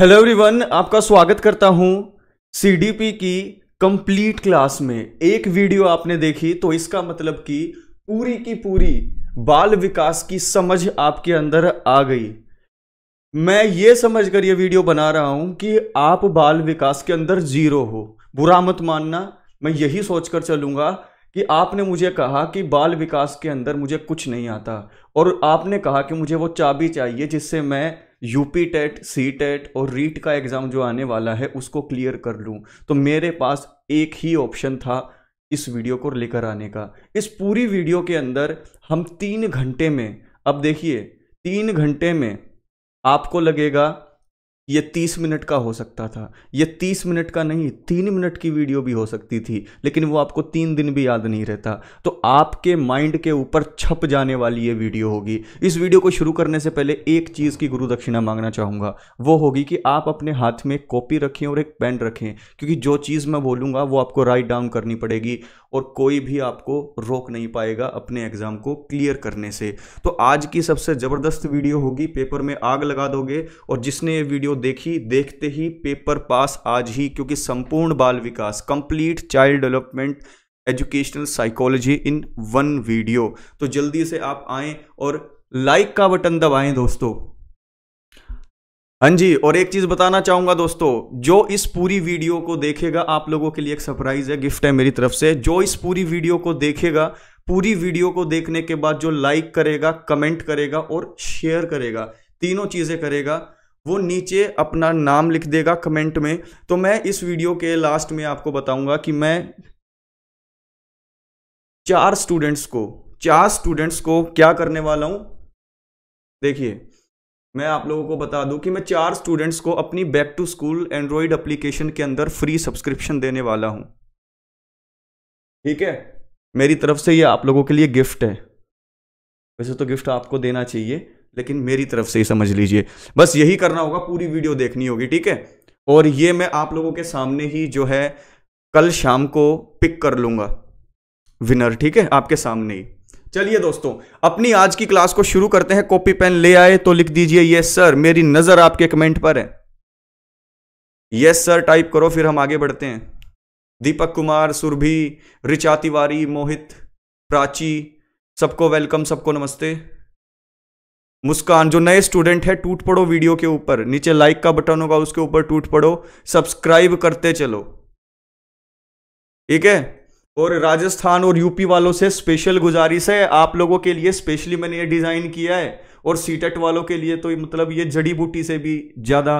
Hello everyone आपका स्वागत करता हूं सीडीपी की कंप्लीट क्लास में एक वीडियो आपने देखी तो इसका मतलब कि पूरी की पूरी बाल विकास की समझ आपके अंदर आ गई मैं ये समझ कर ये वीडियो बना रहा हूं कि आप बाल विकास के अंदर जीरो हो बुरा मत मानना मैं यही सोचकर चलूंगा कि आपने मुझे कहा कि बाल विकास के अंदर मुझे कुछ नहीं आता और आपने कहा कि मुझे वो चाबी चाहिए जिससे मैं यूपी टेट सी टेट और रीट e का एग्ज़ाम जो आने वाला है उसको क्लियर कर लूँ तो मेरे पास एक ही ऑप्शन था इस वीडियो को लेकर आने का इस पूरी वीडियो के अंदर हम तीन घंटे में अब देखिए तीन घंटे में आपको लगेगा ये तीस मिनट का हो सकता था ये तीस मिनट का नहीं तीन मिनट की वीडियो भी हो सकती थी लेकिन वो आपको तीन दिन भी याद नहीं रहता तो आपके माइंड के ऊपर छप जाने वाली ये वीडियो होगी इस वीडियो को शुरू करने से पहले एक चीज़ की गुरु दक्षिणा मांगना चाहूँगा वो होगी कि आप अपने हाथ में कॉपी रखें और एक पेन रखें क्योंकि जो चीज़ मैं बोलूँगा वो आपको राइट डाउन करनी पड़ेगी और कोई भी आपको रोक नहीं पाएगा अपने एग्ज़ाम को क्लियर करने से तो आज की सबसे ज़बरदस्त वीडियो होगी पेपर में आग लगा दोगे और जिसने ये वीडियो देखी देखते ही पेपर पास आज ही क्योंकि संपूर्ण बाल विकास complete child development educational psychology in one video तो जल्दी से आप आएँ और लाइक का बटन दबाएं दोस्तों हाँ जी और एक चीज़ बताना चाहूंगा दोस्तों जो इस पूरी वीडियो को देखेगा आप लोगों के लिए एक सरप्राइज़ है गिफ्ट है मेरी तरफ से जो इस पूरी वीडियो को देखेगा पूरी वीडियो को देखने के बाद जो लाइक करेगा कमेंट करेगा और शेयर करेगा तीनों चीज़ें करेगा वो नीचे अपना नाम लिख देगा कमेंट में तो मैं इस वीडियो के लास्ट में आपको बताऊंगा कि मैं चार स्टूडेंट्स को चार स्टूडेंट्स को क्या करने वाला हूं देखिए मैं आप लोगों को बता दूं कि मैं चार स्टूडेंट्स को अपनी back to school android application के अंदर फ्री सब्सक्रिप्शन देने वाला हूं ठीक है मेरी तरफ से ये आप लोगों के लिए गिफ्ट है वैसे तो गिफ्ट आपको देना चाहिए लेकिन मेरी तरफ से ही समझ लीजिए बस यही करना होगा पूरी वीडियो देखनी होगी ठीक है और ये मैं आप लोगों के सामने ही जो है कल शाम को पिक कर लूंगा विनर ठीक है आपके सामने ही चलिए दोस्तों अपनी आज की क्लास को शुरू करते हैं कॉपी पेन ले आए तो लिख दीजिए यस सर मेरी नजर आपके कमेंट पर है यस सर टाइप करो फिर हम आगे बढ़ते हैं दीपक कुमार सुरभि रिचा तिवारी मोहित प्राची सबको वेलकम सबको नमस्ते मुस्कान जो नए स्टूडेंट है टूट पड़ो वीडियो के ऊपर नीचे लाइक का बटन होगा उसके ऊपर टूट पड़ो सब्सक्राइब करते चलो ठीक है और राजस्थान और यूपी वालों से स्पेशल गुजारिश है आप लोगों के लिए स्पेशली मैंने ये डिज़ाइन किया है और सीटेट e वालों के लिए तो मतलब ये जड़ी बूटी से भी ज़्यादा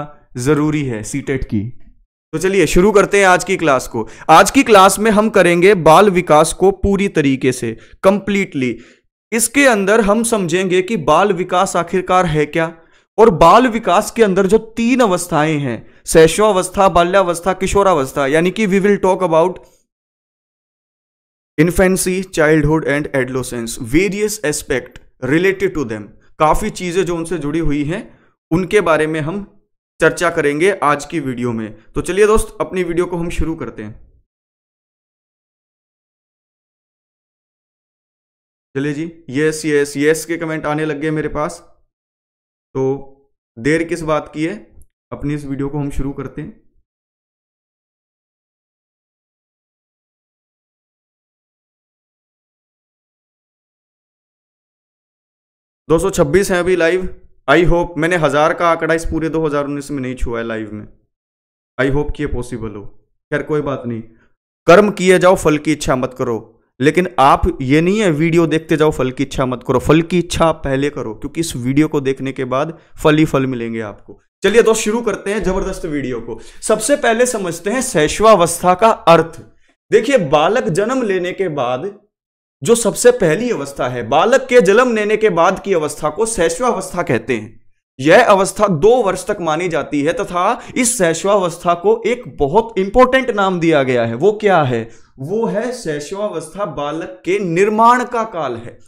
ज़रूरी है सीटेट e की तो चलिए शुरू करते हैं आज की क्लास को आज की क्लास में हम करेंगे बाल विकास को पूरी तरीके से कंप्लीटली इसके अंदर हम समझेंगे कि बाल विकास आखिरकार है क्या और बाल विकास के अंदर जो तीन अवस्थाएं हैं शैशवावस्था बाल्यावस्था किशोरावस्था यानी कि we will talk about infancy childhood and adolescence various aspect related to them काफ़ी चीज़ें जो उनसे जुड़ी हुई हैं उनके बारे में हम चर्चा करेंगे आज की वीडियो में तो चलिए दोस्त अपनी वीडियो को हम शुरू करते हैं चलिए जी यस यस यस के कमेंट आने लग गए मेरे पास तो देर किस बात की है अपनी इस वीडियो को हम शुरू करते हैं 226 हैं अभी लाइव आई होप मैंने हज़ार का आंकड़ा इस पूरे 2019 में नहीं छुआ है लाइव में आई होप कि ये पॉसिबल हो खैर कोई बात नहीं कर्म किए जाओ फल की इच्छा मत करो लेकिन आप ये नहीं है वीडियो देखते जाओ फल की इच्छा मत करो फल की इच्छा आप पहले करो क्योंकि इस वीडियो को देखने के बाद फल ही फल मिलेंगे आपको चलिए दोस्त शुरू करते हैं जबरदस्त वीडियो को सबसे पहले समझते हैं शैशवावस्था का अर्थ देखिए बालक जन्म लेने के बाद जो सबसे पहली अवस्था है बालक के जन्म लेने के बाद की अवस्था को सैश्वावस्था कहते हैं यह अवस्था दो वर्ष तक मानी जाती है तथा इस सैश्वावस्था को एक बहुत इंपॉर्टेंट नाम दिया गया है वो क्या है वो है शैशवावस्था बालक के निर्माण का काल है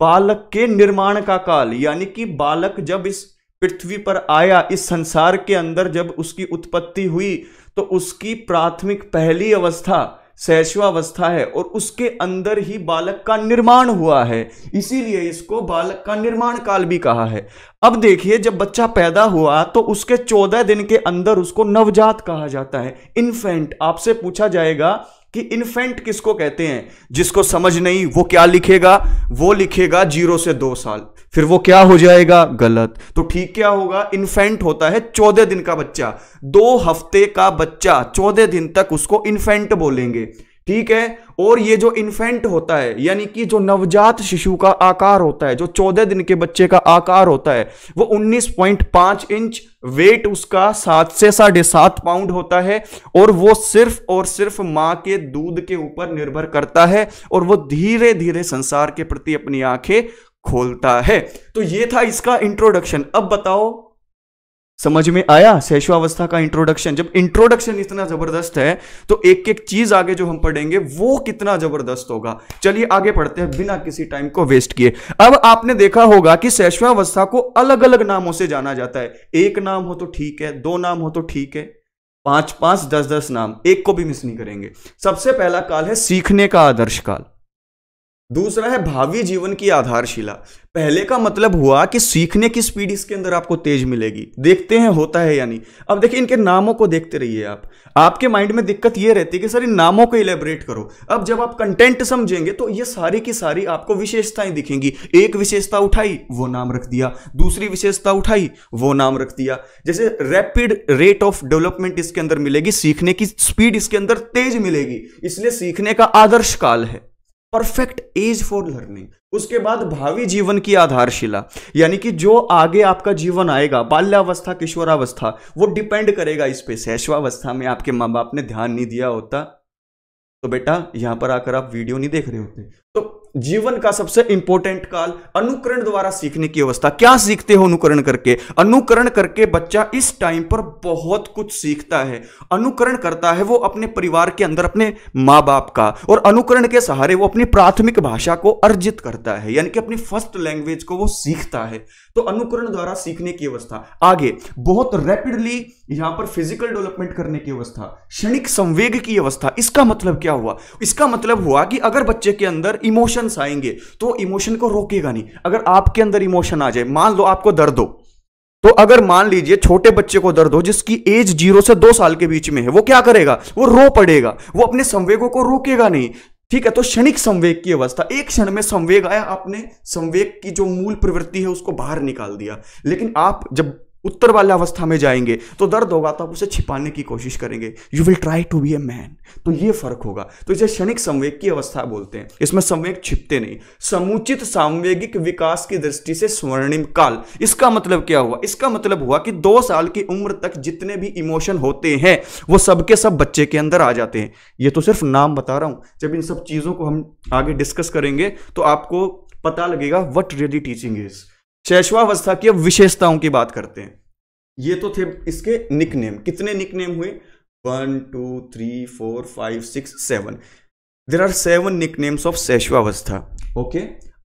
बालक के निर्माण का काल यानी कि बालक जब इस पृथ्वी पर आया इस संसार के अंदर जब उसकी उत्पत्ति हुई तो उसकी प्राथमिक पहली अवस्था सहस्वावस्था है और उसके अंदर ही बालक का निर्माण हुआ है इसीलिए इसको बालक का निर्माण काल भी कहा है अब देखिए जब बच्चा पैदा हुआ तो उसके चौदह दिन के अंदर उसको नवजात कहा जाता है इन्फेंट आपसे पूछा जाएगा कि इन्फेंट किसको कहते हैं जिसको समझ नहीं वो क्या लिखेगा वो लिखेगा जीरो से दो साल फिर वो क्या हो जाएगा गलत तो ठीक क्या होगा इन्फेंट होता है चौदह दिन का बच्चा दो हफ्ते का बच्चा चौदह दिन तक उसको इन्फेंट बोलेंगे ठीक है और ये जो इन्फेंट होता है यानी कि जो नवजात शिशु का आकार होता है जो चौदह दिन के बच्चे का आकार होता है वो 19.5 इंच वेट उसका सात से साढ़े सात पाउंड होता है और वो सिर्फ और सिर्फ माँ के दूध के ऊपर निर्भर करता है और वो धीरे धीरे संसार के प्रति अपनी आंखें खोलता है तो ये था इसका इंट्रोडक्शन अब बताओ समझ में आया शैशवावस्था का इंट्रोडक्शन जब इंट्रोडक्शन इतना जबरदस्त है तो एक एक चीज आगे जो हम पढ़ेंगे वो कितना जबरदस्त होगा चलिए आगे पढ़ते हैं बिना किसी टाइम को वेस्ट किए अब आपने देखा होगा कि शैशवावस्था को अलग अलग नामों से जाना जाता है एक नाम हो तो ठीक है दो नाम हो तो ठीक है पांच पांच दस दस नाम एक को भी मिस नहीं करेंगे सबसे पहला काल है सीखने का आदर्श काल दूसरा है भावी जीवन की आधारशिला पहले का मतलब हुआ कि सीखने की स्पीड इसके अंदर आपको तेज मिलेगी देखते हैं होता है यानी अब देखिए इनके नामों को देखते रहिए आप आपके माइंड में दिक्कत ये रहती है कि सर इन नामों को इलेबरेट करो अब जब आप कंटेंट समझेंगे तो ये सारी की सारी आपको विशेषताएं दिखेंगी एक विशेषता उठाई वो नाम रख दिया दूसरी विशेषता उठाई वो नाम रख दिया जैसे रैपिड रेट ऑफ डेवलपमेंट इसके अंदर मिलेगी सीखने की स्पीड इसके अंदर तेज मिलेगी इसलिए सीखने का आदर्श काल है परफेक्ट एज फॉर लर्निंग उसके बाद भावी जीवन की आधारशिला यानी कि जो आगे आपका जीवन आएगा बाल्यावस्था किशोरावस्था वो डिपेंड करेगा इस पे शैशवावस्था में आपके माँ बाप ने ध्यान नहीं दिया होता तो बेटा यहां पर आकर आप वीडियो नहीं देख रहे होते तो जीवन का सबसे इंपॉर्टेंट काल अनुकरण द्वारा सीखने की अवस्था क्या सीखते हो अनुकरण करके अनुकरण करके बच्चा इस टाइम पर बहुत कुछ सीखता है अनुकरण करता है वो अपने परिवार के अंदर अपने माँ बाप का और अनुकरण के सहारे वो अपनी प्राथमिक भाषा को अर्जित करता है यानी कि अपनी फर्स्ट लैंग्वेज को वो सीखता है तो अनुकरण द्वारा सीखने की अवस्था आगे बहुत रैपिडली यहां पर फिजिकल डेवलपमेंट करने की अवस्था क्षणिक संवेग की अवस्था इसका मतलब क्या हुआ इसका मतलब हुआ कि अगर बच्चे के अंदर इमोशन इमोशंस आएंगे तो इमोशन को रोकेगा नहीं अगर आपके अंदर इमोशन आ जाए मान लो आपको दर्द हो तो अगर मान लीजिए छोटे बच्चे को दर्द हो जिसकी एज जीरो से दो साल के बीच में है वो क्या करेगा वो रो पड़ेगा वो अपने संवेगों को रोकेगा नहीं ठीक है तो क्षणिक संवेग की अवस्था एक क्षण में संवेग आया आपने संवेग की जो मूल प्रवृत्ति है उसको बाहर निकाल दिया लेकिन आप जब उत्तर वाले अवस्था में जाएंगे तो दर्द होगा तो आप उसे छिपाने की कोशिश करेंगे you will try to be a man तो ये फर्क होगा तो इसे क्षणिक संवेग की अवस्था बोलते हैं इसमें संवेग छिपते नहीं समुचित सांवेगिक विकास की दृष्टि से स्वर्णिम काल इसका मतलब क्या हुआ इसका मतलब हुआ कि दो साल की उम्र तक जितने भी इमोशन होते हैं वो सबके सब बच्चे के अंदर आ जाते हैं ये तो सिर्फ नाम बता रहा हूं जब इन सब चीज़ों को हम आगे डिस्कस करेंगे तो आपको पता लगेगा वट रियली टीचिंग इज़ शैशवावस्था की अब विशेषताओं की बात करते हैं ये तो थे इसके निकनेम कितने निकनेम हुए one two three four five six seven there are seven nicknames of शैशवावस्था ओके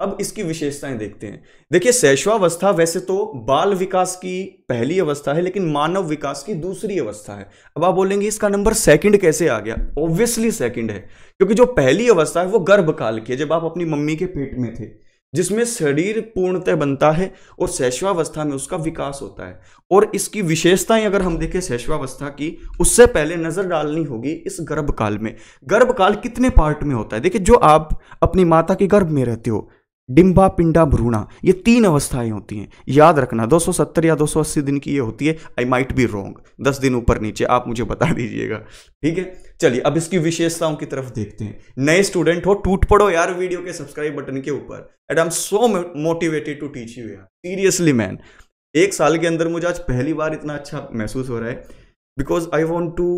अब इसकी विशेषताएं देखते हैं देखिए शैशवावस्था वैसे तो बाल विकास की पहली अवस्था है लेकिन मानव विकास की दूसरी अवस्था है अब आप बोलेंगे इसका नंबर सेकंड कैसे आ गया ऑब्वियसली सेकंड है क्योंकि जो पहली अवस्था है वो गर्भकाल की है जब आप अपनी मम्मी के पेट में थे जिसमें शरीर पूर्णतः बनता है और शैशवावस्था में उसका विकास होता है और इसकी विशेषताएं अगर हम देखें शैशवावस्था की उससे पहले नजर डालनी होगी इस गर्भकाल में गर्भकाल कितने पार्ट में होता है देखिए जो आप अपनी माता के गर्भ में रहते हो डिम्बा पिंडा भ्रूणा ये तीन अवस्थाएं होती हैं याद रखना 270 या 280 दिन की ये होती है आई माइट बी रोंग 10 दिन ऊपर नीचे आप मुझे बता दीजिएगा ठीक है चलिए अब इसकी विशेषताओं की तरफ देखते हैं नए स्टूडेंट हो टूट पड़ो यार वीडियो के सब्सक्राइब बटन के ऊपर and I am so motivated to teach you यार सीरियसली मैन एक साल के अंदर मुझे आज पहली बार इतना अच्छा महसूस हो रहा है because I want to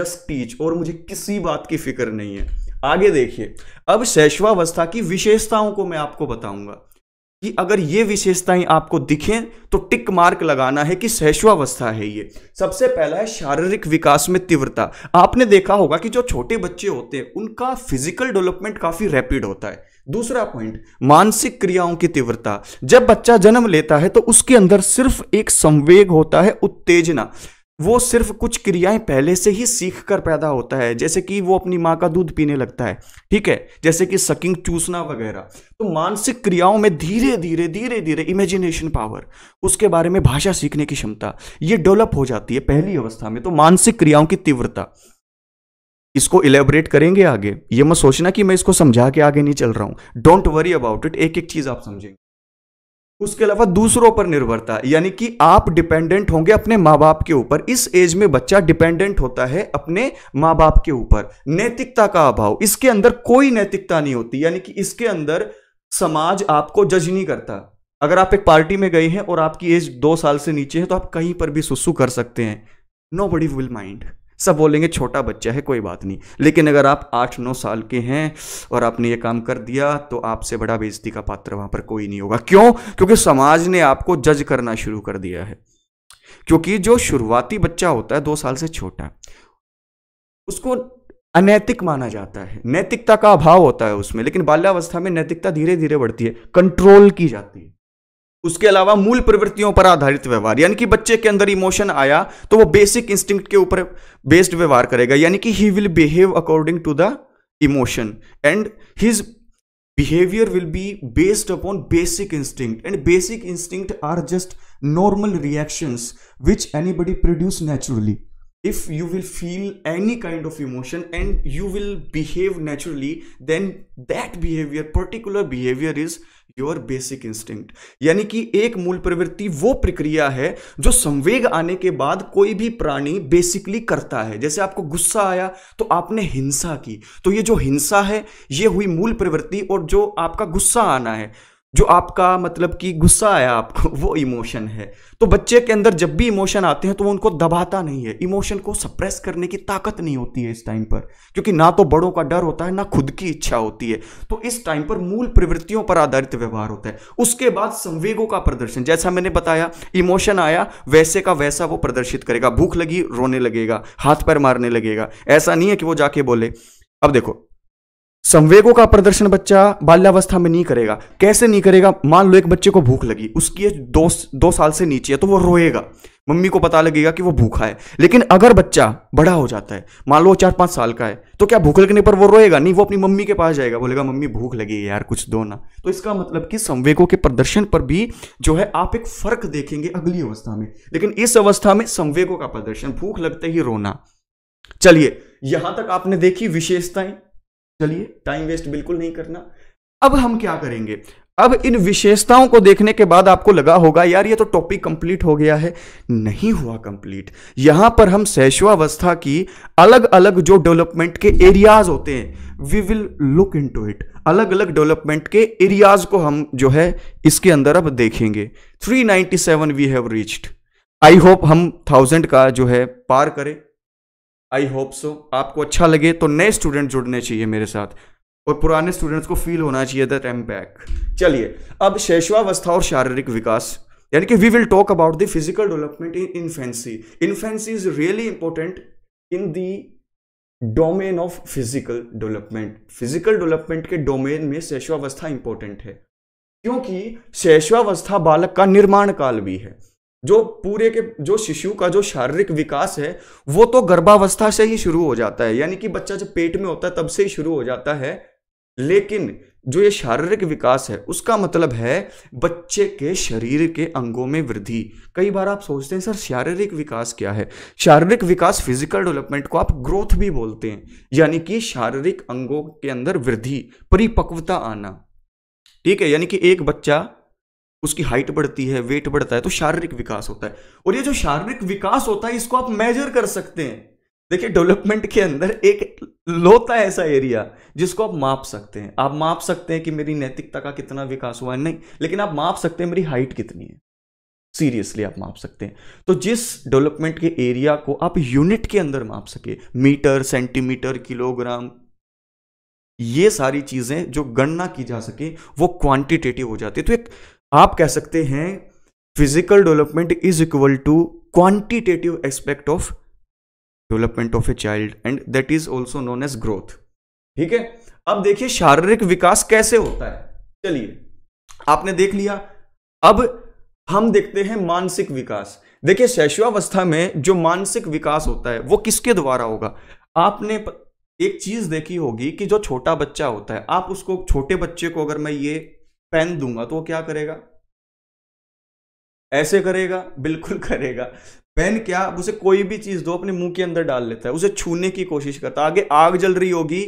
just teach और मुझे किसी बात की फिक्र नहीं है आगे देखिए अब शैशवावस्था की विशेषताओं को मैं आपको बताऊंगा कि अगर ये विशेषताएं आपको दिखें तो टिक मार्क लगाना है कि शैशवावस्था है ये सबसे पहला है शारीरिक विकास में तीव्रता आपने देखा होगा कि जो छोटे बच्चे होते हैं उनका फिजिकल डेवलपमेंट काफी रैपिड होता है दूसरा पॉइंट मानसिक क्रियाओं की तीव्रता जब बच्चा जन्म लेता है तो उसके अंदर सिर्फ एक संवेग होता है उत्तेजना वो सिर्फ कुछ क्रियाएं पहले से ही सीख कर पैदा होता है जैसे कि वो अपनी माँ का दूध पीने लगता है ठीक है जैसे कि सकिंग चूसना वगैरह तो मानसिक क्रियाओं में धीरे धीरे धीरे धीरे इमेजिनेशन पावर उसके बारे में भाषा सीखने की क्षमता ये डेवलप हो जाती है पहली अवस्था में तो मानसिक क्रियाओं की तीव्रता इसको इलेबरेट करेंगे आगे ये मत सोचना कि मैं इसको समझा के आगे नहीं चल रहा हूँ डोंट वरी अबाउट इट एक एक चीज़ आप समझेंगे उसके अलावा दूसरों पर निर्भरता यानी कि आप डिपेंडेंट होंगे अपने माँ बाप के ऊपर इस एज में बच्चा डिपेंडेंट होता है अपने माँ बाप के ऊपर नैतिकता का अभाव इसके अंदर कोई नैतिकता नहीं होती यानी कि इसके अंदर समाज आपको जज नहीं करता अगर आप एक पार्टी में गए हैं और आपकी एज दो साल से नीचे है तो आप कहीं पर भी सुसु कर सकते हैं नो बडी विल माइंड सब बोलेंगे छोटा बच्चा है कोई बात नहीं लेकिन अगर आप आठ नौ साल के हैं और आपने ये काम कर दिया तो आपसे बड़ा बेजती का पात्र वहां पर कोई नहीं होगा क्यों क्योंकि समाज ने आपको जज करना शुरू कर दिया है क्योंकि जो शुरुआती बच्चा होता है दो साल से छोटा उसको अनैतिक माना जाता है नैतिकता का अभाव होता है उसमें लेकिन बाल्यावस्था में नैतिकता धीरे धीरे बढ़ती है कंट्रोल की जाती है उसके अलावा मूल प्रवृत्तियों पर आधारित व्यवहार यानी कि बच्चे के अंदर इमोशन आया तो वो बेसिक इंस्टिंक्ट के ऊपर बेस्ड व्यवहार करेगा यानी कि he will behave according to the emotion and his behaviour will be based upon basic instinct and basic instinct are just normal reactions which any produce naturally if you will feel any kind of emotion and you will behave naturally then that behavior particular behavior is your basic instinct यानी कि एक मूल प्रवृत्ति वो प्रक्रिया है जो संवेग आने के बाद कोई भी प्राणी बेसिकली करता है जैसे आपको गुस्सा आया तो आपने हिंसा की तो ये जो हिंसा है ये हुई मूल प्रवृत्ति और जो आपका गुस्सा आना है जो आपका मतलब कि गुस्सा आया आपको वो इमोशन है तो बच्चे के अंदर जब भी इमोशन आते हैं तो वो उनको दबाता नहीं है इमोशन को सप्रेस करने की ताकत नहीं होती है इस टाइम पर क्योंकि ना तो बड़ों का डर होता है ना खुद की इच्छा होती है तो इस टाइम पर मूल प्रवृत्तियों पर आधारित व्यवहार होता है उसके बाद संवेगों का प्रदर्शन जैसा मैंने बताया इमोशन आया वैसे का वैसा वो प्रदर्शित करेगा भूख लगी रोने लगेगा हाथ पैर मारने लगेगा ऐसा नहीं है कि वो जाके बोले अब देखो संवेगों का प्रदर्शन बच्चा बाल्यावस्था में नहीं करेगा कैसे नहीं करेगा मान लो एक बच्चे को भूख लगी उसकी एज दो दो साल से नीचे है तो वो रोएगा मम्मी को पता लगेगा कि वो भूखा है लेकिन अगर बच्चा बड़ा हो जाता है मान लो चार पांच साल का है तो क्या भूख लगने पर वो रोएगा नहीं वो अपनी मम्मी के पास जाएगा बोलेगा मम्मी भूख लगी है यार कुछ दो ना तो इसका मतलब कि संवेगों के प्रदर्शन पर भी जो है आप एक फर्क देखेंगे अगली अवस्था में लेकिन इस अवस्था में संवेगों का प्रदर्शन भूख लगते ही रोना चलिए यहां तक आपने देखी विशेषताएं चलिए टाइम वेस्ट बिल्कुल नहीं करना अब हम क्या करेंगे अब इन विशेषताओं को देखने के बाद आपको लगा होगा यार ये तो टॉपिक कंप्लीट हो गया है नहीं हुआ कंप्लीट यहां पर हम सैशवावस्था की अलग अलग जो डेवलपमेंट के एरियाज होते हैं we will look into it अलग अलग डेवलपमेंट के एरियाज को हम जो है इसके अंदर अब देखेंगे 397 we have reached I hope हम थाउजेंड का जो है पार करें आई होप सो आपको अच्छा लगे तो नए स्टूडेंट जुड़ने चाहिए मेरे साथ और पुराने स्टूडेंट्स को फील होना चाहिए दैट एम बैक चलिए अब शैशवावस्था और शारीरिक विकास यानी कि we will talk about the physical development in infancy infancy is really important in the domain of physical development physical development के डोमेन में शैशवावस्था इंपॉर्टेंट है क्योंकि शैशवावस्था बालक का निर्माण काल भी है जो पूरे के जो शिशु का जो शारीरिक विकास है वो तो गर्भावस्था से ही शुरू हो जाता है यानी कि बच्चा जब पेट में होता है तब से ही शुरू हो जाता है लेकिन जो ये शारीरिक विकास है उसका मतलब है बच्चे के शरीर के अंगों में वृद्धि कई बार आप सोचते हैं सर शारीरिक विकास क्या है शारीरिक विकास फिजिकल डेवलपमेंट को आप ग्रोथ भी बोलते हैं यानी कि शारीरिक अंगों के अंदर वृद्धि परिपक्वता आना ठीक है यानी कि एक बच्चा उसकी हाइट बढ़ती है वेट बढ़ता है तो शारीरिक विकास होता है और ये जो शारीरिक विकास होता है इसको आप मेजर कर सकते हैं देखिए डेवलपमेंट के अंदर एक लोता ऐसा एरिया जिसको आप माप सकते हैं आप माप सकते हैं कि मेरी नैतिकता का कितना विकास हुआ है नहीं लेकिन आप माप सकते हैं मेरी हाइट कितनी है सीरियसली आप माप सकते हैं तो जिस डेवलपमेंट के एरिया को आप यूनिट के अंदर माप सके मीटर सेंटीमीटर किलोग्राम ये सारी चीजें जो गणना की जा सके वो क्वांटिटेटिव हो जाती है तो एक आप कह सकते हैं physical development is equal to quantitative aspect of development of a child and that is also known as growth ठीक है अब देखिए शारीरिक विकास कैसे होता है चलिए आपने देख लिया अब हम देखते हैं मानसिक विकास देखिए शैशवावस्था में जो मानसिक विकास होता है वो किसके द्वारा होगा आपने एक चीज देखी होगी कि जो छोटा बच्चा होता है आप उसको छोटे बच्चे को अगर मैं ये पेन दूंगा तो वो क्या करेगा ऐसे करेगा बिल्कुल करेगा पेन क्या अब उसे कोई भी चीज दो अपने मुंह के अंदर डाल लेता है उसे छूने की कोशिश करता है आगे आग जल रही होगी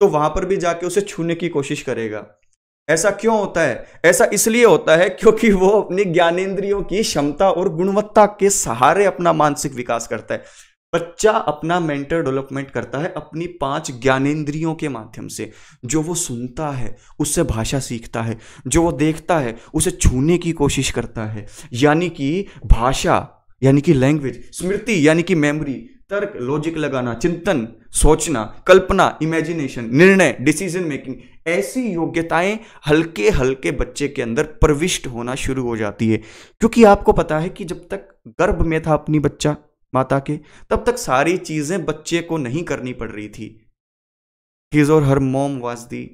तो वहां पर भी जाके उसे छूने की कोशिश करेगा ऐसा क्यों होता है ऐसा इसलिए होता है क्योंकि वो अपनी ज्ञानेंद्रियों की क्षमता और गुणवत्ता के सहारे अपना मानसिक विकास करता है बच्चा अपना मेंटल डेवलपमेंट करता है अपनी पांच ज्ञानेन्द्रियों के माध्यम से जो वो सुनता है उससे भाषा सीखता है जो वो देखता है उसे छूने की कोशिश करता है यानी कि भाषा यानी कि लैंग्वेज स्मृति यानी कि मेमोरी तर्क लॉजिक लगाना चिंतन सोचना कल्पना इमेजिनेशन निर्णय डिसीजन मेकिंग ऐसी योग्यताएं हल्के हल्के बच्चे के अंदर प्रविष्ट होना शुरू हो जाती है क्योंकि आपको पता है कि जब तक गर्भ में था अपनी बच्चा माता के तब तक सारी चीजें बच्चे को नहीं करनी पड़ रही थी हिज और her mom was the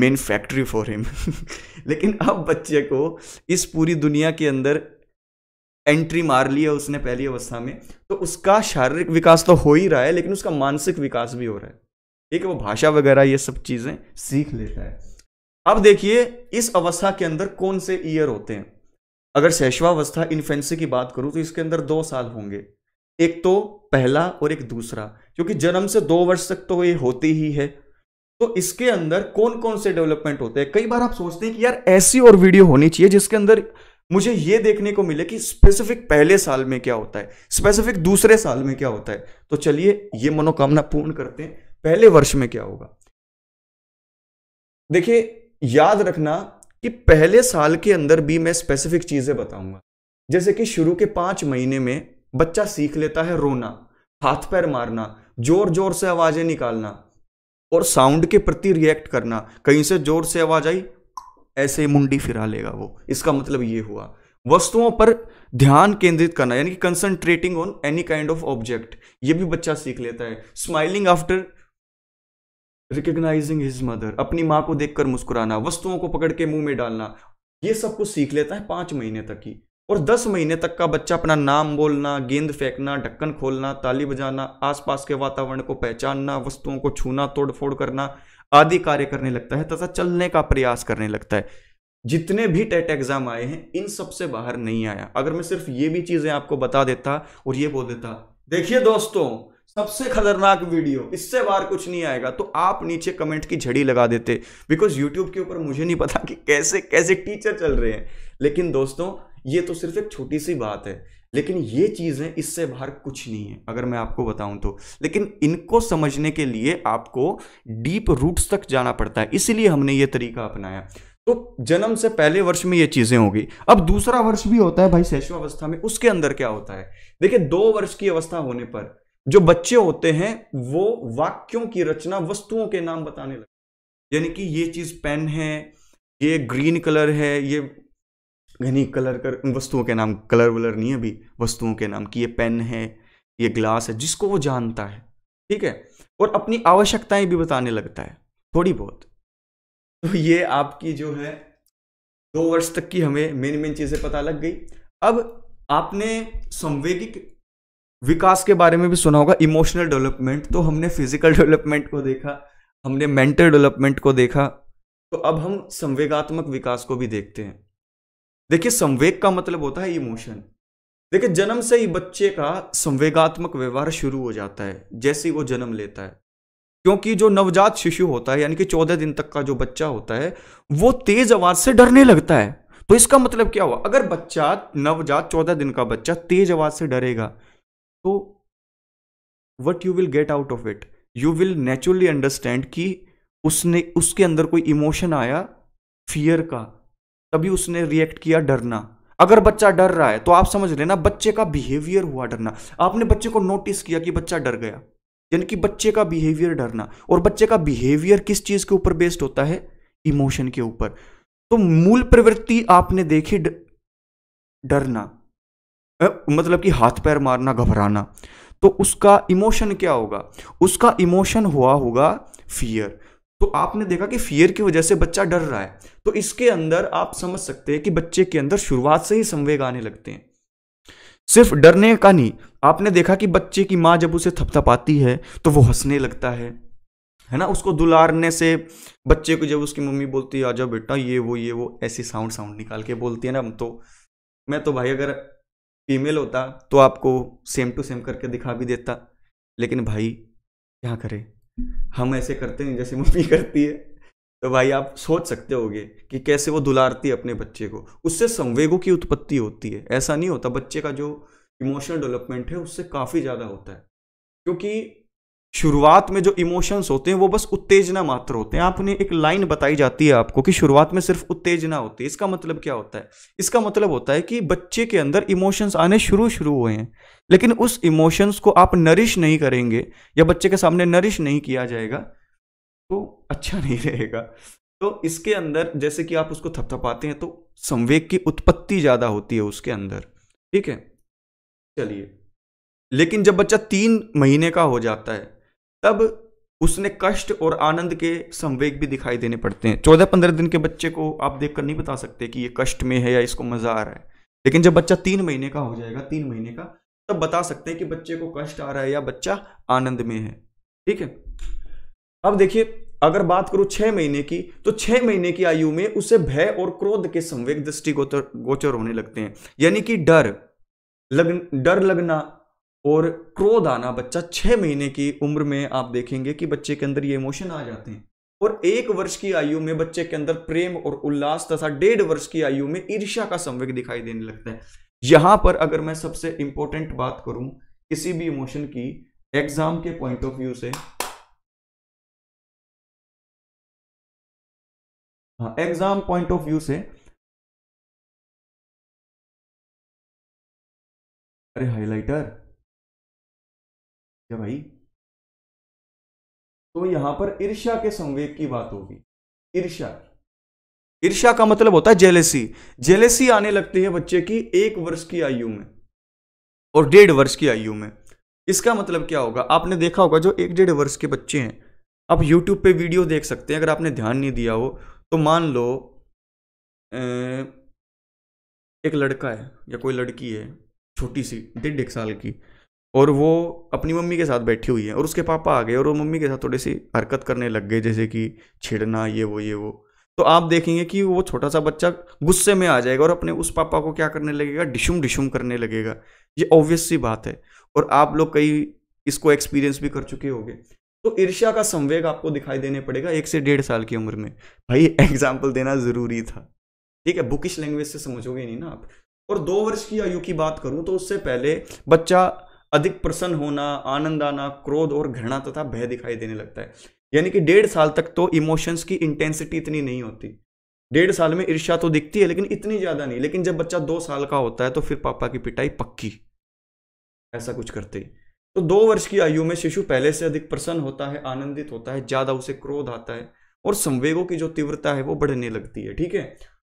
main factory for him लेकिन अब बच्चे को इस पूरी दुनिया के अंदर एंट्री मार ली है उसने पहली अवस्था में तो उसका शारीरिक विकास तो हो ही रहा है लेकिन उसका मानसिक विकास भी हो रहा है ठीक है वो भाषा वगैरह ये सब चीज़ें सीख लेता है अब देखिए इस अवस्था के अंदर कौन से ईयर होते हैं अगर शैशवावस्था इन्फेंसी की बात करूं तो इसके अंदर दो साल होंगे एक तो पहला और एक दूसरा क्योंकि जन्म से दो वर्ष तक तो ये होती ही है तो इसके अंदर कौन कौन से डेवलपमेंट होते हैं कई बार आप सोचते हैं कि यार ऐसी और वीडियो होनी चाहिए जिसके अंदर मुझे ये देखने को मिले कि स्पेसिफिक पहले साल में क्या होता है स्पेसिफिक दूसरे साल में क्या होता है तो चलिए ये मनोकामना पूर्ण करते हैं पहले वर्ष में क्या होगा देखिए याद रखना कि पहले साल के अंदर भी मैं स्पेसिफिक चीज़ें बताऊंगा जैसे कि शुरू के पांच महीने में बच्चा सीख लेता है रोना हाथ पैर मारना जोर जोर से आवाज़ें निकालना और साउंड के प्रति रिएक्ट करना कहीं से जोर से आवाज़ आई ऐसे मुंडी फिरा लेगा वो इसका मतलब ये हुआ वस्तुओं पर ध्यान केंद्रित करना यानी कि concentrating on any kind of object ये भी बच्चा सीख लेता है smiling after recognising his mother अपनी माँ को देखकर मुस्कुराना वस्तुओं को पकड़ के मुंह में डालना ये सब कुछ सीख लेता है पांच महीने तक ही और दस महीने तक का बच्चा अपना नाम बोलना गेंद फेंकना ढक्कन खोलना ताली बजाना आसपास के वातावरण को पहचानना वस्तुओं को छूना तोड़फोड़ करना आदि कार्य करने लगता है तथा चलने का प्रयास करने लगता है जितने भी टेट एग्जाम आए हैं इन सब से बाहर नहीं आया अगर मैं सिर्फ ये भी चीजें आपको बता देता और ये बोल देता देखिए दोस्तों सबसे खतरनाक वीडियो इससे बाहर कुछ नहीं आएगा तो आप नीचे कमेंट की झड़ी लगा देते बिकॉज यूट्यूब के ऊपर मुझे नहीं पता कि कैसे कैसे टीचर चल रहे हैं लेकिन दोस्तों ये तो सिर्फ एक छोटी सी बात है लेकिन ये चीज़ें इससे बाहर कुछ नहीं है अगर मैं आपको बताऊं तो लेकिन इनको समझने के लिए आपको डीप रूट्स तक जाना पड़ता है इसलिए हमने ये तरीका अपनाया तो जन्म से पहले वर्ष में ये चीजें होगी अब दूसरा वर्ष भी होता है भाई अवस्था में उसके अंदर क्या होता है देखिए दो वर्ष की अवस्था होने पर जो बच्चे होते हैं वो वाक्यों की रचना वस्तुओं के नाम बताने लगते यानी कि ये चीज़ पेन है ये ग्रीन कलर है ये घनी कलर कर वस्तुओं के नाम कलर वलर नहीं है अभी वस्तुओं के नाम कि ये पेन है ये ग्लास है जिसको वो जानता है ठीक है और अपनी आवश्यकताएं भी बताने लगता है थोड़ी बहुत तो ये आपकी जो है दो वर्ष तक की हमें मेन मेन चीज़ें पता लग गई अब आपने संवेदिक विकास के बारे में भी सुना होगा इमोशनल डेवलपमेंट तो हमने फिजिकल डेवलपमेंट को देखा हमने मेंटल डेवलपमेंट को देखा तो अब हम संवेगात्मक विकास को भी देखते हैं देखिए संवेग का मतलब होता है इमोशन देखिए जन्म से ही बच्चे का संवेगात्मक व्यवहार शुरू हो जाता है जैसे ही वो जन्म लेता है क्योंकि जो नवजात शिशु होता है यानी कि चौदह दिन तक का जो बच्चा होता है वो तेज आवाज से डरने लगता है तो इसका मतलब क्या हुआ अगर बच्चा नवजात चौदह दिन का बच्चा तेज आवाज से डरेगा तो what you will get out of it you will naturally understand कि उसने उसके अंदर कोई इमोशन आया फियर का तभी उसने रिएक्ट किया डरना अगर बच्चा डर रहा है तो आप समझ लेना बच्चे का बिहेवियर हुआ डरना आपने बच्चे को नोटिस किया कि बच्चा डर गया यानी कि बच्चे का बिहेवियर डरना और बच्चे का बिहेवियर किस चीज़ के ऊपर बेस्ड होता है इमोशन के ऊपर तो मूल प्रवृत्ति आपने देखी डरना मतलब कि हाथ पैर मारना घबराना तो उसका इमोशन क्या होगा उसका इमोशन हुआ होगा फियर तो आपने देखा कि फियर की वजह से बच्चा डर रहा है तो इसके अंदर आप समझ सकते हैं कि बच्चे के अंदर शुरुआत से ही संवेग आने लगते हैं सिर्फ डरने का नहीं आपने देखा कि बच्चे की माँ जब उसे थपथपाती है तो वो हंसने लगता है है ना उसको दुलारने से बच्चे को जब उसकी मम्मी बोलती है जाओ बेटा ये वो ये वो ऐसी साउंड साउंड निकाल के बोलती है ना तो मैं तो भाई अगर फीमेल होता तो आपको सेम टू सेम करके दिखा भी देता लेकिन भाई क्या करें हम ऐसे करते हैं जैसे मम्मी करती है तो भाई आप सोच सकते होगे कि कैसे वो दुलारती है अपने बच्चे को उससे संवेगों की उत्पत्ति होती है ऐसा नहीं होता बच्चे का जो इमोशनल डेवलपमेंट है उससे काफ़ी ज़्यादा होता है क्योंकि शुरुआत में जो इमोशंस होते हैं वो बस उत्तेजना मात्र होते हैं आपने एक लाइन बताई जाती है आपको कि शुरुआत में सिर्फ उत्तेजना होती है इसका मतलब क्या होता है इसका मतलब होता है कि बच्चे के अंदर इमोशंस आने शुरू शुरू हुए हैं लेकिन उस इमोशंस को आप नरिश नहीं करेंगे या बच्चे के सामने नरिश नहीं किया जाएगा तो अच्छा नहीं रहेगा तो इसके अंदर जैसे कि आप उसको थपथपाते हैं तो संवेग की उत्पत्ति ज़्यादा होती है उसके अंदर ठीक है चलिए लेकिन जब बच्चा तीन महीने का हो जाता है तब उसने कष्ट और आनंद के संवेग भी दिखाई देने पड़ते हैं चौदह पंद्रह दिन के बच्चे को आप देखकर नहीं बता सकते कि ये कष्ट में है या इसको मज़ा आ रहा है लेकिन जब बच्चा तीन महीने का हो जाएगा तीन महीने का तब बता सकते हैं कि बच्चे को कष्ट आ रहा है या बच्चा आनंद में है ठीक है अब देखिए अगर बात करूं छह महीने की तो छह महीने की आयु में उसे भय और क्रोध के संवेग दृष्टि गोचर होने लगते हैं यानी कि डर लग डर लगना और क्रोध आना बच्चा छः महीने की उम्र में आप देखेंगे कि बच्चे के अंदर ये इमोशन आ जाते हैं और एक वर्ष की आयु में बच्चे के अंदर प्रेम और उल्लास तथा डेढ़ वर्ष की आयु में ईर्ष्या का संवेग दिखाई देने लगता है यहां पर अगर मैं सबसे इंपॉर्टेंट बात करूं किसी भी इमोशन की एग्जाम के पॉइंट ऑफ व्यू से हाँ एग्जाम पॉइंट ऑफ व्यू से अरे हाइलाइटर क्या भाई तो यहां पर ईर्ष्या के संवेद की बात होगी ईर्ष्या ईर्ष्या का मतलब होता है जेलेसी जेलेसी आने लगती है बच्चे की एक वर्ष की आयु में और डेढ़ वर्ष की आयु में इसका मतलब क्या होगा आपने देखा होगा जो एक डेढ़ वर्ष के बच्चे हैं आप YouTube पे वीडियो देख सकते हैं अगर आपने ध्यान नहीं दिया हो तो मान लो एक लड़का है या कोई लड़की है छोटी सी डेढ़ एक साल की और वो अपनी मम्मी के साथ बैठी हुई है और उसके पापा आ गए और वो मम्मी के साथ थोड़ी सी हरकत करने लग गए जैसे कि छेड़ना ये वो ये वो तो आप देखेंगे कि वो छोटा सा बच्चा गुस्से में आ जाएगा और अपने उस पापा को क्या करने लगेगा डिशुम डिशुम करने लगेगा ये ऑब्वियस सी बात है और आप लोग कई इसको एक्सपीरियंस भी कर चुके होंगे तो ईर्ष्या का संवेग आपको दिखाई देने पड़ेगा एक से डेढ़ साल की उम्र में भाई एग्जाम्पल देना ज़रूरी था ठीक है बुकिश लैंग्वेज से समझोगे नहीं ना आप और दो वर्ष की आयु की बात करूँ तो उससे पहले बच्चा अधिक प्रसन्न होना आनंद आना क्रोध और घृणा तथा भय दिखाई देने लगता है यानी कि डेढ़ साल तक तो इमोशंस की इंटेंसिटी इतनी नहीं होती डेढ़ साल में ईर्षा तो दिखती है लेकिन इतनी ज़्यादा नहीं लेकिन जब बच्चा दो साल का होता है तो फिर पापा की पिटाई पक्की ऐसा कुछ करते ही तो दो वर्ष की आयु में शिशु पहले से अधिक प्रसन्न होता है आनंदित होता है ज़्यादा उसे क्रोध आता है और संवेगों की जो तीव्रता है वो बढ़ने लगती है ठीक है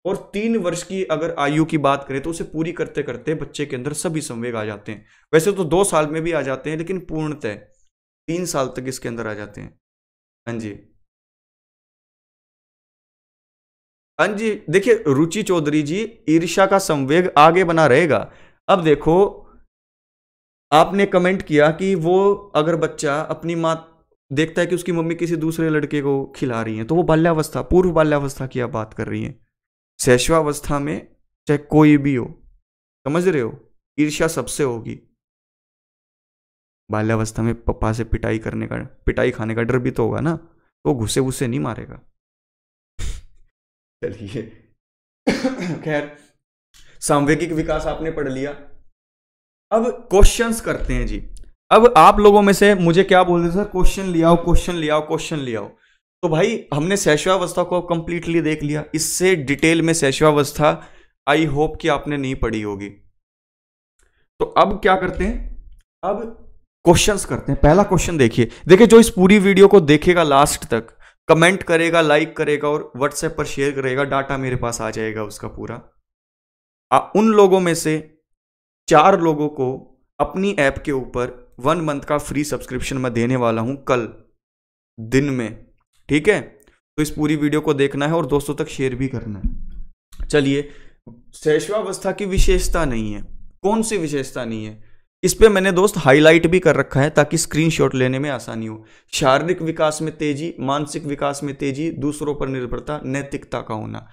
और तीन वर्ष की अगर आयु की बात करें तो उसे पूरी करते करते बच्चे के अंदर सभी संवेग आ जाते हैं वैसे तो दो साल में भी आ जाते हैं लेकिन पूर्णतः तीन साल तक इसके अंदर आ जाते हैं हाँ जी हाँ जी देखिए रुचि चौधरी जी ईर्षा का संवेग आगे बना रहेगा अब देखो आपने कमेंट किया कि वो अगर बच्चा अपनी माँ देखता है कि उसकी मम्मी किसी दूसरे लड़के को खिला रही है तो वो बाल्यावस्था पूर्व बाल्यावस्था की आप बात कर रही हैं शैशवावस्था में चाहे कोई भी हो समझ रहे हो ईर्ष्या सबसे होगी बाल्यावस्था में पप्पा से पिटाई करने का पिटाई खाने का डर भी तो होगा ना तो घुसे घुसे नहीं मारेगा चलिए खैर सांवेगिक विकास आपने पढ़ लिया अब क्वेश्चंस करते हैं जी अब आप लोगों में से मुझे क्या बोल रहे सर क्वेश्चन लियाओ क्वेश्चन लियाओ क्वेश्चन लियाओ तो भाई हमने शैशवावस्था को कंप्लीटली देख लिया इससे डिटेल में शैशवावस्था आई होप कि आपने नहीं पढ़ी होगी तो अब क्या करते हैं अब क्वेश्चंस करते हैं पहला क्वेश्चन देखिए देखिए जो इस पूरी वीडियो को देखेगा लास्ट तक कमेंट करेगा लाइक करेगा और व्हाट्सएप पर शेयर करेगा डाटा मेरे पास आ जाएगा उसका पूरा आ, उन लोगों में से चार लोगों को अपनी ऐप के ऊपर वन मंथ का फ्री सब्सक्रिप्शन मैं देने वाला हूं कल दिन में ठीक है तो इस पूरी वीडियो को देखना है और दोस्तों तक शेयर भी करना है चलिए शैशवावस्था की विशेषता नहीं है कौन सी विशेषता नहीं है इस पर मैंने दोस्त हाईलाइट भी कर रखा है ताकि स्क्रीनशॉट लेने में आसानी हो शारीरिक विकास में तेजी मानसिक विकास में तेजी दूसरों पर निर्भरता नैतिकता का होना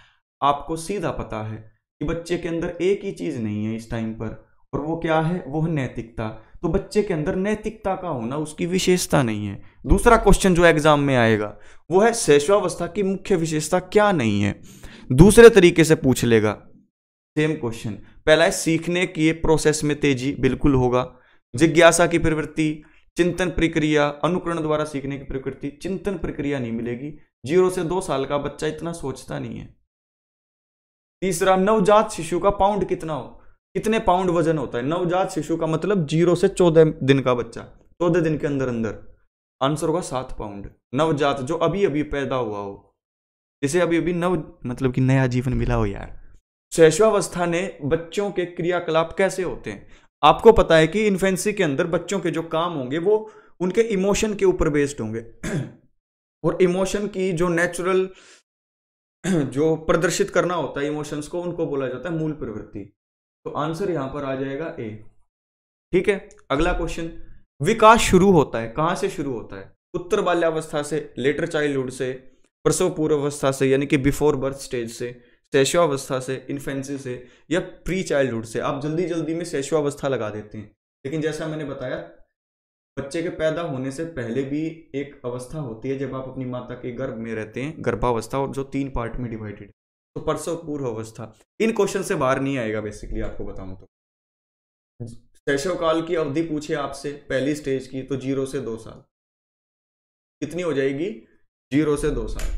आपको सीधा पता है कि बच्चे के अंदर एक ही चीज़ नहीं है इस टाइम पर और वो क्या है वो है नैतिकता तो बच्चे के अंदर नैतिकता का होना उसकी विशेषता नहीं है दूसरा क्वेश्चन जो एग्जाम में आएगा वो है शैशवावस्था की मुख्य विशेषता क्या नहीं है दूसरे तरीके से पूछ लेगा सेम क्वेश्चन पहला है सीखने की प्रोसेस में तेजी बिल्कुल होगा जिज्ञासा की प्रवृत्ति चिंतन प्रक्रिया अनुकरण द्वारा सीखने की प्रकृति चिंतन प्रक्रिया नहीं मिलेगी जीरो से दो साल का बच्चा इतना सोचता नहीं है तीसरा नवजात शिशु का पाउंड कितना हो कितने पाउंड वजन होता है नवजात शिशु का मतलब जीरो से चौदह दिन का बच्चा चौदह दिन के अंदर अंदर आंसर होगा सात पाउंड नवजात जो अभी अभी पैदा हुआ हो जिसे अभी अभी नव मतलब कि नया जीवन मिला हो यार शैशवावस्था ने बच्चों के क्रियाकलाप कैसे होते हैं आपको पता है कि इन्फेंसी के अंदर बच्चों के जो काम होंगे वो उनके इमोशन के ऊपर बेस्ड होंगे और इमोशन की जो नेचुरल जो प्रदर्शित करना होता है इमोशंस को उनको बोला जाता है मूल प्रवृत्ति तो आंसर यहां पर आ जाएगा ए ठीक है अगला क्वेश्चन विकास शुरू होता है कहाँ से शुरू होता है उत्तर बाल्यावस्था से लेटर चाइल्डहुड से प्रसव अवस्था से यानी कि बिफोर बर्थ स्टेज से शैशवावस्था से इन्फेंसी से या प्री चाइल्डहुड से आप जल्दी जल्दी में शैशवावस्था लगा देते हैं लेकिन जैसा मैंने बताया बच्चे के पैदा होने से पहले भी एक अवस्था होती है जब आप अपनी माता के गर्भ में रहते हैं गर्भावस्था और जो तीन पार्ट में डिवाइडेड तो परसों पूर्व अवस्था इन क्वेश्चन से बाहर नहीं आएगा बेसिकली आपको बताऊं तो शैशवकाल की अवधि पूछे आपसे पहली स्टेज की तो जीरो से दो साल कितनी हो जाएगी जीरो से दो साल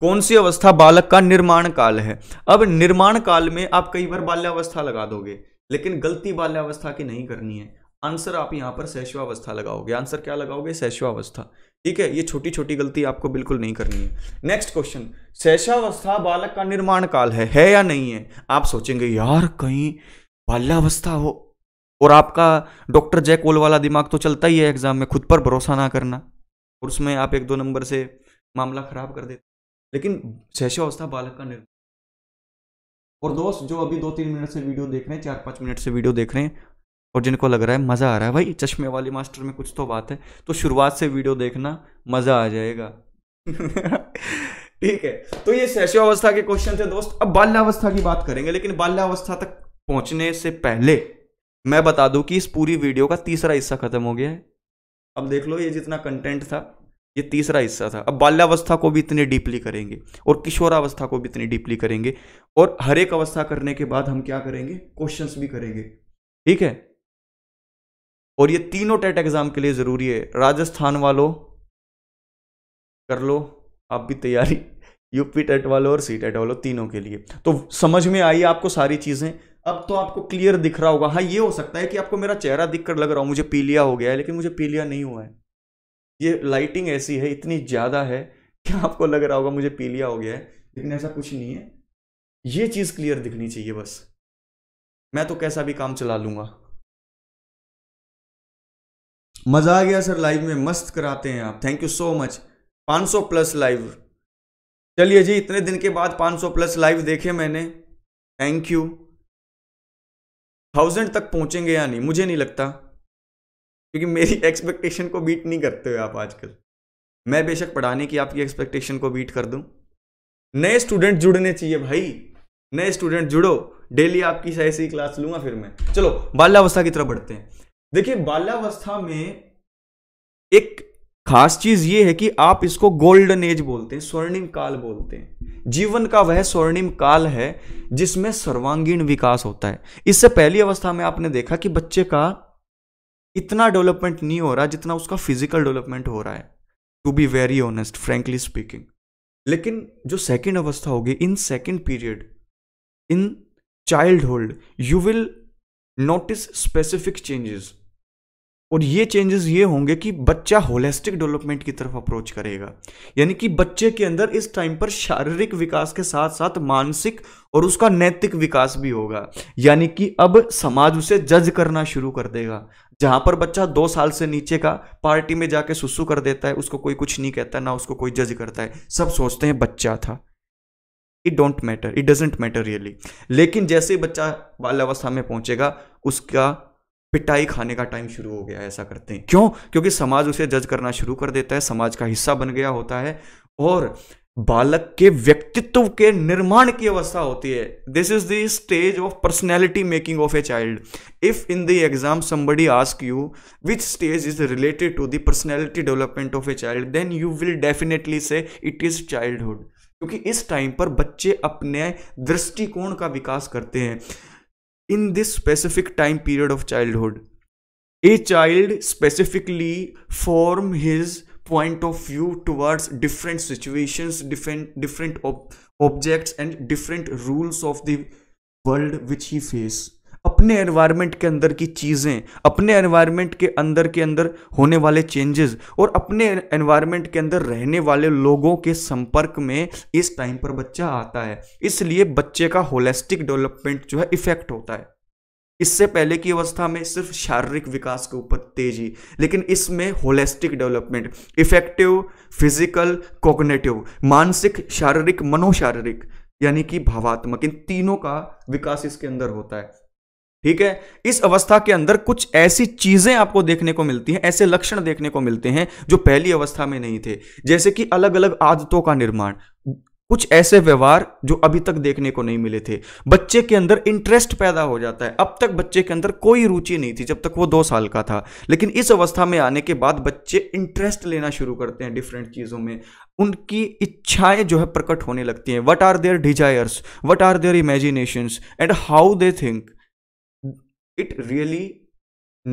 कौन सी अवस्था बालक का निर्माण काल है अब निर्माण काल में आप कई बार बाल्यावस्था लगा दोगे लेकिन गलती बाल्यावस्था की नहीं करनी है आंसर आप यहां पर शैशवावस्था लगाओगे आंसर क्या लगाओगे शैशवावस्था ठीक है ये छोटी छोटी गलती आपको बिल्कुल नहीं करनी है नेक्स्ट क्वेश्चन शैशवावस्था बालक का निर्माण काल है है या नहीं है आप सोचेंगे यार कहीं बाल्यावस्था हो और आपका डॉक्टर जैक कोल वाला दिमाग तो चलता ही है एग्ज़ाम में खुद पर भरोसा ना करना और उसमें आप एक दो नंबर से मामला ख़राब कर देते लेकिन शैशवावस्था बालक का निर्णय और दोस्त जो अभी दो तीन मिनट से वीडियो देख रहे हैं चार पाँच मिनट से वीडियो देख रहे हैं और जिनको लग रहा है मज़ा आ रहा है भाई चश्मे वाले मास्टर में कुछ तो बात है तो शुरुआत से वीडियो देखना मज़ा आ जाएगा ठीक है तो ये शैशवावस्था के क्वेश्चन थे दोस्त अब बाल्यावस्था की बात करेंगे लेकिन बाल्यावस्था तक पहुंचने से पहले मैं बता दूं कि इस पूरी वीडियो का तीसरा हिस्सा खत्म हो गया है अब देख लो ये जितना कंटेंट था ये तीसरा हिस्सा था अब बाल्यावस्था को भी इतने डीपली करेंगे और किशोरावस्था को भी इतनी डीपली करेंगे और हर एक अवस्था करने के बाद हम क्या करेंगे क्वेश्चंस भी करेंगे ठीक है और ये तीनों टेट एग्जाम के लिए ज़रूरी है राजस्थान वालों कर लो आप भी तैयारी यूपी टेट वालों और सी टेट वालों तीनों के लिए तो समझ में आई आपको सारी चीज़ें अब तो आपको क्लियर दिख रहा होगा हाँ ये हो सकता है कि आपको मेरा चेहरा दिख कर लग रहा हो मुझे पीलिया हो गया है लेकिन मुझे पीलिया नहीं हुआ है ये लाइटिंग ऐसी है इतनी ज़्यादा है कि आपको लग रहा होगा मुझे पीलिया हो गया है लेकिन ऐसा कुछ नहीं है ये चीज़ क्लियर दिखनी चाहिए बस मैं तो कैसा भी काम चला लूँगा मज़ा आ गया सर लाइव में मस्त कराते हैं आप thank you so much 500 plus live चलिए जी इतने दिन के बाद 500 प्लस लाइव देखे मैंने थैंक यू थाउजेंड तक पहुंचेंगे या नहीं मुझे नहीं लगता क्योंकि मेरी एक्सपेक्टेशन को बीट नहीं करते हो आप आजकल मैं बेशक पढ़ाने की आपकी एक्सपेक्टेशन को बीट कर दूं नए स्टूडेंट जुड़ने चाहिए भाई नए स्टूडेंट जुड़ो डेली आपकी ऐसी क्लास लूंगा फिर मैं चलो बाल्यावस्था की तरफ बढ़ते हैं देखिए बाल्यावस्था में एक खास चीज ये है कि आप इसको गोल्डन एज बोलते हैं स्वर्णिम काल बोलते हैं जीवन का वह स्वर्णिम काल है जिसमें सर्वांगीण विकास होता है इससे पहली अवस्था में आपने देखा कि बच्चे का इतना डेवलपमेंट नहीं हो रहा जितना उसका फिजिकल डेवलपमेंट हो रहा है to be very honest frankly speaking लेकिन जो सेकेंड अवस्था होगी in second period in childhood you will notice specific changes और ये चेंजेस ये होंगे कि बच्चा होलिस्टिक डेवलपमेंट की तरफ अप्रोच करेगा यानी कि बच्चे के अंदर इस टाइम पर शारीरिक विकास के साथ साथ मानसिक और उसका नैतिक विकास भी होगा यानी कि अब समाज उसे जज करना शुरू कर देगा जहां पर बच्चा दो साल से नीचे का पार्टी में जाके सुसु कर देता है उसको कोई कुछ नहीं कहता ना उसको कोई जज करता है सब सोचते हैं बच्चा था it don't matter it doesn't matter really लेकिन जैसे ही बच्चा बाल्यावस्था में पहुंचेगा उसका पिटाई खाने का टाइम शुरू हो गया ऐसा करते हैं क्यों क्योंकि समाज उसे जज करना शुरू कर देता है समाज का हिस्सा बन गया होता है और बालक के व्यक्तित्व के निर्माण की अवस्था होती है this is the stage of personality making of a child if in the exam somebody ask you which stage is related to the personality development of a child then you will definitely say it is childhood क्योंकि इस time पर बच्चे अपने दृष्टिकोण का विकास करते हैं in this specific time period of childhood a child specifically form his point of view towards different situations different different ob objects and different rules of the world which he face अपने environment के अंदर की चीज़ें अपने environment के अंदर के अंदर होने वाले चेंजेस और अपने एनवायरनमेंट के अंदर रहने वाले लोगों के संपर्क में इस टाइम पर बच्चा आता है इसलिए बच्चे का होलिस्टिक डेवलपमेंट जो है इफेक्ट होता है इससे पहले की अवस्था में सिर्फ शारीरिक विकास के ऊपर तेजी लेकिन इसमें holistic development effective physical cognitive मानसिक शारीरिक मनोशारीरिक यानी कि भावात्मक इन तीनों का विकास इसके अंदर होता है ठीक है इस अवस्था के अंदर कुछ ऐसी चीजें आपको देखने को मिलती हैं ऐसे लक्षण देखने को मिलते हैं जो पहली अवस्था में नहीं थे जैसे कि अलग अलग आदतों का निर्माण कुछ ऐसे व्यवहार जो अभी तक देखने को नहीं मिले थे बच्चे के अंदर इंटरेस्ट पैदा हो जाता है अब तक बच्चे के अंदर कोई रुचि नहीं थी जब तक वो दो साल का था लेकिन इस अवस्था में आने के बाद बच्चे इंटरेस्ट लेना शुरू करते हैं डिफरेंट चीज़ों में उनकी इच्छाएं जो है प्रकट होने लगती हैं what are their desires what are their imaginations and how they think it really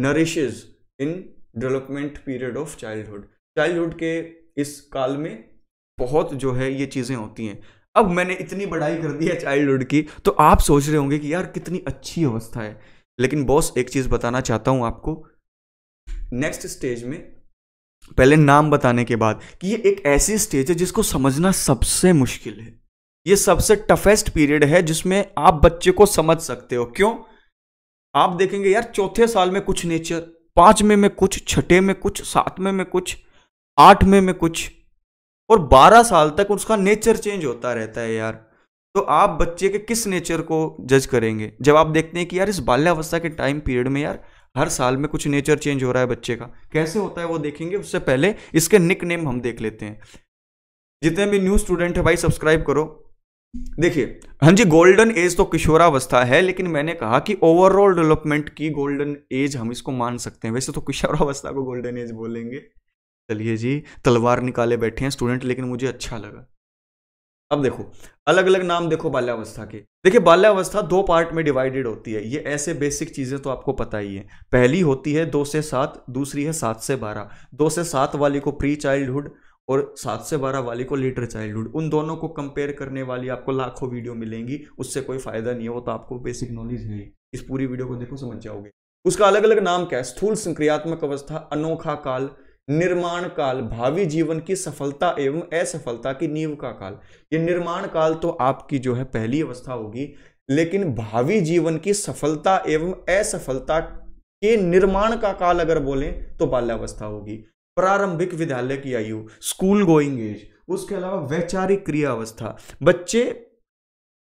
nourishes in development period of childhood childhood के इस काल में बहुत जो है ये चीज़ें होती हैं अब मैंने इतनी बढ़ाई कर दी है चाइल्डहुड की तो आप सोच रहे होंगे कि यार कितनी अच्छी अवस्था है लेकिन बॉस एक चीज़ बताना चाहता हूँ आपको नेक्स्ट स्टेज में पहले नाम बताने के बाद कि ये एक ऐसी स्टेज है जिसको समझना सबसे मुश्किल है ये सबसे टफेस्ट पीरियड है जिसमें आप बच्चे को समझ सकते हो क्यों आप देखेंगे यार चौथे साल में कुछ नेचर पांचवें में कुछ छठे में कुछ सातवें में कुछ आठवें में कुछ और बारह साल तक उसका नेचर चेंज होता रहता है यार तो आप बच्चे के किस नेचर को जज करेंगे जब आप देखते हैं कि यार इस बाल्यावस्था के टाइम पीरियड में यार हर साल में कुछ नेचर चेंज हो रहा है बच्चे का कैसे होता है वो देखेंगे उससे पहले इसके निक नेम हम देख लेते हैं जितने भी न्यू स्टूडेंट है भाई सब्सक्राइब करो देखिए हाँ जी गोल्डन एज तो किशोरावस्था है लेकिन मैंने कहा कि ओवरऑल डेवलपमेंट की गोल्डन एज हम इसको मान सकते हैं वैसे तो किशोरावस्था को गोल्डन एज बोलेंगे चलिए जी तलवार निकाले बैठे हैं स्टूडेंट लेकिन मुझे अच्छा लगा अब देखो अलग अलग नाम देखो बाल्यावस्था के देखिए बाल्यावस्था दो पार्ट में डिवाइडेड होती है ये ऐसे बेसिक चीज़ें तो आपको पता ही है पहली होती है दो से सात दूसरी है सात से बारह दो से सात वाली को प्री चाइल्डहुड और सात से बारह वाली को लेटर चाइल्डहुड उन दोनों को कंपेयर करने वाली आपको लाखों वीडियो मिलेंगी उससे कोई फायदा नहीं है वो तो आपको बेसिक नॉलेज है इस पूरी वीडियो को देखो समझ जाओगे उसका अलग अलग नाम क्या है स्थूल संक्रियात्मक अवस्था अनोखा काल निर्माण काल भावी जीवन की सफलता एवं असफलता की नींव का काल ये निर्माण काल तो आपकी जो है पहली अवस्था होगी लेकिन भावी जीवन की सफलता एवं असफलता के निर्माण का काल अगर बोलें तो बाल्यावस्था होगी प्रारंभिक विद्यालय की आयु स्कूल गोइंग एज उसके अलावा वैचारिक क्रिया अवस्था बच्चे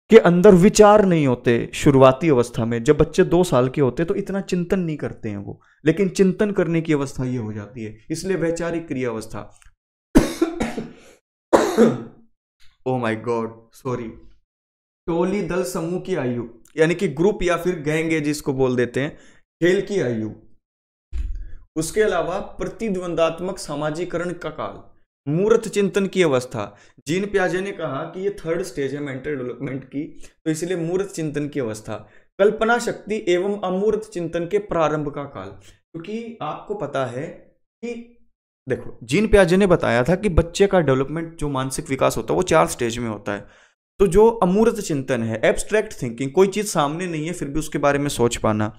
के अंदर विचार नहीं होते शुरुआती अवस्था में जब बच्चे दो साल के होते तो इतना चिंतन नहीं करते हैं वो लेकिन चिंतन करने की अवस्था ये हो जाती है इसलिए वैचारिक क्रिया अवस्था ओ माय गॉड सॉरी टोली दल समूह की आयु यानी कि ग्रुप या फिर गैंग जिसको बोल देते हैं खेल की आयु उसके अलावा प्रतिद्वंदात्मक समाजीकरण का काल मूर्त चिंतन की अवस्था जीन प्याजे ने कहा कि ये थर्ड स्टेज है मेंटल डेवलपमेंट की तो इसलिए मूर्त चिंतन की अवस्था कल्पना शक्ति एवं अमूर्त चिंतन के प्रारंभ का काल क्योंकि तो आपको पता है कि देखो जीन प्याजे ने बताया था कि बच्चे का डेवलपमेंट जो मानसिक विकास होता है वो चार स्टेज में होता है तो जो अमूर्त चिंतन है एब्स्ट्रैक्ट थिंकिंग कोई चीज़ सामने नहीं है फिर भी उसके बारे में सोच पाना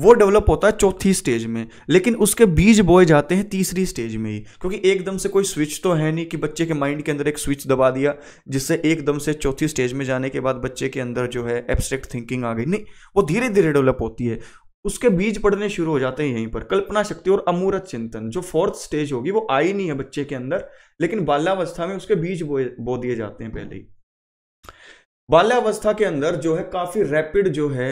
वो डेवलप होता है चौथी स्टेज में लेकिन उसके बीज बोए जाते हैं तीसरी स्टेज में ही क्योंकि एकदम से कोई स्विच तो है नहीं कि बच्चे के माइंड के अंदर एक स्विच दबा दिया जिससे एकदम से चौथी स्टेज में जाने के बाद बच्चे के अंदर जो है एब्स्ट्रैक्ट थिंकिंग आ गई नहीं वो धीरे धीरे डेवलप होती है उसके बीज पढ़ने शुरू हो जाते हैं यहीं पर कल्पना शक्ति और अमूर्त चिंतन जो फोर्थ स्टेज होगी वो आई नहीं है बच्चे के अंदर लेकिन बाल्यावस्था में उसके बीज बो बो दिए जाते हैं पहले ही बाल्यावस्था के अंदर जो है काफ़ी रैपिड जो है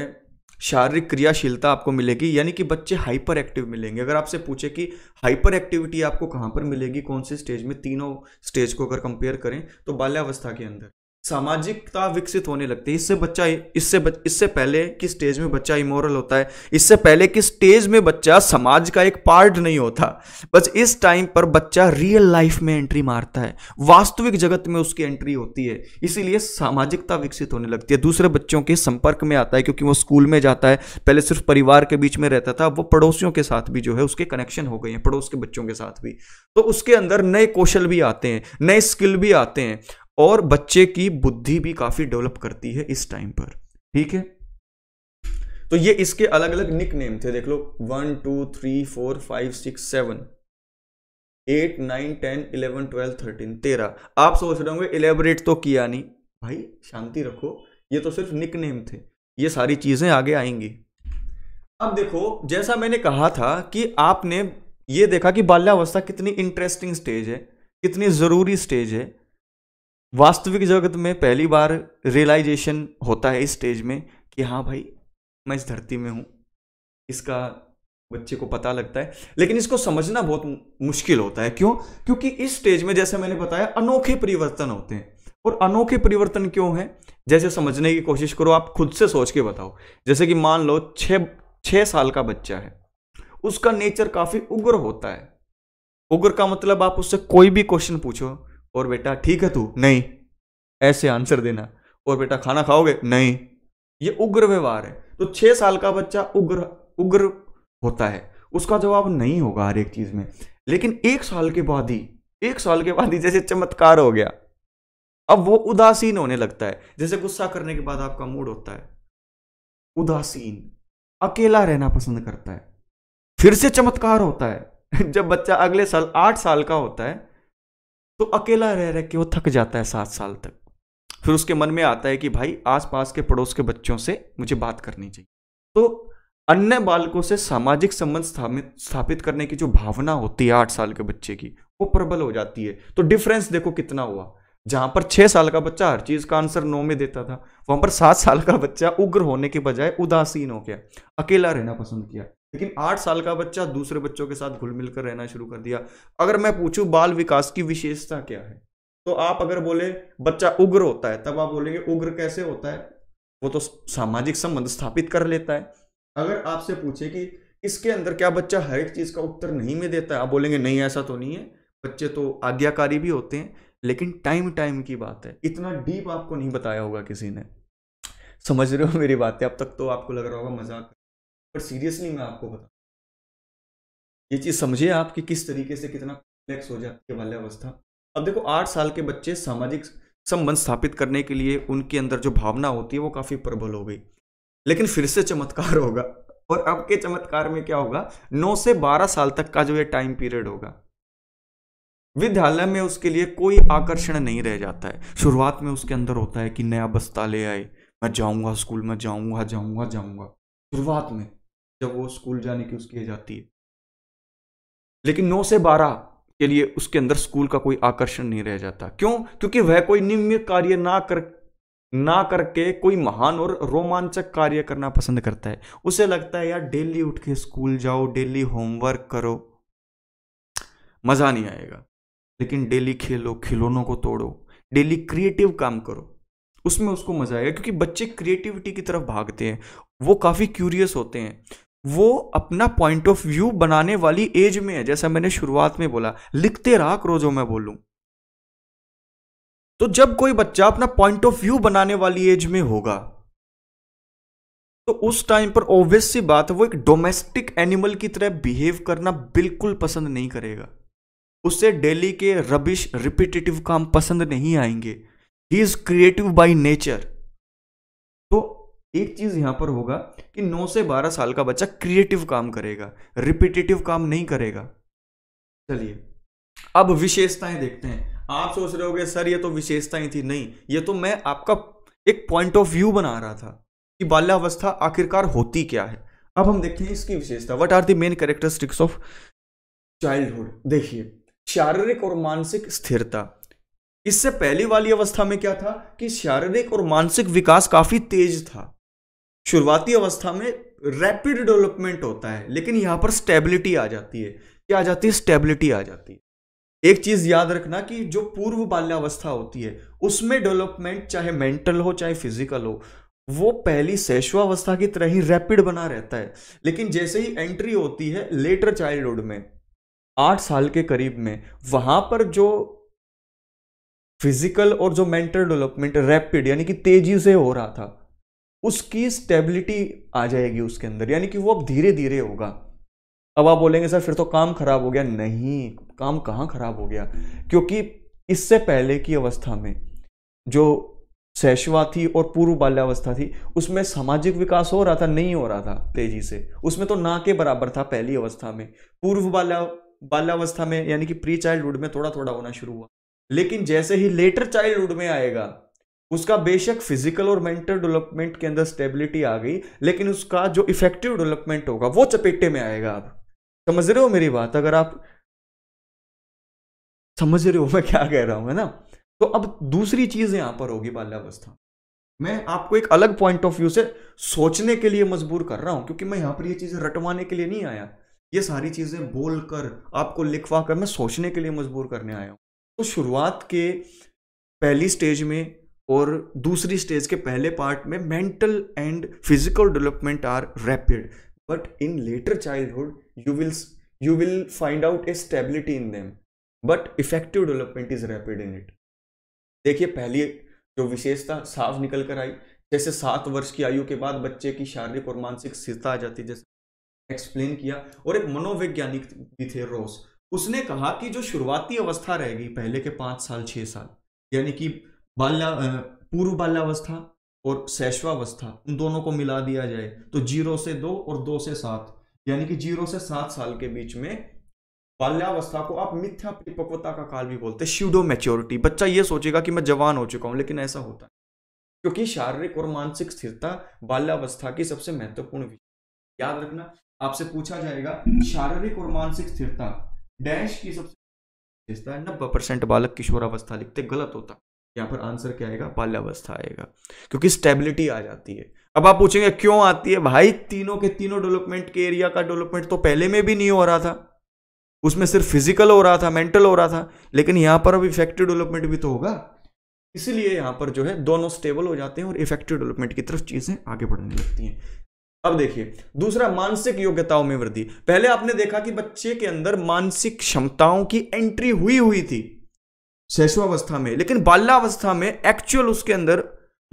शारीरिक क्रियाशीलता आपको मिलेगी यानी कि बच्चे हाइपर एक्टिव मिलेंगे अगर आपसे पूछे कि हाइपर एक्टिविटी आपको कहाँ पर मिलेगी कौन से स्टेज में तीनों स्टेज को अगर कंपेयर करें तो बाल्यावस्था के अंदर सामाजिकता विकसित होने लगती है इससे बच्चा इससे बच, इससे पहले किस स्टेज में बच्चा इमोरल होता है इससे पहले किस स्टेज में बच्चा समाज का एक पार्ट नहीं होता बस इस टाइम पर बच्चा रियल लाइफ में एंट्री मारता है वास्तविक जगत में उसकी एंट्री होती है इसीलिए सामाजिकता विकसित होने लगती है दूसरे बच्चों के संपर्क में आता है क्योंकि वो स्कूल में जाता है पहले सिर्फ परिवार के बीच में रहता था वो पड़ोसियों के साथ भी जो है उसके कनेक्शन हो गए हैं पड़ोस के बच्चों के साथ भी तो उसके अंदर नए कौशल भी आते हैं नए स्किल भी आते हैं और बच्चे की बुद्धि भी काफ़ी डेवलप करती है इस टाइम पर ठीक है तो ये इसके अलग अलग निक नेम थे देख लो one two three four five six seven eight nine ten eleven twelve thirteen तेरह आप सोच रहे होंगे इलेबरेट तो किया नहीं भाई शांति रखो ये तो सिर्फ निक नेम थे ये सारी चीज़ें आगे आएंगी अब देखो जैसा मैंने कहा था कि आपने ये देखा कि बाल्यावस्था कितनी इंटरेस्टिंग स्टेज है कितनी ज़रूरी स्टेज है वास्तविक जगत में पहली बार रियलाइजेशन होता है इस स्टेज में कि हाँ भाई मैं इस धरती में हूँ इसका बच्चे को पता लगता है लेकिन इसको समझना बहुत मुश्किल होता है क्यों क्योंकि इस स्टेज में जैसे मैंने बताया अनोखे परिवर्तन होते हैं और अनोखे परिवर्तन क्यों हैं जैसे समझने की कोशिश करो आप खुद से सोच के बताओ जैसे कि मान लो छः छः साल का बच्चा है उसका नेचर काफ़ी उग्र होता है उग्र का मतलब आप उससे कोई भी क्वेश्चन पूछो और बेटा ठीक है तू नहीं ऐसे आंसर देना और बेटा खाना खाओगे नहीं ये उग्र व्यवहार है तो छह साल का बच्चा उग्र उग्र होता है उसका जवाब नहीं होगा हर एक चीज़ में लेकिन एक साल के बाद ही एक साल के बाद ही जैसे चमत्कार हो गया अब वो उदासीन होने लगता है जैसे गुस्सा करने के बाद आपका मूड होता है उदासीन अकेला रहना पसंद करता है फिर से चमत्कार होता है जब बच्चा अगले साल आठ साल का होता है तो अकेला रह रह के वो थक जाता है सात साल तक फिर उसके मन में आता है कि भाई आसपास के पड़ोस के बच्चों से मुझे बात करनी चाहिए तो अन्य बालकों से सामाजिक संबंध स्थापित स्थापित करने की जो भावना होती है आठ साल के बच्चे की वो प्रबल हो जाती है तो डिफरेंस देखो कितना हुआ जहां पर छह साल का बच्चा हर चीज का आंसर नौ में देता था वहां पर सात साल का बच्चा उग्र होने के बजाय उदासीन हो गया अकेला रहना पसंद किया लेकिन आठ साल का बच्चा दूसरे बच्चों के साथ घुल मिलकर रहना शुरू कर दिया अगर मैं पूछूं बाल विकास की विशेषता क्या है तो आप अगर बोले बच्चा उग्र होता है तब आप बोलेंगे उग्र कैसे होता है वो तो सामाजिक संबंध स्थापित कर लेता है अगर आपसे पूछे कि इसके अंदर क्या बच्चा हर एक चीज़ का उत्तर नहीं में देता है आप बोलेंगे नहीं ऐसा तो नहीं है बच्चे तो आज्ञाकारी भी होते हैं लेकिन टाइम टाइम की बात है इतना डीप आपको नहीं बताया होगा किसी ने समझ रहे हो मेरी बातें अब तक तो आपको लग रहा होगा मजाक पर सीरियसली मैं आपको बता ये चीज़ समझिए आप कि किस तरीके से कितना कॉम्प्लेक्स हो जाती है बाल्यावस्था अब देखो आठ साल के बच्चे सामाजिक संबंध स्थापित करने के लिए उनके अंदर जो भावना होती है वो काफ़ी प्रबल हो गई लेकिन फिर से चमत्कार होगा और अब के चमत्कार में क्या होगा नौ से बारह साल तक का जो ये टाइम पीरियड होगा विद्यालय में उसके लिए कोई आकर्षण नहीं रह जाता है शुरुआत में उसके अंदर होता है कि नया बस्ता ले आए मैं जाऊंगा स्कूल में जाऊंगा जाऊंगा जाऊंगा शुरुआत में जब वो स्कूल जाने की उसकी जाती है लेकिन नौ से बारह के लिए उसके अंदर स्कूल का कोई आकर्षण नहीं रह जाता क्यों क्योंकि वह कोई निम्न कार्य ना कर ना करके कोई महान और रोमांचक कार्य करना पसंद करता है उसे लगता है यार डेली उठ के स्कूल जाओ डेली होमवर्क करो मज़ा नहीं आएगा लेकिन डेली खेलो खिलौनों को तोड़ो डेली क्रिएटिव काम करो उसमें उसको मज़ा आएगा क्योंकि बच्चे क्रिएटिविटी की तरफ भागते हैं वो काफ़ी क्यूरियस होते हैं वो अपना पॉइंट ऑफ व्यू बनाने वाली एज में है जैसा मैंने शुरुआत में बोला लिखते रहा रोजो मैं बोलूं तो जब कोई बच्चा अपना पॉइंट ऑफ व्यू बनाने वाली एज में होगा तो उस टाइम पर ऑब्वियस सी बात है वो एक डोमेस्टिक एनिमल की तरह बिहेव करना बिल्कुल पसंद नहीं करेगा उससे डेली के रबिश रिपीटेटिव काम पसंद नहीं आएंगे he is creative by nature एक चीज़ यहां पर होगा कि 9 से 12 साल का बच्चा क्रिएटिव काम करेगा रिपीटेटिव काम नहीं करेगा चलिए अब विशेषताएं देखते हैं आप सोच रहे होगे सर ये तो विशेषताएं थी नहीं ये तो मैं आपका एक पॉइंट ऑफ व्यू बना रहा था कि बाल्यावस्था आखिरकार होती क्या है अब हम देखते हैं इसकी विशेषता what are the main characteristics of childhood देखिए शारीरिक और मानसिक स्थिरता इससे पहली वाली अवस्था में क्या था कि शारीरिक और मानसिक विकास काफी तेज था शुरुआती अवस्था में रैपिड डेवलपमेंट होता है लेकिन यहाँ पर स्टेबिलिटी आ जाती है क्या आ जाती है स्टेबिलिटी आ जाती है एक चीज याद रखना कि जो पूर्व बाल्यावस्था होती है उसमें डेवलपमेंट चाहे मेंटल हो चाहे फिजिकल हो वो पहली शैशवावस्था की तरह ही रैपिड बना रहता है लेकिन जैसे ही एंट्री होती है लेटर चाइल्डहुड में आठ साल के करीब में वहां पर जो फिजिकल और जो मेंटल डेवलपमेंट रैपिड यानी कि तेजी से हो रहा था उसकी स्टेबिलिटी आ जाएगी उसके अंदर यानी कि वो अब धीरे धीरे होगा अब आप बोलेंगे सर फिर तो काम खराब हो गया नहीं काम कहाँ खराब हो गया क्योंकि इससे पहले की अवस्था में जो सैशवा थी और पूर्व बाल्यावस्था थी उसमें सामाजिक विकास हो रहा था नहीं हो रहा था तेजी से उसमें तो ना के बराबर था पहली अवस्था में पूर्व बाल्या बाल्यावस्था में यानी कि प्री चाइल्डहुड में थोड़ा थोड़ा होना शुरू हुआ लेकिन जैसे ही लेटर चाइल्डहुड में आएगा उसका बेशक फिजिकल और मेंटल डेवलपमेंट के अंदर स्टेबिलिटी आ गई लेकिन उसका जो इफेक्टिव डेवलपमेंट होगा वो चपेटे में आएगा आप समझ रहे हो मेरी बात अगर आप समझ रहे हो मैं क्या कह रहा हूं है ना तो अब दूसरी चीज यहां पर होगी बाल्यावस्था मैं आपको एक अलग पॉइंट ऑफ व्यू से सोचने के लिए मजबूर कर रहा हूं क्योंकि मैं यहां पर ये चीज़ें रटवाने के लिए नहीं आया ये सारी चीज़ें बोलकर आपको लिखवा कर मैं सोचने के लिए मजबूर करने आया हूं तो शुरुआत के पहली स्टेज में और दूसरी स्टेज के पहले पार्ट में mental and physical development are rapid but in later childhood you will you will find out a stability in them but effective development is rapid in it देखिए पहली जो विशेषता साफ निकल कर आई जैसे सात वर्ष की आयु के बाद बच्चे की शारीरिक और मानसिक स्थिरता आ जाती जैसे एक्सप्लेन किया और एक मनोवैज्ञानिक भी थे रोस उसने कहा कि जो शुरुआती अवस्था रहेगी पहले के पाँच साल छः साल यानी कि बाल्या पूर्व बाल्यावस्था और शैशवावस्था उन दोनों को मिला दिया जाए तो जीरो से दो और दो से सात यानी कि जीरो से सात साल के बीच में बाल्यावस्था को आप मिथ्या परिपक्वता का काल भी बोलते हैं श्यूडो मैच्योरिटी बच्चा ये सोचेगा कि मैं जवान हो चुका हूं लेकिन ऐसा होता है क्योंकि शारीरिक और मानसिक स्थिरता बाल्यावस्था की सबसे महत्वपूर्ण विषय याद रखना आपसे पूछा जाएगा शारीरिक और मानसिक स्थिरता डैश की सबसे नब्बे परसेंट बालक किशोरावस्था लिखते गलत होता यहाँ पर आंसर क्या आएगा बाल्यावस्था आएगा क्योंकि स्टेबिलिटी आ जाती है अब आप पूछेंगे क्यों आती है भाई तीनों के तीनों डेवलपमेंट के एरिया का डेवलपमेंट तो पहले में भी नहीं हो रहा था उसमें सिर्फ फिजिकल हो रहा था मेंटल हो रहा था लेकिन यहाँ पर अब इफेक्टिव डेवलपमेंट भी तो होगा इसीलिए यहाँ पर जो है दोनों स्टेबल हो जाते हैं और इफेक्टिव डेवलपमेंट की तरफ चीज़ें आगे बढ़ने लगती हैं अब देखिए दूसरा मानसिक योग्यताओं में वृद्धि पहले आपने देखा कि बच्चे के अंदर मानसिक क्षमताओं की एंट्री हुई हुई थी शैशवावस्था में लेकिन बाल्यावस्था में एक्चुअल उसके अंदर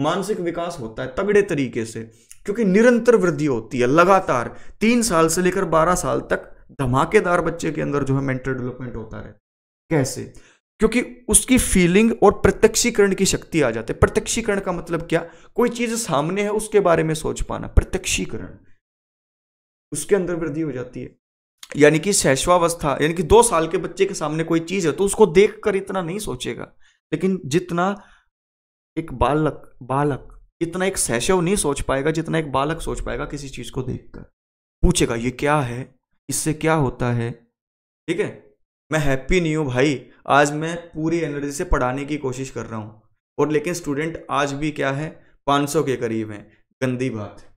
मानसिक विकास होता है तगड़े तरीके से क्योंकि निरंतर वृद्धि होती है लगातार तीन साल से लेकर बारह साल तक धमाकेदार बच्चे के अंदर जो है मेंटल डेवलपमेंट होता है कैसे क्योंकि उसकी फीलिंग और प्रत्यक्षीकरण की शक्ति आ जाती है प्रत्यक्षीकरण का मतलब क्या कोई चीज सामने है उसके बारे में सोच पाना प्रत्यक्षीकरण उसके अंदर वृद्धि हो जाती है यानी कि शैशवावस्था यानी कि दो साल के बच्चे के सामने कोई चीज है तो उसको देख कर इतना नहीं सोचेगा लेकिन जितना एक बालक बालक इतना एक शैशव नहीं सोच पाएगा जितना एक बालक सोच पाएगा किसी चीज को देखकर पूछेगा ये क्या है इससे क्या होता है ठीक है मैं हैप्पी नहीं हूँ भाई आज मैं पूरी एनर्जी से पढ़ाने की कोशिश कर रहा हूँ और लेकिन स्टूडेंट आज भी क्या है 500 के करीब हैं गंदी बात है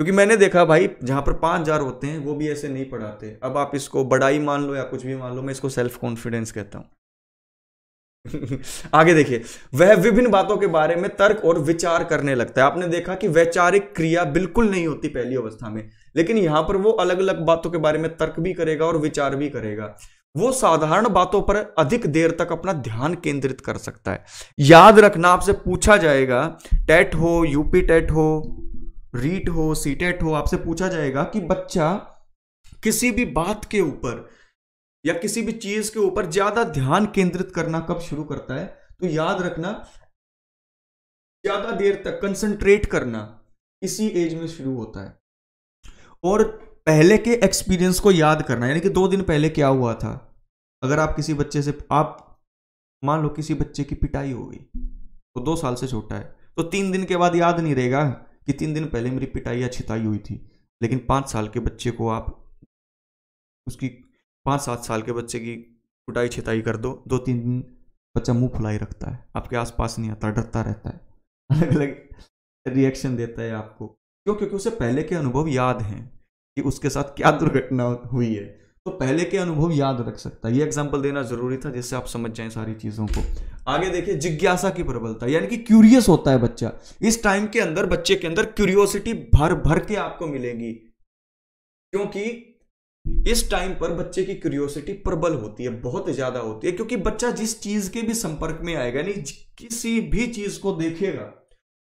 क्योंकि मैंने देखा भाई जहाँ पर पाँच हज़ार होते हैं वो भी ऐसे नहीं पढ़ाते अब आप इसको बड़ाई मान लो या कुछ भी मान लो मैं इसको सेल्फ कॉन्फिडेंस कहता हूँ आगे देखिए वह विभिन्न बातों के बारे में तर्क और विचार करने लगता है आपने देखा कि वैचारिक क्रिया बिल्कुल नहीं होती पहली अवस्था में लेकिन यहां पर वो अलग अलग बातों के बारे में तर्क भी करेगा और विचार भी करेगा वो साधारण बातों पर अधिक देर तक अपना ध्यान केंद्रित कर सकता है याद रखना आपसे पूछा जाएगा टेट हो यूपी टेट हो रीट हो सीटेट हो आपसे पूछा जाएगा कि बच्चा किसी भी बात के ऊपर या किसी भी चीज के ऊपर ज्यादा ध्यान केंद्रित करना कब शुरू करता है तो याद रखना ज्यादा देर तक कंसंट्रेट करना इसी एज में शुरू होता है और पहले के एक्सपीरियंस को याद करना यानी कि दो दिन पहले क्या हुआ था अगर आप किसी बच्चे से आप मान लो किसी बच्चे की पिटाई हो गई वो तो दो साल से छोटा है तो तीन दिन के बाद याद नहीं रहेगा कि तीन दिन पहले मेरी पिटाई या छिताई हुई थी लेकिन पाँच साल के बच्चे को आप उसकी पाँच सात साल के बच्चे की कुटाई छिताई कर दो दो तीन दिन बच्चा मुंह फुलाई रखता है आपके आसपास नहीं आता डरता रहता है अलग अलग रिएक्शन देता है आपको क्यों क्योंकि उसे पहले के अनुभव याद हैं कि उसके साथ क्या दुर्घटना हुई है तो पहले के अनुभव याद रख सकता है ये एग्जाम्पल देना जरूरी था जिससे आप समझ जाएं सारी चीज़ों को आगे देखिए जिज्ञासा की प्रबलता यानी कि क्यूरियस होता है बच्चा इस टाइम के अंदर बच्चे के अंदर क्यूरियोसिटी भर भर के आपको मिलेगी क्योंकि इस टाइम पर बच्चे की क्यूरियोसिटी प्रबल होती है बहुत ज्यादा होती है क्योंकि बच्चा जिस चीज के भी संपर्क में आएगा यानी किसी भी चीज को देखेगा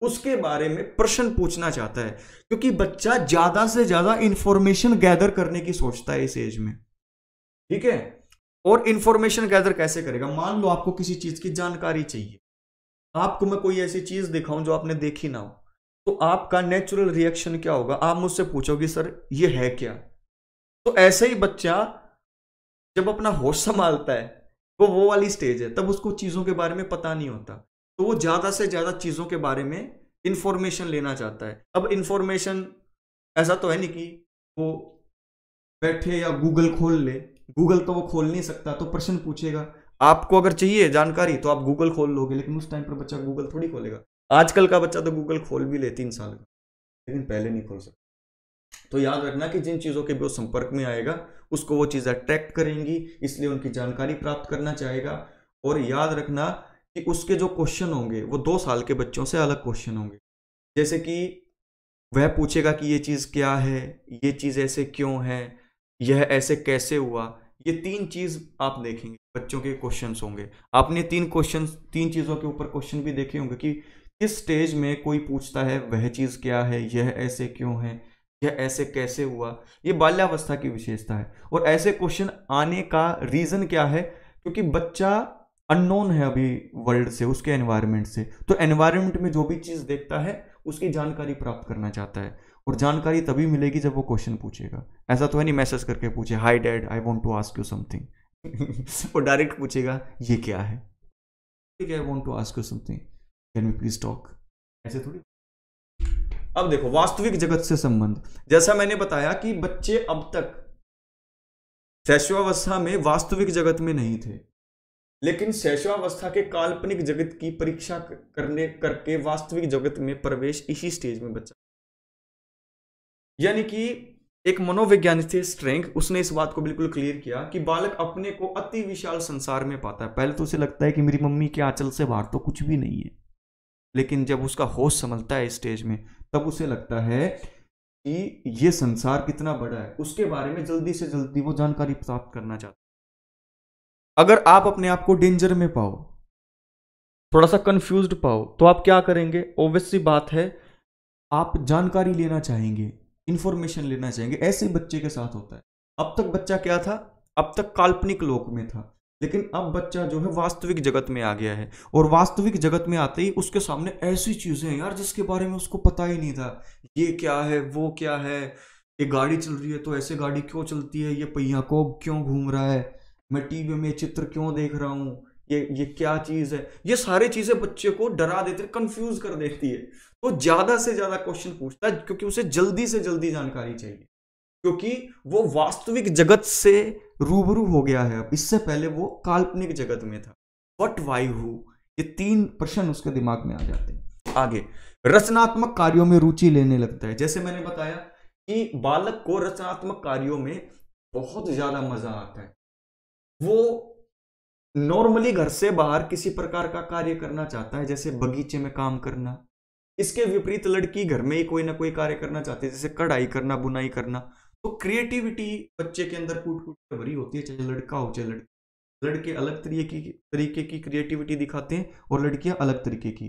उसके बारे में प्रश्न पूछना चाहता है क्योंकि बच्चा ज्यादा से ज्यादा इंफॉर्मेशन गैदर करने की सोचता है इस एज में ठीक है और इंफॉर्मेशन गैदर कैसे करेगा मान लो आपको किसी चीज की जानकारी चाहिए आपको मैं कोई ऐसी चीज दिखाऊं जो आपने देखी ना हो तो आपका नेचुरल रिएक्शन क्या होगा आप मुझसे पूछोगे सर ये है क्या तो ऐसे ही बच्चा जब अपना होश संभालता है वो तो वो वाली स्टेज है तब उसको चीजों के बारे में पता नहीं होता तो वो ज्यादा से ज्यादा चीजों के बारे में इंफॉर्मेशन लेना चाहता है अब इंफॉर्मेशन ऐसा तो है नहीं कि वो बैठे या गूगल खोल ले गूगल तो वो खोल नहीं सकता तो प्रश्न पूछेगा आपको अगर चाहिए जानकारी तो आप गूगल खोल लोगे लेकिन उस टाइम पर बच्चा गूगल थोड़ी खोलेगा आजकल का बच्चा तो गूगल खोल भी ले तीन साल का लेकिन पहले नहीं खोल सकता तो याद रखना कि जिन चीज़ों के भी वो संपर्क में आएगा उसको वो चीज़ अट्रैक्ट करेंगी इसलिए उनकी जानकारी प्राप्त करना चाहेगा और याद रखना कि उसके जो क्वेश्चन होंगे वो दो साल के बच्चों से अलग क्वेश्चन होंगे जैसे कि वह पूछेगा कि ये चीज़ क्या है ये चीज़ ऐसे क्यों है यह ऐसे कैसे हुआ ये तीन चीज़ आप देखेंगे बच्चों के क्वेश्चन होंगे आपने तीन क्वेश्चन तीन चीज़ों के ऊपर क्वेश्चन भी देखे होंगे कि किस स्टेज में कोई पूछता है वह चीज़ क्या है यह ऐसे क्यों है यह ऐसे कैसे हुआ ये बाल्यावस्था की विशेषता है और ऐसे क्वेश्चन आने का रीज़न क्या है क्योंकि बच्चा अननोन है अभी वर्ल्ड से उसके एनवायरनमेंट से तो एनवायरनमेंट में जो भी चीज़ देखता है उसकी जानकारी प्राप्त करना चाहता है और जानकारी तभी मिलेगी जब वो क्वेश्चन पूछेगा ऐसा तो है नहीं मैसेज करके पूछे hi dad I want to ask you something वो डायरेक्ट पूछेगा ये क्या है ठीक है I want to ask you something can we please talk ऐसे थोड़ी अब देखो वास्तविक जगत से संबंध जैसा मैंने बताया कि बच्चे अब तक शैशवावस्था में वास्तविक जगत में नहीं थे लेकिन शैशवावस्था के काल्पनिक जगत की परीक्षा करने करके वास्तविक जगत में प्रवेश इसी स्टेज में बच्चा यानी कि एक मनोवैज्ञानिक थे स्ट्रेंग उसने इस बात को बिल्कुल क्लियर किया कि बालक अपने को अति विशाल संसार में पाता है पहले तो उसे लगता है कि मेरी मम्मी के आंचल से बाहर तो कुछ भी नहीं है लेकिन जब उसका होश संभलता है स्टेज में तब उसे लगता है कि ये संसार कितना बड़ा है उसके बारे में जल्दी से जल्दी वो जानकारी प्राप्त करना चाहता है अगर आप अपने आप को डेंजर में पाओ थोड़ा सा कंफ्यूज्ड पाओ तो आप क्या करेंगे ऑब्वियसली बात है आप जानकारी लेना चाहेंगे इन्फॉर्मेशन लेना चाहेंगे ऐसे बच्चे के साथ होता है अब तक बच्चा क्या था अब तक काल्पनिक लोक में था लेकिन अब बच्चा जो है वास्तविक जगत में आ गया है और वास्तविक जगत में आते ही उसके सामने ऐसी चीज़ें यार जिसके बारे में उसको पता ही नहीं था ये क्या है वो क्या है ये गाड़ी चल रही है तो ऐसे गाड़ी क्यों चलती है ये पहिया को क्यों घूम रहा है मैं टीवी में चित्र क्यों देख रहा हूँ ये ये क्या चीज है ये सारी चीजें बच्चे को डरा देती है कंफ्यूज कर देती है तो ज्यादा से ज्यादा क्वेश्चन पूछता है क्योंकि उसे जल्दी से जल्दी जानकारी चाहिए क्योंकि वो वास्तविक जगत से रूबरू हो गया है अब इससे पहले वो काल्पनिक जगत में था वट वाई हु ये तीन प्रश्न उसके दिमाग में आ जाते हैं आगे रचनात्मक कार्यों में रुचि लेने लगता है जैसे मैंने बताया कि बालक को रचनात्मक कार्यों में बहुत ज्यादा मजा आता है वो नॉर्मली घर से बाहर किसी प्रकार का कार्य करना चाहता है जैसे बगीचे में काम करना इसके विपरीत लड़की घर में ही कोई ना कोई कार्य करना चाहती है जैसे कढ़ाई करना बुनाई करना तो क्रिएटिविटी बच्चे के अंदर कूट कूट के भरी होती है चाहे लड़का हो चाहे लड़की लड़के अलग तरीके की तरीके की क्रिएटिविटी दिखाते हैं और लड़कियां अलग तरीके की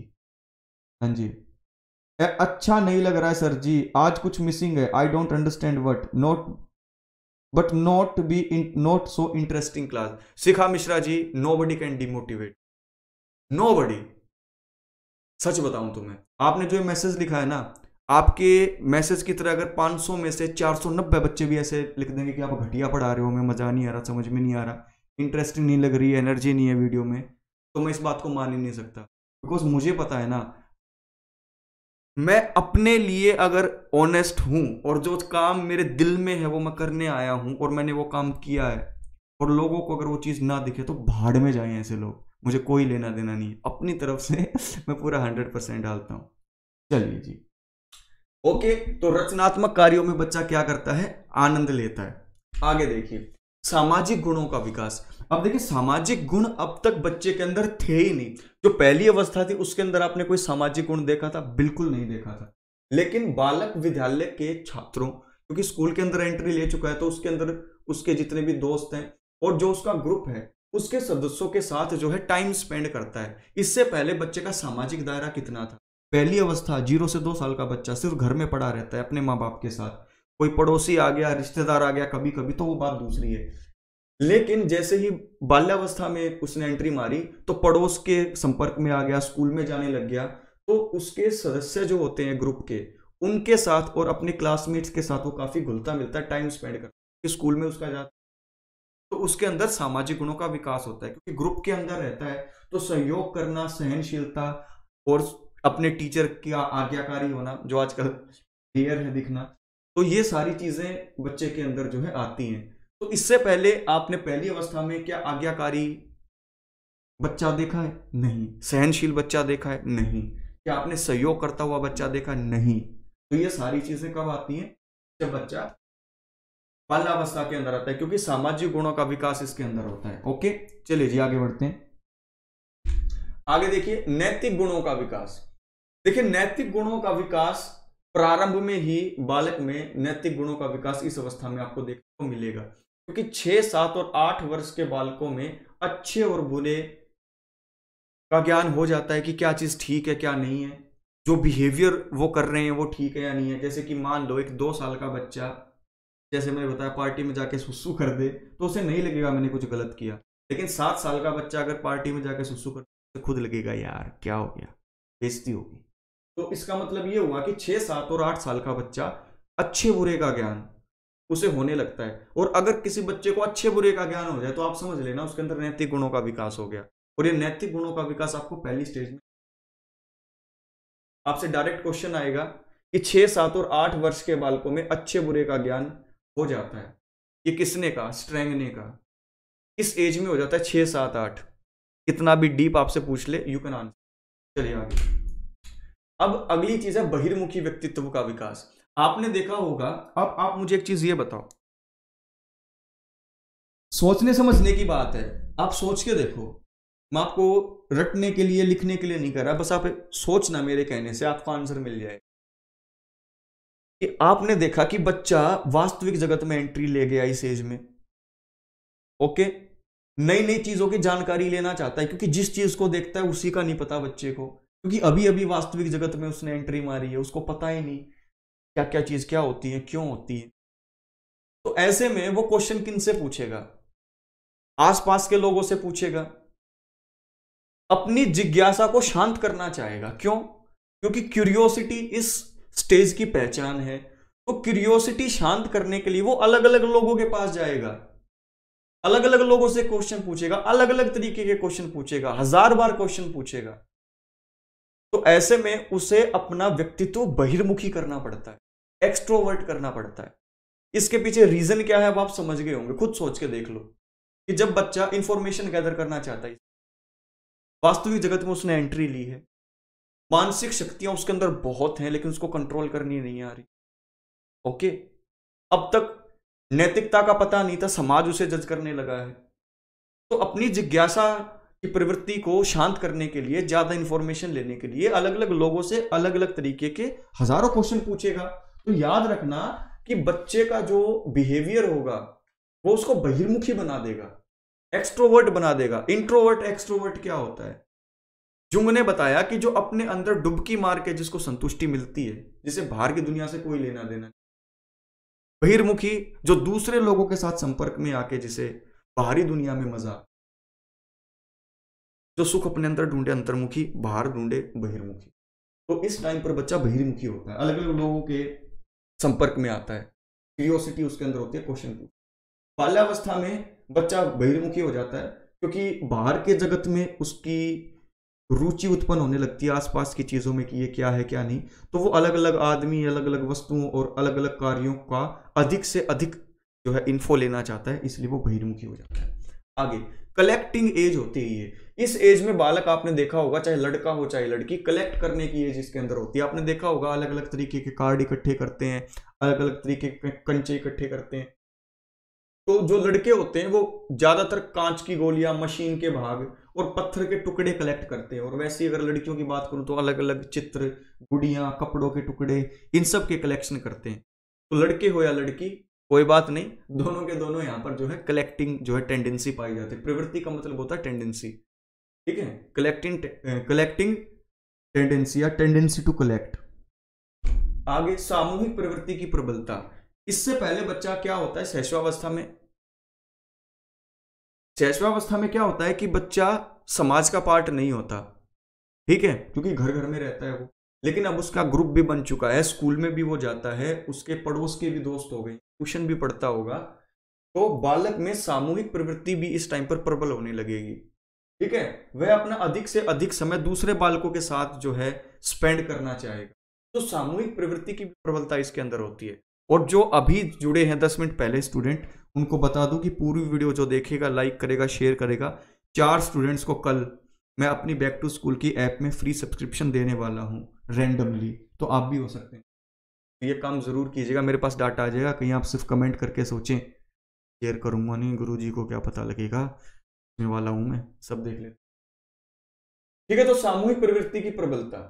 हाँ जी अच्छा नहीं लग रहा है सर जी आज कुछ मिसिंग है I don't understand what not but not be not so interesting class Shikha Mishra ji nobody can demotivate nobody सच बताऊं तुम्हें आपने जो मैसेज लिखा है ना आपके मैसेज की तरह अगर 500 में से 490 बच्चे भी ऐसे लिख देंगे कि आप घटिया पढ़ा रहे हो हमें मज़ा नहीं आ रहा समझ में नहीं आ रहा इंटरेस्टिंग नहीं लग रही है एनर्जी नहीं है वीडियो में तो मैं इस बात को मान ही नहीं सकता बिकॉज मुझे पता है ना मैं अपने लिए अगर ऑनेस्ट हूँ और जो काम मेरे दिल में है वो मैं करने आया हूँ और मैंने वो काम किया है और लोगों को अगर वो चीज़ ना दिखे तो भाड़ में जाए ऐसे लोग मुझे कोई लेना देना नहीं अपनी तरफ से मैं पूरा हंड्रेड परसेंट डालता हूँ चलिए जी ओके तो रचनात्मक कार्यों में बच्चा क्या करता है आनंद लेता है आगे देखिए सामाजिक गुणों का विकास अब देखिए सामाजिक गुण अब तक बच्चे के अंदर थे ही नहीं जो पहली अवस्था थी उसके अंदर आपने कोई सामाजिक गुण देखा था बिल्कुल नहीं देखा था लेकिन बालक विद्यालय के छात्रों क्योंकि स्कूल के अंदर एंट्री ले चुका है तो उसके अंदर उसके जितने भी दोस्त हैं और जो उसका ग्रुप है उसके सदस्यों के साथ जो है टाइम स्पेंड करता है इससे पहले बच्चे का सामाजिक दायरा कितना था पहली अवस्था जीरो से दो साल का बच्चा सिर्फ घर में पड़ा रहता है अपने माँ बाप के साथ कोई पड़ोसी आ गया रिश्तेदार आ गया कभी कभी तो वो बात दूसरी है लेकिन जैसे ही बाल्यावस्था में उसने एंट्री मारी तो पड़ोस के संपर्क में आ गया स्कूल में जाने लग गया तो उसके सदस्य जो होते हैं ग्रुप के उनके साथ और अपने क्लासमेट्स के साथ वो काफ़ी घुलता मिलता टाइम स्पेंड करता है स्कूल में उसका जाता तो उसके अंदर सामाजिक गुणों का विकास होता है क्योंकि ग्रुप के अंदर रहता है तो सहयोग करना सहनशीलता और अपने टीचर की आज्ञाकारी होना जो आजकल क्लियर है दिखना तो ये सारी चीज़ें बच्चे के अंदर जो है आती हैं तो इससे पहले आपने पहली अवस्था में क्या आज्ञाकारी बच्चा देखा है नहीं सहनशील बच्चा देखा है नहीं क्या आपने सहयोग करता हुआ बच्चा देखा है नहीं तो ये सारी चीज़ें कब आती हैं जब बच्चा बाल्यावस्था के अंदर आता है क्योंकि सामाजिक गुणों का विकास इसके अंदर होता है ओके चलिए जी आगे बढ़ते हैं आगे देखिए नैतिक गुणों का विकास देखिए नैतिक गुणों का विकास प्रारंभ में ही बालक में नैतिक गुणों का विकास इस अवस्था में आपको देखने को मिलेगा क्योंकि छह सात और आठ वर्ष के बालकों में अच्छे और बुरे का ज्ञान हो जाता है कि क्या चीज ठीक है क्या नहीं है जो बिहेवियर वो कर रहे हैं वो ठीक है या नहीं है जैसे कि मान लो एक दो साल का बच्चा जैसे मैंने बताया पार्टी में जाके सुसु कर दे तो उसे नहीं लगेगा मैंने कुछ गलत किया लेकिन सात साल का बच्चा अगर पार्टी में जाके सुसु कर तो खुद लगेगा यार क्या हो गया बेजती होगी तो इसका मतलब ये हुआ कि छः सात और आठ साल का बच्चा अच्छे बुरे का ज्ञान उसे होने लगता है और अगर किसी बच्चे को अच्छे बुरे का ज्ञान हो जाए तो आप समझ लेना उसके अंदर नैतिक गुणों का विकास हो गया और ये नैतिक गुणों का विकास आपको पहली स्टेज में आपसे डायरेक्ट क्वेश्चन आएगा कि छह सात और आठ वर्ष के बालकों में अच्छे बुरे का ज्ञान हो जाता है ये किसने का स्ट्रेंग ने का इस एज में हो जाता है छह सात आठ कितना भी डीप आपसे पूछ ले यू कैन आंसर चलिए आगे अब अगली चीज है बहिर्मुखी व्यक्तित्व का विकास आपने देखा होगा अब आप मुझे एक चीज ये बताओ सोचने समझने की बात है आप सोच के देखो मैं आपको रटने के लिए लिखने के लिए नहीं कर रहा बस आप सोचना मेरे कहने से आपको आंसर मिल जाए कि आपने देखा कि बच्चा वास्तविक जगत में एंट्री ले गया इस एज में ओके नई नई चीजों की जानकारी लेना चाहता है क्योंकि जिस चीज को देखता है उसी का नहीं पता बच्चे को क्योंकि अभी अभी वास्तविक जगत में उसने एंट्री मारी है उसको पता ही नहीं क्या क्या चीज क्या होती है क्यों होती है तो ऐसे में वो क्वेश्चन किन से पूछेगा आसपास के लोगों से पूछेगा अपनी जिज्ञासा को शांत करना चाहेगा क्यों क्योंकि क्यूरियोसिटी इस स्टेज की पहचान है तो क्यूरियोसिटी शांत करने के लिए वो अलग अलग लोगों के पास जाएगा अलग अलग लोगों से क्वेश्चन पूछेगा अलग अलग तरीके के क्वेश्चन पूछेगा हजार बार क्वेश्चन पूछेगा तो ऐसे में उसे अपना व्यक्तित्व बहिर्मुखी करना पड़ता है एक्सट्रोवर्ट करना पड़ता है इसके पीछे रीजन क्या है अब आप समझ गए होंगे खुद सोच के देख लो कि जब बच्चा इंफॉर्मेशन गैदर करना चाहता है वास्तविक जगत में उसने एंट्री ली है मानसिक शक्तियां उसके अंदर बहुत हैं लेकिन उसको कंट्रोल करनी नहीं आ रही ओके अब तक नैतिकता का पता नहीं था समाज उसे जज करने लगा है तो अपनी जिज्ञासा की प्रवृत्ति को शांत करने के लिए ज़्यादा इंफॉर्मेशन लेने के लिए अलग अलग लोगों से अलग अलग तरीके के हज़ारों क्वेश्चन पूछेगा तो याद रखना कि बच्चे का जो बिहेवियर होगा वो उसको बहिर्मुखी बना देगा एक्सट्रोवर्ट बना देगा इंट्रोवर्ट एक्सट्रोवर्ट क्या होता है जुंग ने बताया कि जो अपने अंदर डुबकी मार के जिसको संतुष्टि मिलती है जिसे बाहर की दुनिया से कोई लेना देना बहिर्मुखी जो दूसरे लोगों के साथ संपर्क में आके जिसे बाहरी दुनिया में मजा जो तो सुख अपने अंदर ढूंढे अंतर्मुखी बाहर ढूंढे बहिर्मुखी तो इस टाइम पर बच्चा बहिर्मुखी होता है अलग अलग लोगों के संपर्क में आता है क्यूरियोसिटी उसके अंदर होती है क्वेश्चन की बाल्यावस्था में बच्चा बहिर्मुखी हो जाता है क्योंकि बाहर के जगत में उसकी रुचि उत्पन्न होने लगती है आसपास की चीज़ों में कि ये क्या है क्या नहीं तो वो अलग अलग आदमी अलग अलग वस्तुओं और अलग अलग कार्यों का अधिक से अधिक जो है इन्फो लेना चाहता है इसलिए वो बहिर्मुखी हो जाता है आगे कलेक्टिंग एज होती है ये इस एज में बालक आपने देखा होगा चाहे लड़का हो चाहे लड़की कलेक्ट करने की एज इसके अंदर होती है आपने देखा होगा अलग अलग तरीके के कार्ड इकट्ठे करते हैं अलग अलग तरीके के कंचे इकट्ठे करते हैं तो जो लड़के होते हैं वो ज़्यादातर कांच की गोलियां मशीन के भाग और पत्थर के टुकड़े कलेक्ट करते हैं और वैसे अगर लड़कियों की बात करूं तो अलग अलग चित्र गुड़िया कपड़ों के टुकड़े इन सब के कलेक्शन करते हैं तो लड़के हो या लड़की कोई बात नहीं दोनों के दोनों यहाँ पर जो है कलेक्टिंग जो है टेंडेंसी पाई जाती है प्रवृत्ति का मतलब होता है टेंडेंसी ठीक है कलेक्टिंग कलेक्टिंग टेंडेंसी या टेंडेंसी टू कलेक्ट आगे सामूहिक प्रवृत्ति की प्रबलता इससे पहले बच्चा क्या होता है शैशवावस्था में शैशवावस्था में क्या होता है कि बच्चा समाज का पार्ट नहीं होता ठीक है क्योंकि घर घर में रहता है वो लेकिन अब उसका ग्रुप भी बन चुका है स्कूल में भी वो जाता है उसके पड़ोस के भी दोस्त हो गए क्वेश्चन भी पढ़ता होगा तो बालक में सामूहिक प्रवृत्ति भी इस टाइम पर प्रबल होने लगेगी ठीक है वह अपना अधिक से अधिक समय दूसरे बालकों के साथ जो है स्पेंड करना चाहेगा तो सामूहिक प्रवृत्ति की प्रबलता इसके अंदर होती है और जो अभी जुड़े हैं दस मिनट पहले स्टूडेंट उनको बता दूं कि पूरी वीडियो जो देखेगा लाइक करेगा शेयर करेगा चार स्टूडेंट्स को कल मैं अपनी बैक टू स्कूल की ऐप में फ्री सब्सक्रिप्शन देने वाला हूँ रैंडमली तो आप भी हो सकते हैं ये काम ज़रूर कीजिएगा मेरे पास डाटा आ जाएगा कहीं आप सिर्फ कमेंट करके सोचें शेयर करूंगा नहीं गुरु जी को क्या पता लगेगा वाला हूं मैं सब देख लेता ठीक है तो सामूहिक प्रवृत्ति की प्रबलता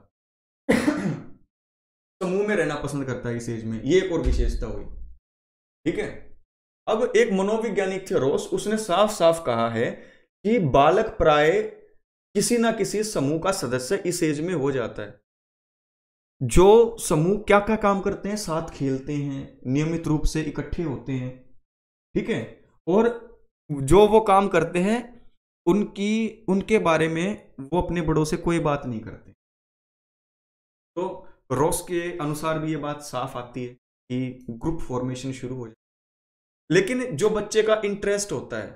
समूह में रहना पसंद करता है इस एज में ये एक और विशेषता हुई ठीक है अब एक मनोविज्ञानिक थे रोस उसने साफ साफ कहा है कि बालक प्राय किसी ना किसी समूह का सदस्य इस एज में हो जाता है जो समूह क्या क्या काम करते हैं साथ खेलते हैं नियमित रूप से इकट्ठे होते हैं ठीक है और जो वो काम करते हैं उनकी उनके बारे में वो अपने बड़ों से कोई बात नहीं करते तो रॉस के अनुसार भी ये बात साफ आती है कि ग्रुप फॉर्मेशन शुरू हो जाए लेकिन जो बच्चे का इंटरेस्ट होता है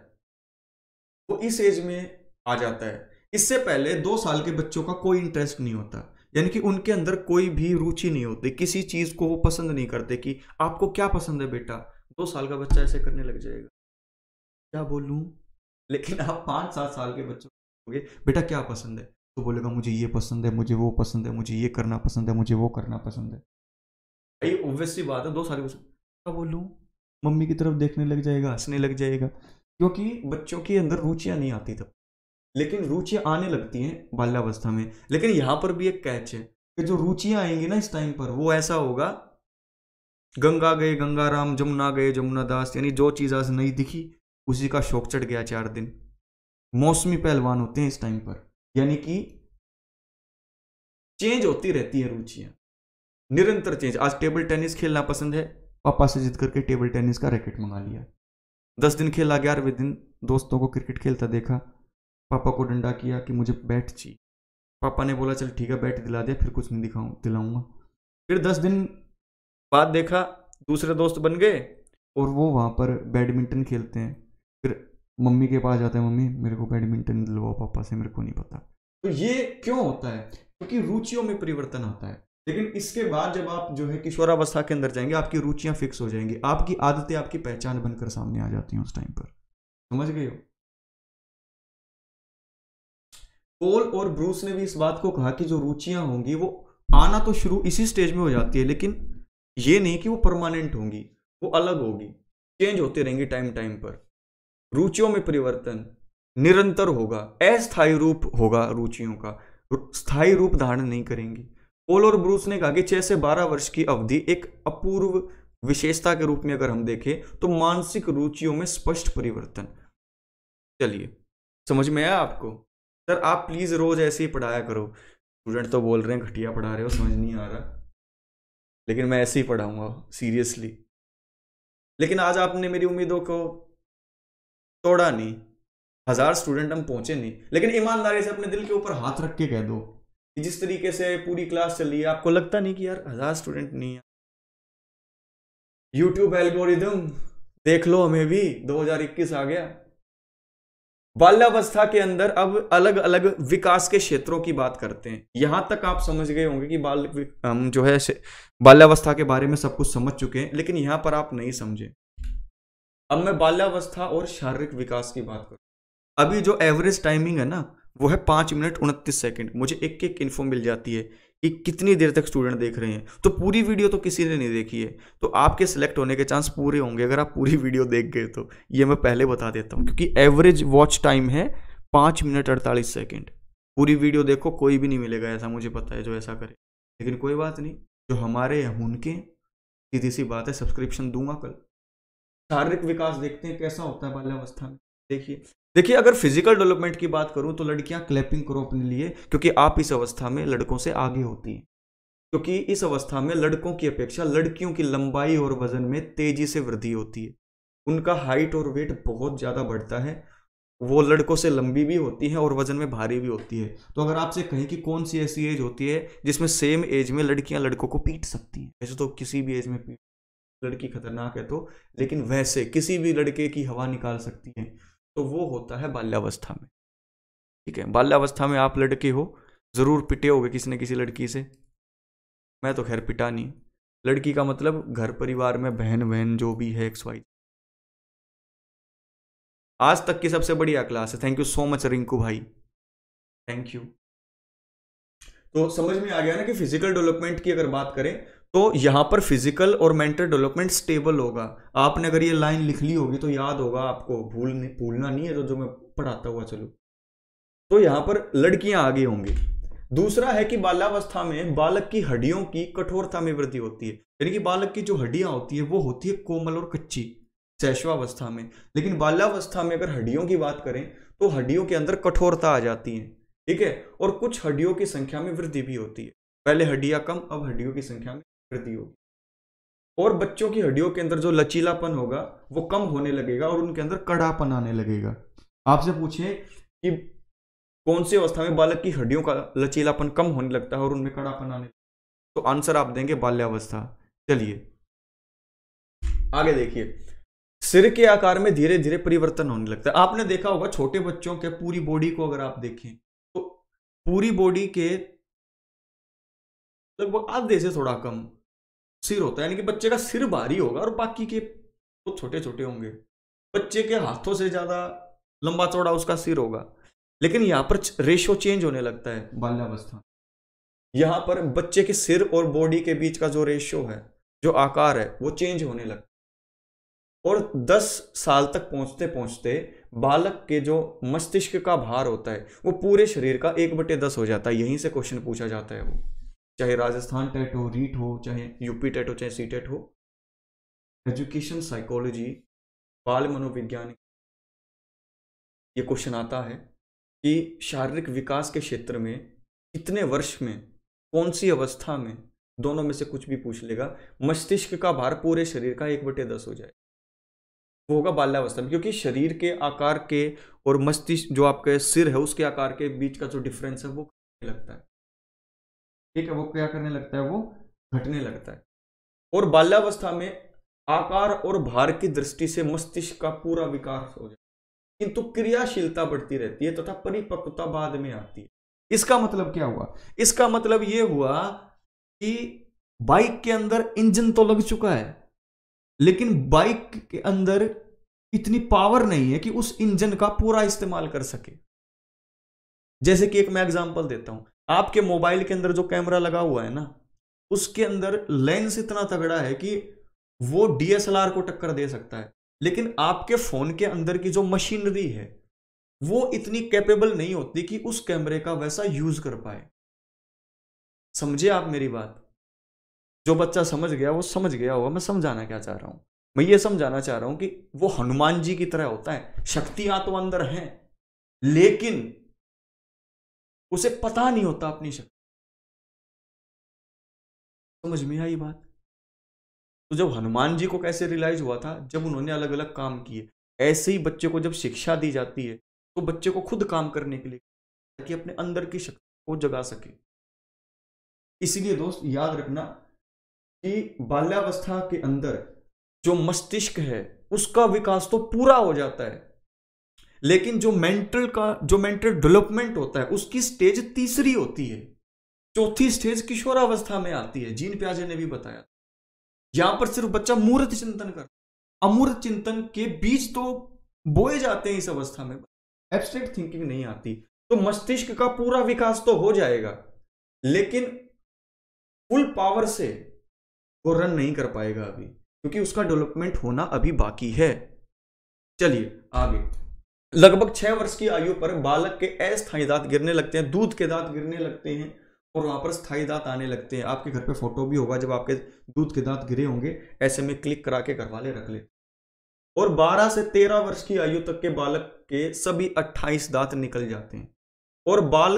वो इस एज में आ जाता है इससे पहले दो साल के बच्चों का कोई इंटरेस्ट नहीं होता यानी कि उनके अंदर कोई भी रुचि नहीं होती किसी चीज़ को वो पसंद नहीं करते कि आपको क्या पसंद है बेटा दो साल का बच्चा ऐसे करने लग जाएगा क्या बोलूँ लेकिन आप पाँच सात साल के बच्चों को बेटा क्या पसंद है तो बोलेगा मुझे ये पसंद है मुझे वो पसंद है मुझे ये करना पसंद है मुझे वो करना पसंद है भाई ऑब्वियसली बात है दो साल क्या बोलूँ मम्मी की तरफ देखने लग जाएगा हंसने लग जाएगा क्योंकि बच्चों के अंदर रुचियाँ नहीं आती तब लेकिन रुचियाँ आने लगती हैं बाल्यावस्था में लेकिन यहाँ पर भी एक कैच है कि जो रुचियाँ आएंगी ना इस टाइम पर वो ऐसा होगा गंगा गए गंगाराम जमुना गए जमुना दास यानी जो चीज़ आज नहीं दिखी उसी का शौक चढ़ गया चार दिन मौसमी पहलवान होते हैं इस टाइम पर यानी कि चेंज होती रहती है रुचियाँ निरंतर चेंज आज टेबल टेनिस खेलना पसंद है पापा से जिद करके टेबल टेनिस का रैकेट मंगा लिया दस दिन खेला ग्यारहवें दिन दोस्तों को क्रिकेट खेलता देखा पापा को डंडा किया कि मुझे बैट चाहिए पापा ने बोला चल ठीक है बैट दिला दिया फिर कुछ नहीं दिखाऊँ दिलाऊँगा फिर दस दिन बाद देखा दूसरे दोस्त बन गए और वो वहाँ पर बैडमिंटन खेलते हैं फिर मम्मी के पास जाते हैं मम्मी मेरे को बैडमिंटन दिलवाओ पापा से मेरे को नहीं पता तो ये क्यों होता है क्योंकि रुचियों में परिवर्तन आता है लेकिन इसके बाद जब आप जो है किशोरावस्था के अंदर जाएंगे आपकी रुचियाँ फिक्स हो जाएंगी आपकी आदतें आपकी पहचान बनकर सामने आ जाती हैं उस टाइम पर समझ गए हो पोल और ब्रूस ने भी इस बात को कहा कि जो रुचियां होंगी वो आना तो शुरू इसी स्टेज में हो जाती है लेकिन ये नहीं कि वो परमानेंट होंगी वो अलग होगी चेंज होते रहेंगे टाइम टाइम पर रुचियों में परिवर्तन निरंतर होगा अस्थायी रूप होगा रुचियों का स्थायी रूप धारण नहीं करेंगी पोल और ब्रूस ने कहा कि छह से बारह वर्ष की अवधि एक अपूर्व विशेषता के रूप में अगर हम देखें तो मानसिक रुचियों में स्पष्ट परिवर्तन चलिए समझ में आया आपको सर आप प्लीज़ रोज़ ऐसे ही पढ़ाया करो स्टूडेंट तो बोल रहे हैं घटिया पढ़ा रहे हो समझ नहीं आ रहा लेकिन मैं ऐसे ही पढ़ाऊंगा सीरियसली लेकिन आज आपने मेरी उम्मीदों को तोड़ा नहीं हज़ार स्टूडेंट हम पहुंचे नहीं लेकिन ईमानदारी से अपने दिल के ऊपर हाथ रख के कह दो कि जिस तरीके से पूरी क्लास चल रही है आपको लगता नहीं कि यार हज़ार स्टूडेंट नहीं है यूट्यूब एल्गोरिदम देख लो हमें भी 2021 आ गया बाल्यावस्था के अंदर अब अलग अलग विकास के क्षेत्रों की बात करते हैं यहां तक आप समझ गए होंगे कि बाल हम जो है बाल्यावस्था के बारे में सब कुछ समझ चुके हैं लेकिन यहां पर आप नहीं समझे अब मैं बाल्यावस्था और शारीरिक विकास की बात करूं अभी जो एवरेज टाइमिंग है ना वो है पांच मिनट उनतीस सेकेंड मुझे एक एक इन्फो मिल जाती है कि कितनी देर तक स्टूडेंट देख रहे हैं तो पूरी वीडियो तो किसी ने नहीं देखी है तो आपके सिलेक्ट होने के चांस पूरे होंगे अगर आप पूरी वीडियो देख गए तो ये मैं पहले बता देता हूँ क्योंकि एवरेज वॉच टाइम है पाँच मिनट अड़तालीस सेकेंड पूरी वीडियो देखो कोई भी नहीं मिलेगा ऐसा मुझे पता है जो ऐसा करे लेकिन कोई बात नहीं जो हमारे हैं उनके सीधी सी बात है सब्सक्रिप्शन दूंगा कल शारीरिक विकास देखते हैं कैसा होता है बाल्यावस्था में देखिए देखिए अगर फिजिकल डेवलपमेंट की बात करूं तो लड़कियां क्लैपिंग करो अपने लिए क्योंकि आप इस अवस्था में लड़कों से आगे होती हैं क्योंकि इस अवस्था में लड़कों की अपेक्षा लड़कियों की लंबाई और वजन में तेजी से वृद्धि होती है उनका हाइट और वेट बहुत ज़्यादा बढ़ता है वो लड़कों से लंबी भी होती है और वजन में भारी भी होती है तो अगर आपसे कहें कि कौन सी ऐसी एज होती है जिसमें सेम एज में लड़कियां लड़कों को पीट सकती हैं वैसे तो किसी भी एज में पीट लड़की खतरनाक है तो लेकिन वैसे किसी भी लड़के की हवा निकाल सकती है तो वो होता है बाल्यावस्था में ठीक है बाल्यावस्था में आप लड़के हो ज़रूर पिटे हो किसी न किसी लड़की से मैं तो खैर पिटा नहीं लड़की का मतलब घर परिवार में बहन बहन जो भी है एक्स वाई आज तक की सबसे बड़ी क्लास है thank you so much Rinku भाई थैंक यू तो समझ में आ गया ना कि फिजिकल डेवलपमेंट की अगर बात करें तो यहाँ पर फिजिकल और मेंटल डेवलपमेंट स्टेबल होगा आपने अगर ये लाइन लिख ली होगी तो याद होगा आपको भूल नहीं भूलना नहीं है जो तो जो मैं पढ़ाता हुआ चलू तो यहाँ पर लड़कियां आगे होंगी दूसरा है कि बाल्यावस्था में बालक की हड्डियों की कठोरता में वृद्धि होती है यानी कि बालक की जो हड्डियां होती है वो होती है कोमल और कच्ची शैशवावस्था में लेकिन बाल्यावस्था में अगर हड्डियों की बात करें तो हड्डियों के अंदर कठोरता आ जाती है ठीक है और कुछ हड्डियों की संख्या में वृद्धि भी होती है पहले हड्डियां कम अब हड्डियों की संख्या में हृदय और बच्चों की हड्डियों के अंदर जो लचीलापन होगा वो कम होने लगेगा और उनके अंदर कड़ापन आने लगेगा आपसे पूछें कि कौन सी अवस्था में बालक की हड्डियों का लचीलापन कम होने लगता है और उनमें कड़ापन आने लगता है तो आंसर आप देंगे बाल्यावस्था चलिए आगे देखिए सिर के आकार में धीरे धीरे परिवर्तन होने लगता है आपने देखा होगा छोटे बच्चों के पूरी बॉडी को अगर आप देखें तो पूरी बॉडी के लगभग आधे से थोड़ा कम सिर होता है यानी कि बच्चे का सिर भारी होगा और बाकी के वो तो छोटे छोटे होंगे बच्चे के हाथों से ज़्यादा लंबा चौड़ा उसका सिर होगा लेकिन यहाँ पर रेशो चेंज होने लगता है बाल्यावस्था यहाँ पर बच्चे के सिर और बॉडी के बीच का जो रेशो है जो आकार है वो चेंज होने लगता है और 10 साल तक पहुंचते पहुंचते बालक के जो मस्तिष्क का भार होता है वो पूरे शरीर का एक बटे दस हो जाता है यहीं से क्वेश्चन पूछा जाता है वो चाहे राजस्थान टेट हो रीट हो चाहे यूपी टेट हो चाहे सी टेट हो एजुकेशन साइकोलॉजी बाल मनोविज्ञान ये क्वेश्चन आता है कि शारीरिक विकास के क्षेत्र में कितने वर्ष में कौन सी अवस्था में दोनों में से कुछ भी पूछ लेगा मस्तिष्क का भार पूरे शरीर का एक बटे दस हो जाए वो होगा बाल्यावस्था में क्योंकि शरीर के आकार के और मस्तिष्क जो आपके सिर है उसके आकार के बीच का जो डिफरेंस है वो लगता है ठीक है वो क्या करने लगता है वो घटने लगता है और बाल्यावस्था में आकार और भार की दृष्टि से मस्तिष्क का पूरा विकास हो जाता है किंतु क्रियाशीलता बढ़ती रहती है तथा तो परिपक्वता बाद में आती है इसका मतलब क्या हुआ इसका मतलब ये हुआ कि बाइक के अंदर इंजन तो लग चुका है लेकिन बाइक के अंदर इतनी पावर नहीं है कि उस इंजन का पूरा इस्तेमाल कर सके जैसे कि एक मैं एग्जांपल देता हूं आपके मोबाइल के अंदर जो कैमरा लगा हुआ है ना उसके अंदर लेंस इतना तगड़ा है कि वो डीएसएलआर को टक्कर दे सकता है लेकिन आपके फोन के अंदर की जो मशीनरी है वो इतनी कैपेबल नहीं होती कि उस कैमरे का वैसा यूज कर पाए समझे आप मेरी बात जो बच्चा समझ गया वो समझ गया होगा मैं समझाना क्या चाह रहा हूं मैं ये समझाना चाह रहा हूं कि वो हनुमान जी की तरह होता है शक्तियां तो अंदर हैं लेकिन उसे पता नहीं होता अपनी शक्ति समझ में आई बात तो जब हनुमान जी को कैसे रियलाइज हुआ था जब उन्होंने अलग अलग काम किए ऐसे ही बच्चे को जब शिक्षा दी जाती है तो बच्चे को खुद काम करने के लिए ताकि अपने अंदर की शक्ति को जगा सके इसलिए दोस्त याद रखना कि बाल्यावस्था के अंदर जो मस्तिष्क है उसका विकास तो पूरा हो जाता है लेकिन जो मेंटल का जो मेंटल डेवलपमेंट होता है उसकी स्टेज तीसरी होती है चौथी स्टेज किशोरावस्था में आती है जीन प्याजे ने भी बताया यहां पर सिर्फ बच्चा मूर्त चिंतन कर अमूर्त चिंतन के बीच तो बोए जाते हैं इस अवस्था में एब्स्ट्रैक्ट थिंकिंग नहीं आती तो मस्तिष्क का पूरा विकास तो हो जाएगा लेकिन फुल पावर से वो रन नहीं कर पाएगा अभी क्योंकि उसका डेवलपमेंट होना अभी बाकी है चलिए आगे लगभग छह वर्ष की आयु पर बालक के अस्थायी दांत गिरने लगते हैं दूध के दांत गिरने लगते हैं और वहां पर स्थायी दांत आने लगते हैं आपके घर पे फोटो भी होगा जब आपके दूध के दांत गिरे होंगे ऐसे में क्लिक करा के घर वाले रख ले और 12 से 13 वर्ष की आयु तक के बालक के सभी 28 दांत निकल जाते हैं और बाल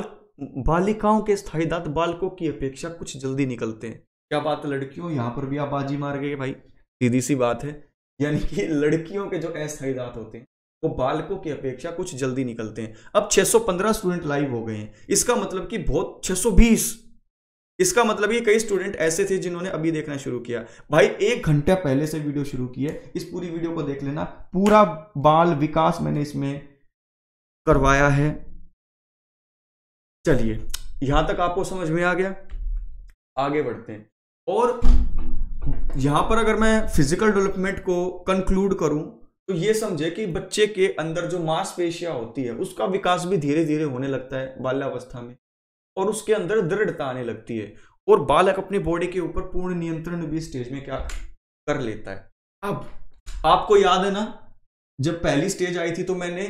बालिकाओं के स्थायी दांत बालकों की अपेक्षा कुछ जल्दी निकलते हैं क्या बात लड़कियों यहाँ पर भी आप बाजी मार गए भाई सीधी सी बात है यानी कि लड़कियों के जो अस्थायी दांत होते हैं वो बालकों की अपेक्षा कुछ जल्दी निकलते हैं अब 615 स्टूडेंट लाइव हो गए हैं इसका मतलब कि बहुत 620 इसका मतलब ये कई स्टूडेंट ऐसे थे जिन्होंने अभी देखना शुरू किया भाई एक घंटा पहले से वीडियो शुरू की है इस पूरी वीडियो को देख लेना पूरा बाल विकास मैंने इसमें करवाया है चलिए यहां तक आपको समझ में आ गया आगे बढ़ते हैं और यहां पर अगर मैं फिजिकल डेवलपमेंट को कंक्लूड करूं तो ये समझे कि बच्चे के अंदर जो मांसपेशियां होती है उसका विकास भी धीरे धीरे होने लगता है बाल्यावस्था में और उसके अंदर दृढ़ता आने लगती है और बालक अपनी बॉडी के ऊपर पूर्ण नियंत्रण भी स्टेज में क्या कर लेता है अब आपको याद है ना जब पहली स्टेज आई थी तो मैंने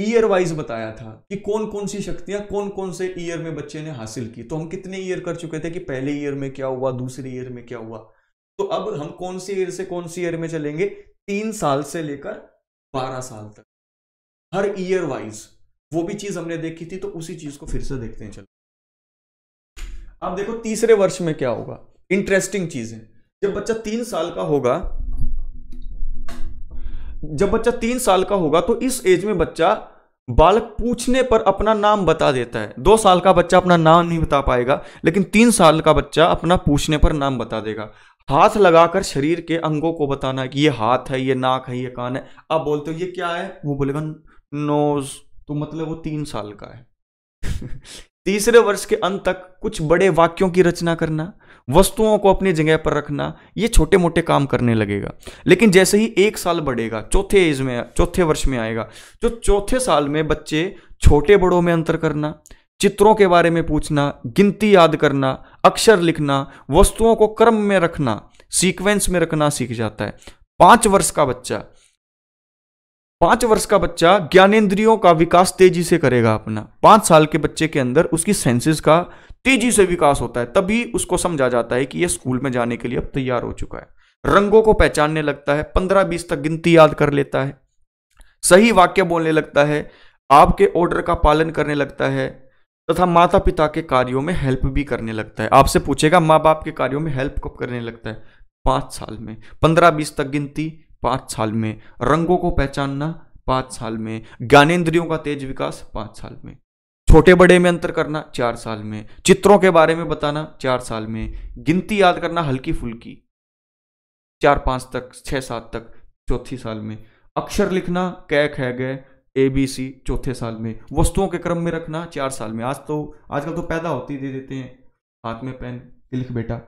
ईयर वाइज बताया था कि कौन कौन सी शक्तियां कौन कौन से ईयर में बच्चे ने हासिल की तो हम कितने ईयर कर चुके थे कि पहले ईयर में क्या हुआ दूसरे ईयर में क्या हुआ तो अब हम कौन सी ईयर से कौन सी ईयर में चलेंगे तीन साल से लेकर बारह साल तक हर ईयर वाइज वो भी चीज हमने देखी थी तो उसी चीज को फिर से देखते हैं चलो अब देखो तीसरे वर्ष में क्या होगा इंटरेस्टिंग चीज है जब बच्चा तीन साल का होगा जब बच्चा तीन साल का होगा तो इस एज में बच्चा बालक पूछने पर अपना नाम बता देता है दो साल का बच्चा अपना नाम नहीं बता पाएगा लेकिन तीन साल का बच्चा अपना पूछने पर नाम बता देगा हाथ लगाकर शरीर के अंगों को बताना कि ये हाथ है ये नाक है ये कान है अब बोलते हो ये क्या है वो बोलेगा नोज तो मतलब वो तीन साल का है तीसरे वर्ष के अंत तक कुछ बड़े वाक्यों की रचना करना वस्तुओं को अपनी जगह पर रखना ये छोटे मोटे काम करने लगेगा लेकिन जैसे ही एक साल बढ़ेगा चौथे एज में चौथे वर्ष में आएगा जो तो चौथे साल में बच्चे छोटे बड़ों में अंतर करना चित्रों के बारे में पूछना गिनती याद करना अक्षर लिखना वस्तुओं को क्रम में रखना सीक्वेंस में रखना सीख जाता है पांच वर्ष का बच्चा पांच वर्ष का बच्चा ज्ञानेन्द्रियों का विकास तेजी से करेगा अपना पांच साल के बच्चे के अंदर उसकी सेंसेस का तेजी से विकास होता है तभी उसको समझा जाता है कि यह स्कूल में जाने के लिए अब तैयार हो चुका है रंगों को पहचानने लगता है पंद्रह बीस तक गिनती याद कर लेता है सही वाक्य बोलने लगता है आपके ऑर्डर का पालन करने लगता है तथा माता पिता के कार्यों में हेल्प भी करने लगता है आपसे पूछेगा माँ बाप के कार्यों में हेल्प कब करने लगता है पाँच साल में पंद्रह बीस तक गिनती पाँच साल में रंगों को पहचानना पाँच साल में ज्ञानेन्द्रियों का तेज विकास पाँच साल में छोटे बड़े में अंतर करना चार साल में चित्रों के बारे में बताना चार साल में गिनती याद करना हल्की फुल्की चार पाँच तक छः सात तक चौथी साल में अक्षर लिखना कै खै गए ए बी सी चौथे साल में वस्तुओं के क्रम में रखना चार साल में आज तो आजकल तो पैदा होती दे देते हैं हाथ में पेन लिख बेटा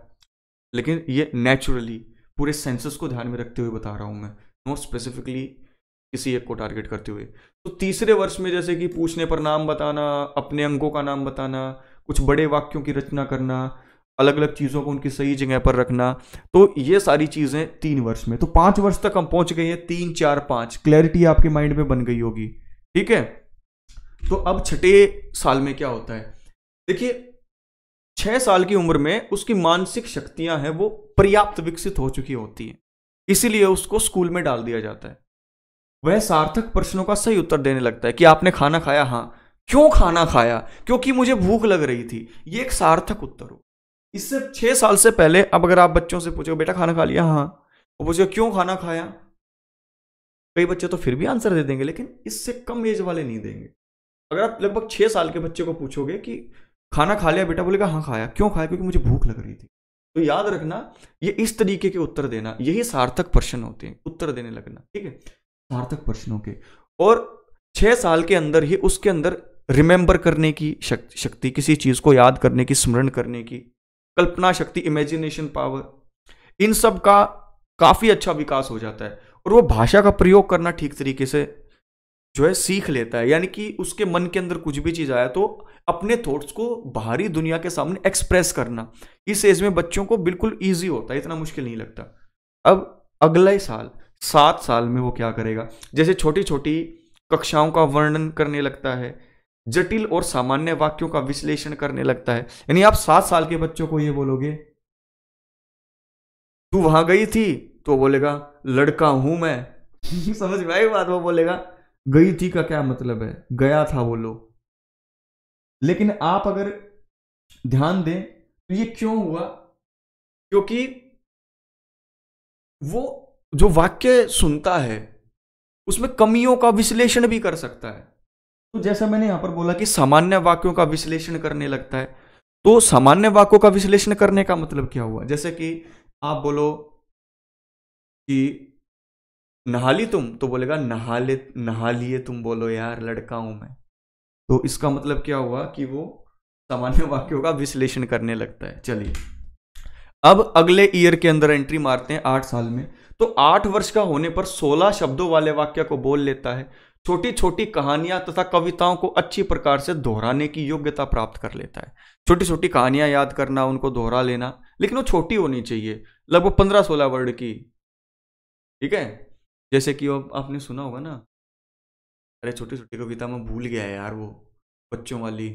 लेकिन ये नेचुरली पूरे सेंसस को ध्यान में रखते हुए बता रहा हूँ मैं नॉट स्पेसिफिकली किसी एक को टारगेट करते हुए तो तीसरे वर्ष में जैसे कि पूछने पर नाम बताना अपने अंकों का नाम बताना कुछ बड़े वाक्यों की रचना करना अलग अलग चीज़ों को उनकी सही जगह पर रखना तो ये सारी चीज़ें तीन वर्ष में तो पाँच वर्ष तक हम पहुँच गए हैं तीन चार पाँच क्लैरिटी आपके माइंड में बन गई होगी ठीक है तो अब छठे साल में क्या होता है देखिए छह साल की उम्र में उसकी मानसिक शक्तियां हैं वो पर्याप्त विकसित हो चुकी होती हैं इसीलिए उसको स्कूल में डाल दिया जाता है वह सार्थक प्रश्नों का सही उत्तर देने लगता है कि आपने खाना खाया हाँ क्यों खाना खाया क्योंकि मुझे भूख लग रही थी ये एक सार्थक उत्तर हो इससे छह साल से पहले अब अगर आप बच्चों से पूछो बेटा खाना खा लिया हाँ वो पूछो क्यों खाना खाया कई बच्चे तो फिर भी आंसर दे देंगे लेकिन इससे कम एज वाले नहीं देंगे अगर आप लगभग छः साल के बच्चे को पूछोगे कि खाना खा लिया बेटा बोलेगा हाँ खाया क्यों खाया क्योंकि मुझे भूख लग रही थी तो याद रखना ये इस तरीके के उत्तर देना यही सार्थक प्रश्न होते हैं उत्तर देने लगना ठीक है सार्थक प्रश्नों के और छः साल के अंदर ही उसके अंदर रिमेंबर करने की शक्ति शक्ति किसी चीज़ को याद करने की स्मरण करने की कल्पना शक्ति इमेजिनेशन पावर इन सब का काफ़ी अच्छा विकास हो जाता है और वो भाषा का प्रयोग करना ठीक तरीके से जो है सीख लेता है यानी कि उसके मन के अंदर कुछ भी चीज़ आया तो अपने थॉट्स को बाहरी दुनिया के सामने एक्सप्रेस करना इस एज में बच्चों को बिल्कुल ईजी होता है इतना मुश्किल नहीं लगता अब अगले साल सात साल में वो क्या करेगा जैसे छोटी छोटी कक्षाओं का वर्णन करने लगता है जटिल और सामान्य वाक्यों का विश्लेषण करने लगता है यानी आप सात साल के बच्चों को ये बोलोगे तू वहां गई थी तो बोलेगा लड़का हूं मैं समझ में आई बात वो बोलेगा गई थी का क्या मतलब है गया था वो लोग लेकिन आप अगर ध्यान दें तो ये क्यों हुआ क्योंकि वो जो वाक्य सुनता है उसमें कमियों का विश्लेषण भी कर सकता है तो जैसा मैंने यहां पर बोला कि सामान्य वाक्यों का विश्लेषण करने लगता है तो सामान्य वाक्यों का विश्लेषण करने का मतलब क्या हुआ जैसे कि आप बोलो कि नहा ली तुम तो बोलेगा नहा ले नहा लिए तुम बोलो यार लड़का हूं मैं तो इसका मतलब क्या हुआ कि वो सामान्य वाक्यों का विश्लेषण करने लगता है चलिए अब अगले ईयर के अंदर एंट्री मारते हैं आठ साल में तो आठ वर्ष का होने पर सोलह शब्दों वाले वाक्य को बोल लेता है छोटी छोटी कहानियां तथा कविताओं को अच्छी प्रकार से दोहराने की योग्यता प्राप्त कर लेता है छोटी छोटी कहानियां याद करना उनको दोहरा लेना लेकिन वो छोटी होनी चाहिए लगभग पंद्रह सोलह वर्ड की ठीक है जैसे कि अब आपने सुना होगा ना अरे छोटी छोटी कविता में भूल गया है यार वो बच्चों वाली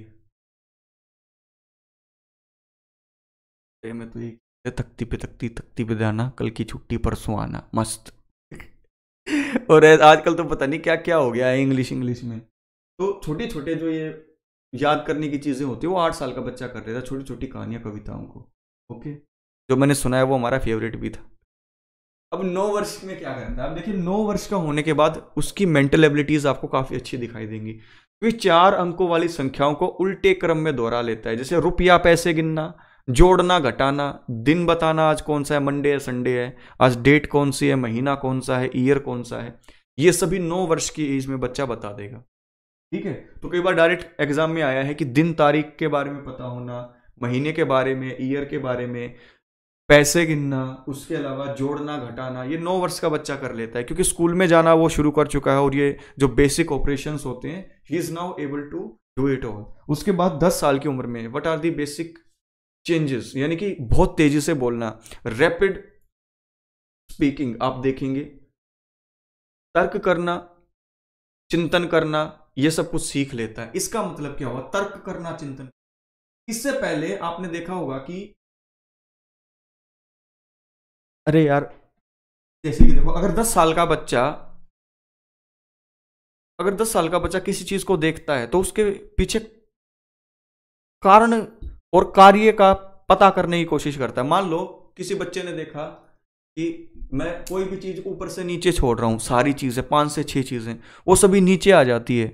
मैं तो ये तख्ती पे तख्ती तख्ती पे जाना कल की छुट्टी परसों आना मस्त और आजकल तो पता नहीं क्या क्या हो गया है इंग्लिश इंग्लिश में तो छोटे छोटे जो ये याद करने की चीज़ें होती है वो आठ साल का बच्चा कर रहा था छोटी छोटी कहानियाँ कविताओं को ओके जो मैंने सुना है वो हमारा फेवरेट भी था अब नौ वर्ष में क्या करता है अब देखिए नौ वर्ष का होने के बाद उसकी मेंटल एबिलिटीज़ आपको काफ़ी अच्छी दिखाई देंगी वे चार अंकों वाली संख्याओं को उल्टे क्रम में दोहरा लेता है जैसे रुपया पैसे गिनना जोड़ना घटाना दिन बताना आज कौन सा है मंडे है संडे है आज डेट कौन सी है महीना कौन सा है ईयर कौन सा है ये सभी नौ वर्ष की एज में बच्चा बता देगा ठीक है तो कई बार डायरेक्ट एग्जाम में आया है कि दिन तारीख के बारे में पता होना महीने के बारे में ईयर के बारे में पैसे गिनना उसके अलावा जोड़ना घटाना ये नौ वर्ष का बच्चा कर लेता है क्योंकि स्कूल में जाना वो शुरू कर चुका है और ये जो बेसिक ऑपरेशंस होते हैं he is now able to do it all उसके बाद दस साल की उम्र में what are the basic changes यानी कि बहुत तेजी से बोलना रैपिड स्पीकिंग आप देखेंगे तर्क करना चिंतन करना ये सब कुछ सीख लेता है इसका मतलब क्या हुआ तर्क करना चिंतन इससे पहले आपने देखा होगा कि अरे यार जैसे कि देखो अगर दस साल का बच्चा अगर दस साल का बच्चा किसी चीज को देखता है तो उसके पीछे कारण और कार्य का पता करने की कोशिश करता है मान लो किसी बच्चे ने देखा कि मैं कोई भी चीज ऊपर से नीचे छोड़ रहा हूं सारी चीजें पांच से छह चीजें वो सभी नीचे आ जाती है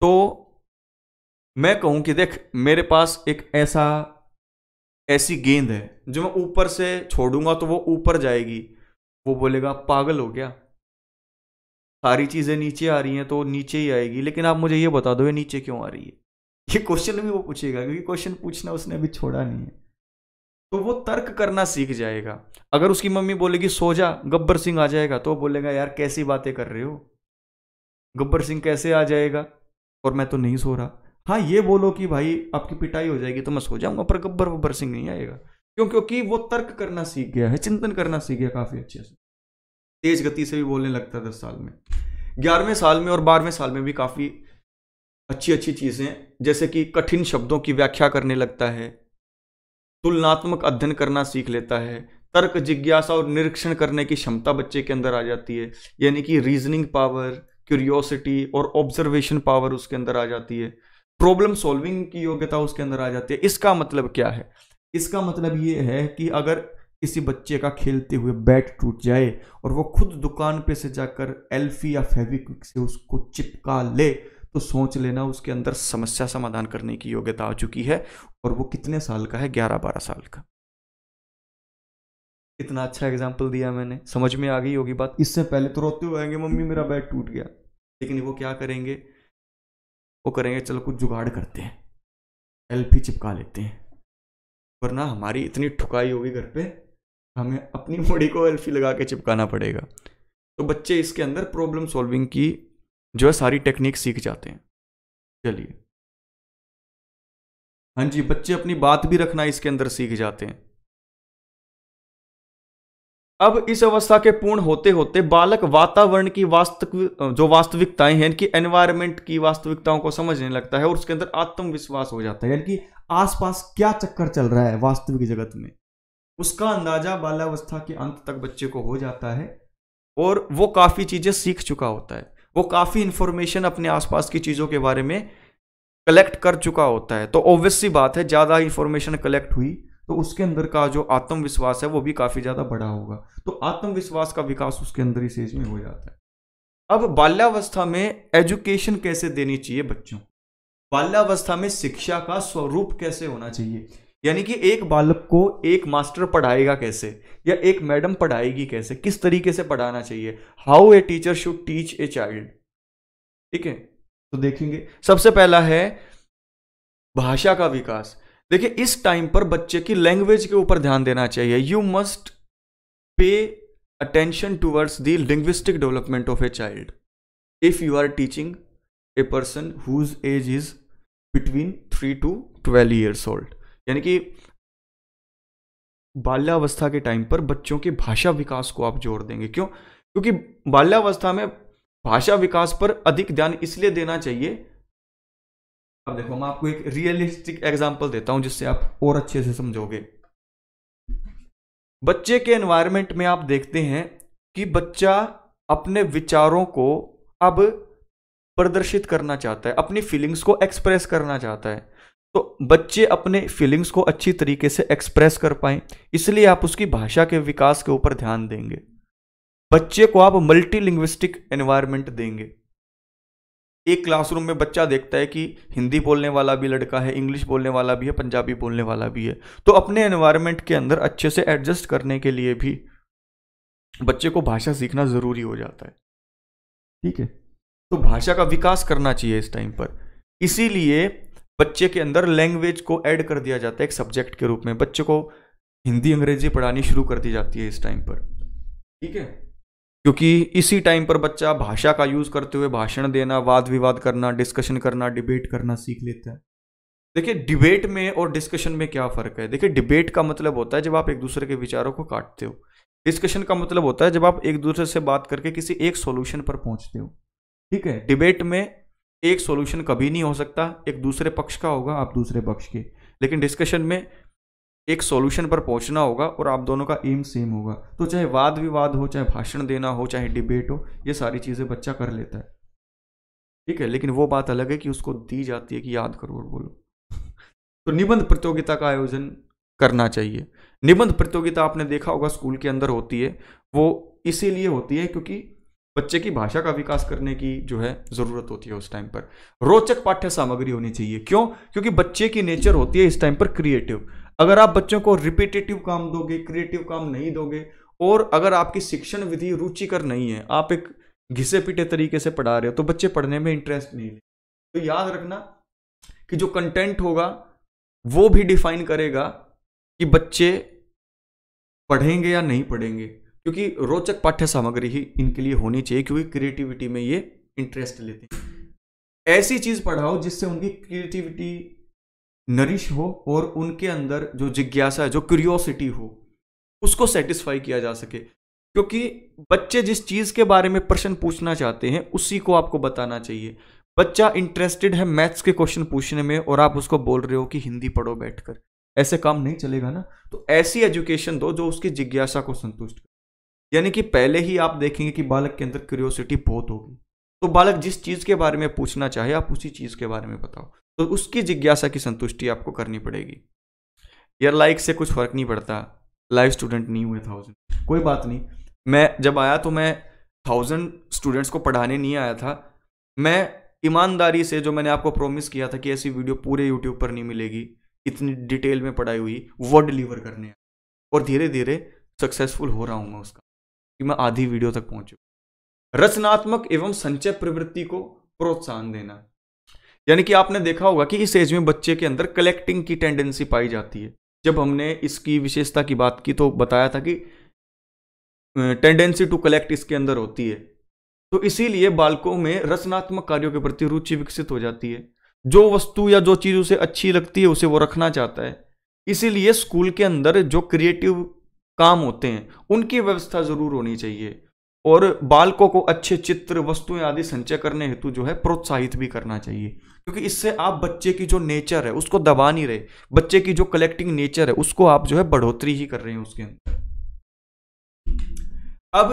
तो मैं कहूं कि देख मेरे पास एक ऐसा ऐसी गेंद है जो मैं ऊपर से छोड़ूंगा तो वो ऊपर जाएगी वो बोलेगा पागल हो गया सारी चीज़ें नीचे आ रही हैं तो नीचे ही आएगी लेकिन आप मुझे ये बता दो ये नीचे क्यों आ रही है ये क्वेश्चन भी वो पूछेगा क्योंकि क्वेश्चन पूछना उसने अभी छोड़ा नहीं है तो वो तर्क करना सीख जाएगा अगर उसकी मम्मी बोलेगी सो जा गब्बर सिंह आ जाएगा तो बोलेगा यार कैसी बातें कर रहे हो गब्बर सिंह कैसे आ जाएगा और मैं तो नहीं सो रहा हाँ ये बोलो कि भाई आपकी पिटाई हो जाएगी तो मैं सो जाऊंगा पर गब्बर वब्बर सिंह नहीं आएगा क्यों क्योंकि वो तर्क करना सीख गया है चिंतन करना सीख गया काफी अच्छे से तेज गति से भी बोलने लगता है दस साल में ग्यारहवें साल में और बारहवें साल में भी काफ़ी अच्छी अच्छी चीज़ें जैसे कि कठिन शब्दों की व्याख्या करने लगता है तुलनात्मक अध्ययन करना सीख लेता है तर्क जिज्ञासा और निरीक्षण करने की क्षमता बच्चे के अंदर आ जाती है यानी कि रीजनिंग पावर क्यूरियोसिटी और ऑब्जर्वेशन पावर उसके अंदर आ जाती है प्रॉब्लम सॉल्विंग की योग्यता उसके अंदर आ जाती है इसका मतलब क्या है इसका मतलब ये है कि अगर किसी बच्चे का खेलते हुए बैट टूट जाए और वो खुद दुकान पे से जाकर एल्फी या फेविक्विक से उसको चिपका ले तो सोच लेना उसके अंदर समस्या समाधान करने की योग्यता आ चुकी है और वो कितने साल का है ग्यारह बारह साल का इतना अच्छा एग्जाम्पल दिया मैंने समझ में आ गई होगी बात इससे पहले तो रोते हुए आएंगे मम्मी मेरा बैट टूट गया लेकिन वो क्या करेंगे वो करेंगे चलो कुछ जुगाड़ करते हैं एल चिपका लेते हैं वरना हमारी इतनी ठुकाई होगी घर पे हमें अपनी बॉडी को एल्फी लगा के चिपकाना पड़ेगा तो बच्चे इसके अंदर प्रॉब्लम सॉल्विंग की जो है सारी टेक्निक सीख जाते हैं चलिए हाँ जी बच्चे अपनी बात भी रखना इसके अंदर सीख जाते हैं अब इस अवस्था के पूर्ण होते होते बालक वातावरण की वास्तविक जो वास्तविकताएं हैं कि एनवायरमेंट की वास्तविकताओं को समझने लगता है और उसके अंदर आत्मविश्वास हो जाता है यानी कि आसपास क्या चक्कर चल रहा है वास्तविक जगत में उसका अंदाजा बाल्यावस्था के अंत तक बच्चे को हो जाता है और वो काफ़ी चीज़ें सीख चुका होता है वो काफ़ी इंफॉर्मेशन अपने आसपास की चीज़ों के बारे में कलेक्ट कर चुका होता है तो ऑब्वियस सी बात है ज़्यादा इंफॉर्मेशन कलेक्ट हुई तो उसके अंदर का जो आत्मविश्वास है वो भी काफ़ी ज़्यादा बड़ा होगा तो आत्मविश्वास का विकास उसके अंदर इस एज में हो जाता है अब बाल्यावस्था में एजुकेशन कैसे देनी चाहिए बच्चों बाल्यावस्था में शिक्षा का स्वरूप कैसे होना चाहिए यानी कि एक बालक को एक मास्टर पढ़ाएगा कैसे या एक मैडम पढ़ाएगी कैसे किस तरीके से पढ़ाना चाहिए how a teacher should teach a child ठीक है तो देखेंगे सबसे पहला है भाषा का विकास देखिए इस टाइम पर बच्चे की लैंग्वेज के ऊपर ध्यान देना चाहिए you must pay attention towards the linguistic development of a child if you are teaching a person whose age is between three to twelve years old यानी कि बाल्यावस्था के टाइम पर बच्चों के भाषा विकास को आप जोड़ देंगे क्यों क्योंकि बाल्यावस्था में भाषा विकास पर अधिक ध्यान इसलिए देना चाहिए अब देखो मैं आपको एक रियलिस्टिक एग्जाम्पल देता हूं जिससे आप और अच्छे से समझोगे बच्चे के एनवायरमेंट में आप देखते हैं कि बच्चा अपने विचारों को अब प्रदर्शित करना चाहता है अपनी फीलिंग्स को एक्सप्रेस करना चाहता है तो बच्चे अपने फीलिंग्स को अच्छी तरीके से एक्सप्रेस कर पाए इसलिए आप उसकी भाषा के विकास के ऊपर ध्यान देंगे बच्चे को आप मल्टी लिंग्विस्टिक एनवायरमेंट देंगे एक क्लासरूम में बच्चा देखता है कि हिंदी बोलने वाला भी लड़का है इंग्लिश बोलने वाला भी है पंजाबी बोलने वाला भी है तो अपने एनवायरमेंट के अंदर अच्छे से एडजस्ट करने के लिए भी बच्चे को भाषा सीखना ज़रूरी हो जाता है ठीक है तो भाषा का विकास करना चाहिए इस टाइम पर इसीलिए बच्चे के अंदर लैंग्वेज को ऐड कर दिया जाता है एक सब्जेक्ट के रूप में बच्चे को हिंदी अंग्रेजी पढ़ानी शुरू कर दी जाती है इस टाइम पर ठीक है क्योंकि इसी टाइम पर बच्चा भाषा का यूज़ करते हुए भाषण देना वाद विवाद करना डिस्कशन करना डिबेट करना सीख लेता है देखिए डिबेट में और डिस्कशन में क्या फ़र्क है देखिए डिबेट का मतलब होता है जब आप एक दूसरे के विचारों को काटते हो डिस्कशन का मतलब होता है जब आप एक दूसरे से बात करके किसी एक सोल्यूशन पर पहुंचते हो ठीक है डिबेट में एक सोल्यूशन कभी नहीं हो सकता एक दूसरे पक्ष का होगा आप दूसरे पक्ष के लेकिन डिस्कशन में एक सॉल्यूशन पर पहुंचना होगा और आप दोनों का एम सेम होगा तो चाहे वाद विवाद हो चाहे भाषण देना हो चाहे डिबेट हो ये सारी चीज़ें बच्चा कर लेता है ठीक है लेकिन वो बात अलग है कि उसको दी जाती है कि याद करो और बोलो तो निबंध प्रतियोगिता का आयोजन करना चाहिए निबंध प्रतियोगिता आपने देखा होगा स्कूल के अंदर होती है वो इसीलिए होती है क्योंकि बच्चे की भाषा का विकास करने की जो है जरूरत होती है उस टाइम पर रोचक पाठ्य सामग्री होनी चाहिए क्यों क्योंकि बच्चे की नेचर होती है इस टाइम पर क्रिएटिव अगर आप बच्चों को रिपीटेटिव काम दोगे क्रिएटिव काम नहीं दोगे और अगर आपकी शिक्षण विधि रुचिकर नहीं है आप एक घिसे पीटे तरीके से पढ़ा रहे हो तो बच्चे पढ़ने में इंटरेस्ट नहीं ले तो याद रखना कि जो कंटेंट होगा वो भी डिफाइन करेगा कि बच्चे पढ़ेंगे या नहीं पढ़ेंगे क्योंकि रोचक पाठ्य सामग्री ही इनके लिए होनी चाहिए क्योंकि क्रिएटिविटी में ये इंटरेस्ट लेते हैं ऐसी चीज़ पढ़ाओ जिससे उनकी क्रिएटिविटी नरिश हो और उनके अंदर जो जिज्ञासा है जो क्यूरियोसिटी हो उसको सेटिस्फाई किया जा सके क्योंकि बच्चे जिस चीज़ के बारे में प्रश्न पूछना चाहते हैं उसी को आपको बताना चाहिए बच्चा इंटरेस्टेड है मैथ्स के क्वेश्चन पूछने में और आप उसको बोल रहे हो कि हिंदी पढ़ो बैठकर ऐसे काम नहीं चलेगा ना तो ऐसी एजुकेशन दो जो उसकी जिज्ञासा को संतुष्ट करे यानी कि पहले ही आप देखेंगे कि बालक के अंदर क्यूरियोसिटी बहुत होगी तो बालक जिस चीज़ के बारे में पूछना चाहे आप उसी चीज़ के बारे में बताओ तो उसकी जिज्ञासा की संतुष्टि आपको करनी पड़ेगी यार लाइक से कुछ फर्क नहीं पड़ता लाइव स्टूडेंट नहीं हुए थाउजेंड कोई बात नहीं मैं जब आया तो मैं थाउजेंड स्टूडेंट्स को पढ़ाने नहीं आया था मैं ईमानदारी से जो मैंने आपको प्रॉमिस किया था कि ऐसी वीडियो पूरे यूट्यूब पर नहीं मिलेगी इतनी डिटेल में पढ़ाई हुई वो डिलीवर करने और धीरे धीरे सक्सेसफुल हो रहा हूँ मैं उसका कि मैं आधी वीडियो तक पहुँचू रचनात्मक एवं संचय प्रवृत्ति को प्रोत्साहन देना यानी कि आपने देखा होगा कि इस एज में बच्चे के अंदर कलेक्टिंग की टेंडेंसी पाई जाती है जब हमने इसकी विशेषता की बात की तो बताया था कि टेंडेंसी टू कलेक्ट इसके अंदर होती है तो इसीलिए बालकों में रचनात्मक कार्यों के प्रति रुचि विकसित हो जाती है जो वस्तु या जो चीज़ उसे अच्छी लगती है उसे वो रखना चाहता है इसीलिए स्कूल के अंदर जो क्रिएटिव काम होते हैं उनकी व्यवस्था ज़रूर होनी चाहिए और बालकों को अच्छे चित्र वस्तुएं आदि संचय करने हेतु जो है प्रोत्साहित भी करना चाहिए क्योंकि इससे आप बच्चे की जो नेचर है उसको दबा नहीं रहे बच्चे की जो कलेक्टिंग नेचर है उसको आप जो है बढ़ोतरी ही कर रहे हैं उसके अंदर अब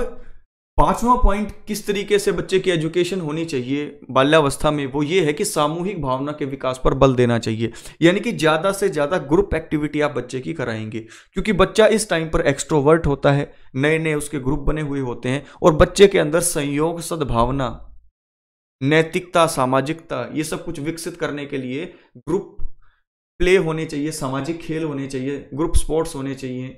पांचवा पॉइंट किस तरीके से बच्चे की एजुकेशन होनी चाहिए बाल्यावस्था में वो ये है कि सामूहिक भावना के विकास पर बल देना चाहिए यानी कि ज़्यादा से ज़्यादा ग्रुप एक्टिविटी आप बच्चे की कराएंगे क्योंकि बच्चा इस टाइम पर एक्स्ट्रोवर्ट होता है नए नए उसके ग्रुप बने हुए होते हैं और बच्चे के अंदर संयोग सद्भावना नैतिकता सामाजिकता ये सब कुछ विकसित करने के लिए ग्रुप प्ले होने चाहिए सामाजिक खेल होने चाहिए ग्रुप स्पोर्ट्स होने चाहिए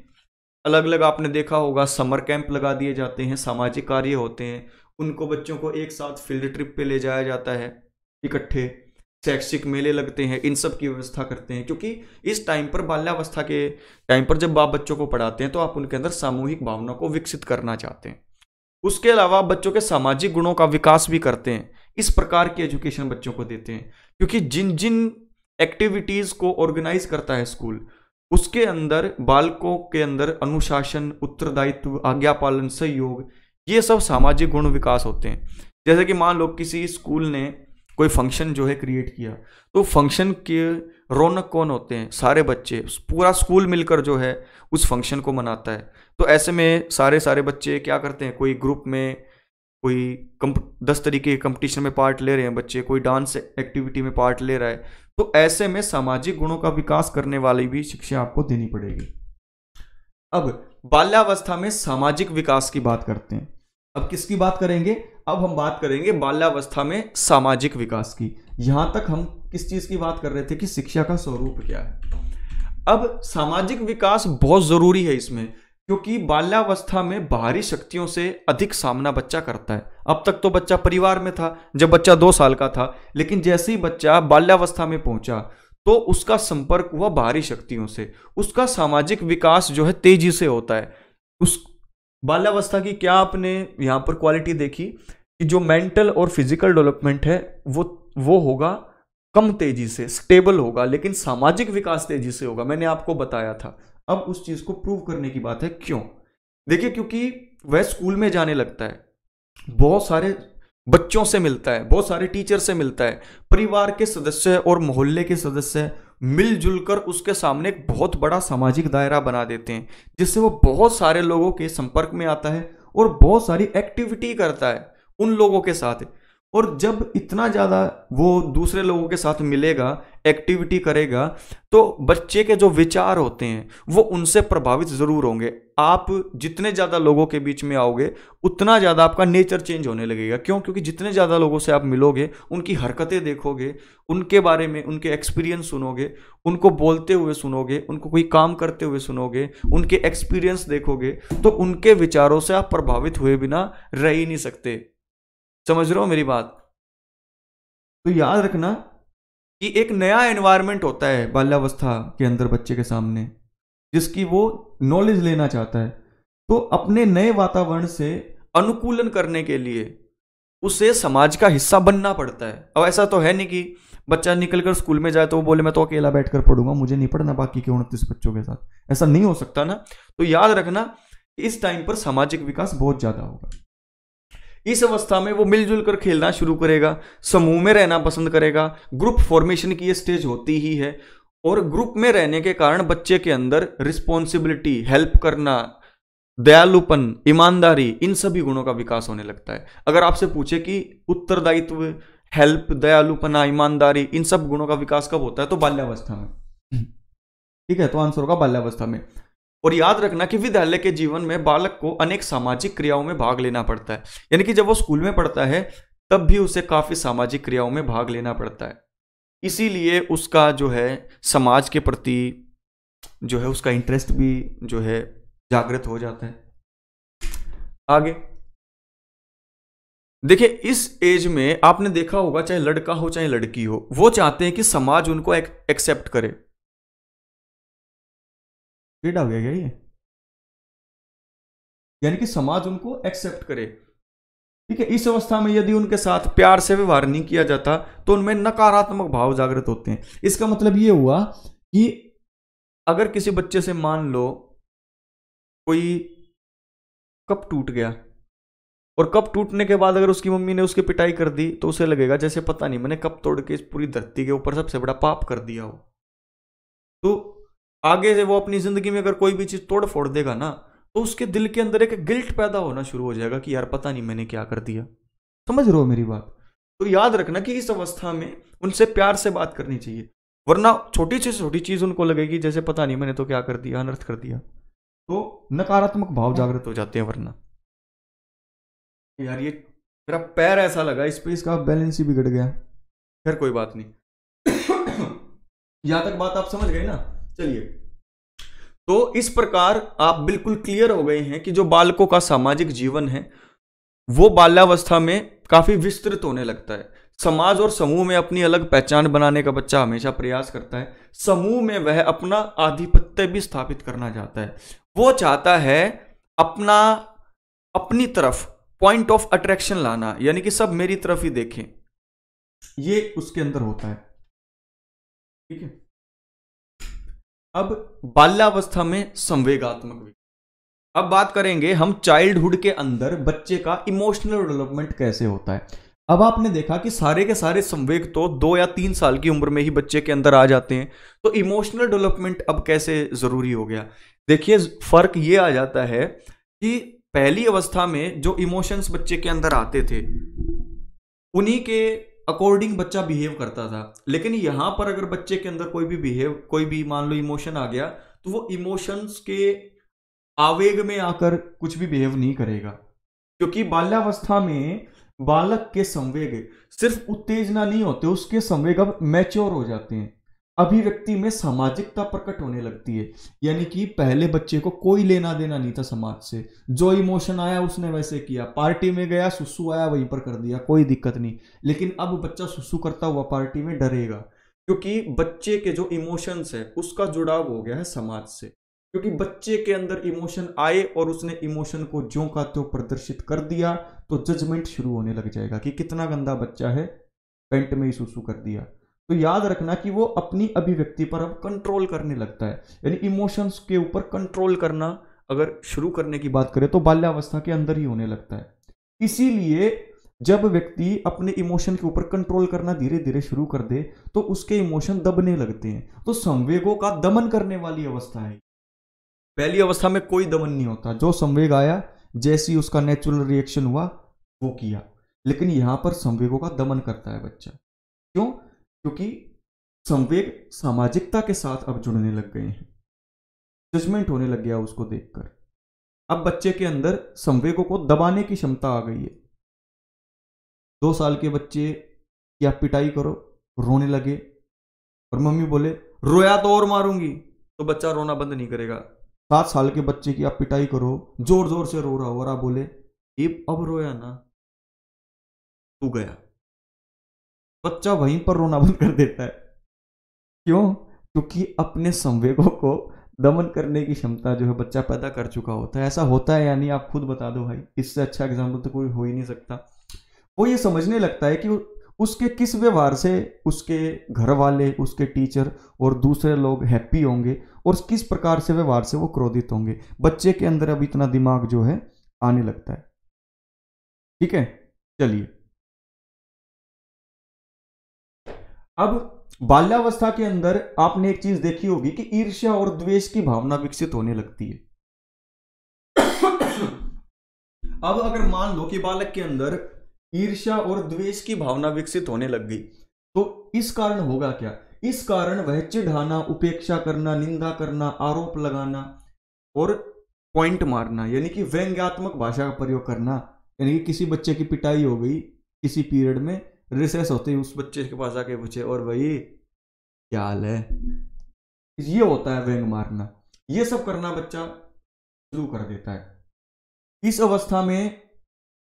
अलग अलग आपने देखा होगा समर कैंप लगा दिए जाते हैं सामाजिक कार्य होते हैं उनको बच्चों को एक साथ फील्ड ट्रिप पे ले जाया जाता है इकट्ठे शैक्षिक मेले लगते हैं इन सब की व्यवस्था करते हैं क्योंकि इस टाइम पर बाल्यावस्था के टाइम पर जब बाप बच्चों को पढ़ाते हैं तो आप उनके अंदर सामूहिक भावना को विकसित करना चाहते हैं उसके अलावा बच्चों के सामाजिक गुणों का विकास भी करते हैं इस प्रकार की एजुकेशन बच्चों को देते हैं क्योंकि जिन जिन एक्टिविटीज़ को ऑर्गेनाइज करता है स्कूल उसके अंदर बालकों के अंदर अनुशासन उत्तरदायित्व आज्ञा पालन सहयोग ये सब सामाजिक गुण विकास होते हैं जैसे कि मान लो किसी स्कूल ने कोई फंक्शन जो है क्रिएट किया तो फंक्शन के रौनक कौन होते हैं सारे बच्चे पूरा स्कूल मिलकर जो है उस फंक्शन को मनाता है तो ऐसे में सारे सारे बच्चे क्या करते हैं कोई ग्रुप में कोई कंप दस तरीके के कंपटीशन में पार्ट ले रहे हैं बच्चे कोई डांस एक्टिविटी में पार्ट ले रहा है तो ऐसे में सामाजिक गुणों का विकास करने वाली भी शिक्षा आपको देनी पड़ेगी अब बाल्यावस्था में सामाजिक विकास की बात करते हैं अब किसकी बात करेंगे अब हम बात करेंगे बाल्यावस्था में सामाजिक विकास की यहां तक हम किस चीज की बात कर रहे थे कि शिक्षा का स्वरूप क्या है अब सामाजिक विकास बहुत जरूरी है इसमें क्योंकि बाल्यावस्था में बाहरी शक्तियों से अधिक सामना बच्चा करता है अब तक तो बच्चा परिवार में था जब बच्चा दो साल का था लेकिन जैसे ही बच्चा बाल्यावस्था में पहुंचा तो उसका संपर्क हुआ बाहरी शक्तियों से उसका सामाजिक विकास जो है तेजी से होता है उस बाल्यावस्था की क्या आपने यहाँ पर क्वालिटी देखी कि जो मेंटल और फिजिकल डेवलपमेंट है वो वो होगा कम तेजी से स्टेबल होगा लेकिन सामाजिक विकास तेजी से होगा मैंने आपको बताया था अब उस चीज को प्रूव करने की बात है क्यों देखिए क्योंकि वह स्कूल में जाने लगता है बहुत सारे बच्चों से मिलता है बहुत सारे टीचर से मिलता है परिवार के सदस्य और मोहल्ले के सदस्य मिलजुल कर उसके सामने एक बहुत बड़ा सामाजिक दायरा बना देते हैं जिससे वो बहुत सारे लोगों के संपर्क में आता है और बहुत सारी एक्टिविटी करता है उन लोगों के साथ और जब इतना ज़्यादा वो दूसरे लोगों के साथ मिलेगा एक्टिविटी करेगा तो बच्चे के जो विचार होते हैं वो उनसे प्रभावित ज़रूर होंगे आप जितने ज़्यादा लोगों के बीच में आओगे उतना ज़्यादा आपका नेचर चेंज होने लगेगा क्यों क्योंकि जितने ज़्यादा लोगों से आप मिलोगे उनकी हरकतें देखोगे उनके बारे में उनके एक्सपीरियंस सुनोगे उनको बोलते हुए सुनोगे उनको कोई काम करते हुए सुनोगे उनके एक्सपीरियंस देखोगे तो उनके विचारों से आप प्रभावित हुए बिना रह ही नहीं सकते समझ रहे हो मेरी बात तो याद रखना कि एक नया एनवायरनमेंट होता है बाल्यावस्था के अंदर बच्चे के सामने जिसकी वो नॉलेज लेना चाहता है तो अपने नए वातावरण से अनुकूलन करने के लिए उसे समाज का हिस्सा बनना पड़ता है अब ऐसा तो है नहीं कि बच्चा निकलकर स्कूल में जाए तो वो बोले मैं तो अकेला बैठकर पढ़ूंगा मुझे नहीं पढ़ना बाकी के उनतीस बच्चों के साथ ऐसा नहीं हो सकता ना तो याद रखना इस टाइम पर सामाजिक विकास बहुत ज़्यादा होगा इस अवस्था में वो मिलजुल कर खेलना शुरू करेगा समूह में रहना पसंद करेगा ग्रुप फॉर्मेशन की ये स्टेज होती ही है और ग्रुप में रहने के कारण बच्चे के अंदर रिस्पॉन्सिबिलिटी हेल्प करना दयालुपन ईमानदारी इन सभी गुणों का विकास होने लगता है अगर आपसे पूछे कि उत्तरदायित्व हेल्प दयालुपना ईमानदारी इन सब गुणों का विकास कब होता है तो बाल्यावस्था में हम्म। ठीक है तो आंसर होगा बाल्यावस्था में और याद रखना कि विद्यालय के जीवन में बालक को अनेक सामाजिक क्रियाओं में भाग लेना पड़ता है यानी कि जब वो स्कूल में पढ़ता है तब भी उसे काफ़ी सामाजिक क्रियाओं में भाग लेना पड़ता है इसीलिए उसका जो है समाज के प्रति जो है उसका इंटरेस्ट भी जो है जागृत हो जाता है आगे देखिए इस एज में आपने देखा होगा चाहे लड़का हो चाहे लड़की हो वो चाहते हैं कि समाज उनको एक्सेप्ट करे टेढ़ा हो गया क्या ये यानी कि समाज उनको एक्सेप्ट करे ठीक है इस अवस्था में यदि उनके साथ प्यार से व्यवहार नहीं किया जाता तो उनमें नकारात्मक भाव जागृत होते हैं इसका मतलब ये हुआ कि अगर किसी बच्चे से मान लो कोई कप टूट गया और कप टूटने के बाद अगर उसकी मम्मी ने उसकी पिटाई कर दी तो उसे लगेगा जैसे पता नहीं मैंने कप तोड़ के इस पूरी धरती के ऊपर सबसे बड़ा पाप कर दिया हो तो आगे से वो अपनी ज़िंदगी में अगर कोई भी चीज़ तोड़ फोड़ देगा ना तो उसके दिल के अंदर एक गिल्ट पैदा होना शुरू हो जाएगा कि यार पता नहीं मैंने क्या कर दिया समझ रहे हो मेरी बात तो याद रखना कि इस अवस्था में उनसे प्यार से बात करनी चाहिए वरना छोटी से छोटी चीज उनको लगेगी जैसे पता नहीं मैंने तो क्या कर दिया अनर्थ कर दिया तो नकारात्मक भाव जागृत हो जाते हैं वरना यार ये मेरा पैर ऐसा लगा इस पर इसका बैलेंस ही बिगड़ गया खैर कोई बात नहीं यहां तक बात आप समझ गए ना चलिए तो इस प्रकार आप बिल्कुल क्लियर हो गए हैं कि जो बालकों का सामाजिक जीवन है वो बाल्यावस्था में काफी विस्तृत होने लगता है समाज और समूह में अपनी अलग पहचान बनाने का बच्चा हमेशा प्रयास करता है समूह में वह अपना आधिपत्य भी स्थापित करना चाहता है वो चाहता है अपना अपनी तरफ पॉइंट ऑफ अट्रैक्शन लाना यानी कि सब मेरी तरफ ही देखें ये उसके अंदर होता है ठीक है अब बाल्यावस्था में संवेगात्मक अब बात करेंगे हम चाइल्डहुड के अंदर बच्चे का इमोशनल डेवलपमेंट कैसे होता है अब आपने देखा कि सारे के सारे संवेग तो दो या तीन साल की उम्र में ही बच्चे के अंदर आ जाते हैं तो इमोशनल डेवलपमेंट अब कैसे ज़रूरी हो गया देखिए फर्क ये आ जाता है कि पहली अवस्था में जो इमोशंस बच्चे के अंदर आते थे उन्हीं के अकॉर्डिंग बच्चा बिहेव करता था लेकिन यहाँ पर अगर बच्चे के अंदर कोई भी बिहेव कोई भी मान लो इमोशन आ गया तो वो इमोशंस के आवेग में आकर कुछ भी बिहेव नहीं करेगा क्योंकि बाल्यावस्था में बालक के संवेग सिर्फ उत्तेजना नहीं होते उसके संवेग अब मैच्योर हो जाते हैं अभिव्यक्ति में सामाजिकता प्रकट होने लगती है यानी कि पहले बच्चे को कोई लेना देना नहीं था समाज से जो इमोशन आया उसने वैसे किया पार्टी में गया सुसु आया वहीं पर कर दिया कोई दिक्कत नहीं लेकिन अब बच्चा सुसु करता हुआ पार्टी में डरेगा क्योंकि बच्चे के जो इमोशंस है उसका जुड़ाव हो गया है समाज से क्योंकि बच्चे के अंदर इमोशन आए और उसने इमोशन को जो का त्यों प्रदर्शित कर दिया तो जजमेंट शुरू होने लग जाएगा कि कितना गंदा बच्चा है पेंट में ही सुसु कर दिया तो याद रखना कि वो अपनी अभिव्यक्ति पर अब कंट्रोल करने लगता है यानी इमोशंस के ऊपर कंट्रोल करना अगर शुरू करने की बात करें तो बाल्यावस्था के अंदर ही होने लगता है इसीलिए जब व्यक्ति अपने इमोशन के ऊपर कंट्रोल करना धीरे धीरे शुरू कर दे तो उसके इमोशन दबने लगते हैं तो संवेगों का दमन करने वाली अवस्था है पहली अवस्था में कोई दमन नहीं होता जो संवेग आया जैसी उसका नेचुरल रिएक्शन हुआ वो किया लेकिन यहां पर संवेगों का दमन करता है बच्चा क्यों क्योंकि संवेग सामाजिकता के साथ अब जुड़ने लग गए हैं जजमेंट होने लग गया उसको देखकर अब बच्चे के अंदर संवेगों को दबाने की क्षमता आ गई है दो साल के बच्चे या पिटाई करो रोने लगे और मम्मी बोले रोया तो और मारूंगी तो बच्चा रोना बंद नहीं करेगा सात साल के बच्चे की आप पिटाई करो जोर जोर से रो रहा हो और आप बोले अब रोया ना तू गया बच्चा वहीं पर रोना बंद कर देता है क्यों क्योंकि अपने संवेगों को दमन करने की क्षमता जो है बच्चा पैदा कर चुका होता है ऐसा होता है यानी आप खुद बता दो भाई इससे अच्छा एग्जाम्पल तो कोई हो ही नहीं सकता वो ये समझने लगता है कि उसके किस व्यवहार से उसके घर वाले उसके टीचर और दूसरे लोग हैप्पी होंगे और किस प्रकार से व्यवहार से वो क्रोधित होंगे बच्चे के अंदर अब इतना दिमाग जो है आने लगता है ठीक है चलिए अब बाल्यावस्था के अंदर आपने एक चीज देखी होगी कि ईर्ष्या और द्वेष की भावना विकसित होने लगती है अब अगर मान लो कि बालक के अंदर ईर्ष्या और द्वेष की भावना विकसित होने लग गई तो इस कारण होगा क्या इस कारण वह चिढ़ाना उपेक्षा करना निंदा करना आरोप लगाना और पॉइंट मारना यानी कि व्यंग्यात्मक भाषा का प्रयोग करना यानी कि किसी बच्चे की पिटाई हो गई किसी पीरियड में रिसेस होते ही उस बच्चे के पास आके पूछे और भाई क्या हाल है ये होता है व्यंग मारना ये सब करना बच्चा शुरू कर देता है इस अवस्था में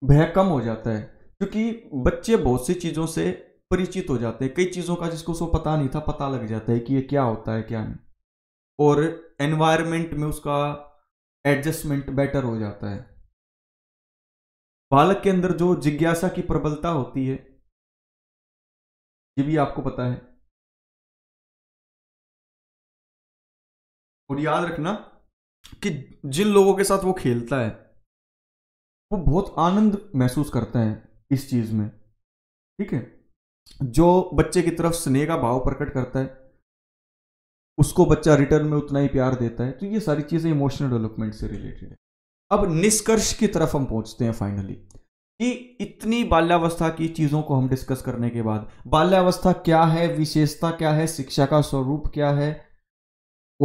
भय कम हो जाता है क्योंकि बच्चे बहुत सी चीज़ों से परिचित हो जाते हैं कई चीज़ों का जिसको उसको पता नहीं था पता लग जाता है कि ये क्या होता है क्या नहीं और एनवायरमेंट में उसका एडजस्टमेंट बेटर हो जाता है बालक के अंदर जो जिज्ञासा की प्रबलता होती है ये भी आपको पता है और याद रखना कि जिन लोगों के साथ वो खेलता है वो बहुत आनंद महसूस करता है इस चीज में ठीक है जो बच्चे की तरफ स्नेह का भाव प्रकट करता है उसको बच्चा रिटर्न में उतना ही प्यार देता है तो ये सारी चीजें इमोशनल डेवलपमेंट से रिलेटेड है अब निष्कर्ष की तरफ हम पहुंचते हैं फाइनली कि इतनी बाल्यावस्था की चीज़ों को हम डिस्कस करने के बाद बाल्यावस्था क्या है विशेषता क्या है शिक्षा का स्वरूप क्या है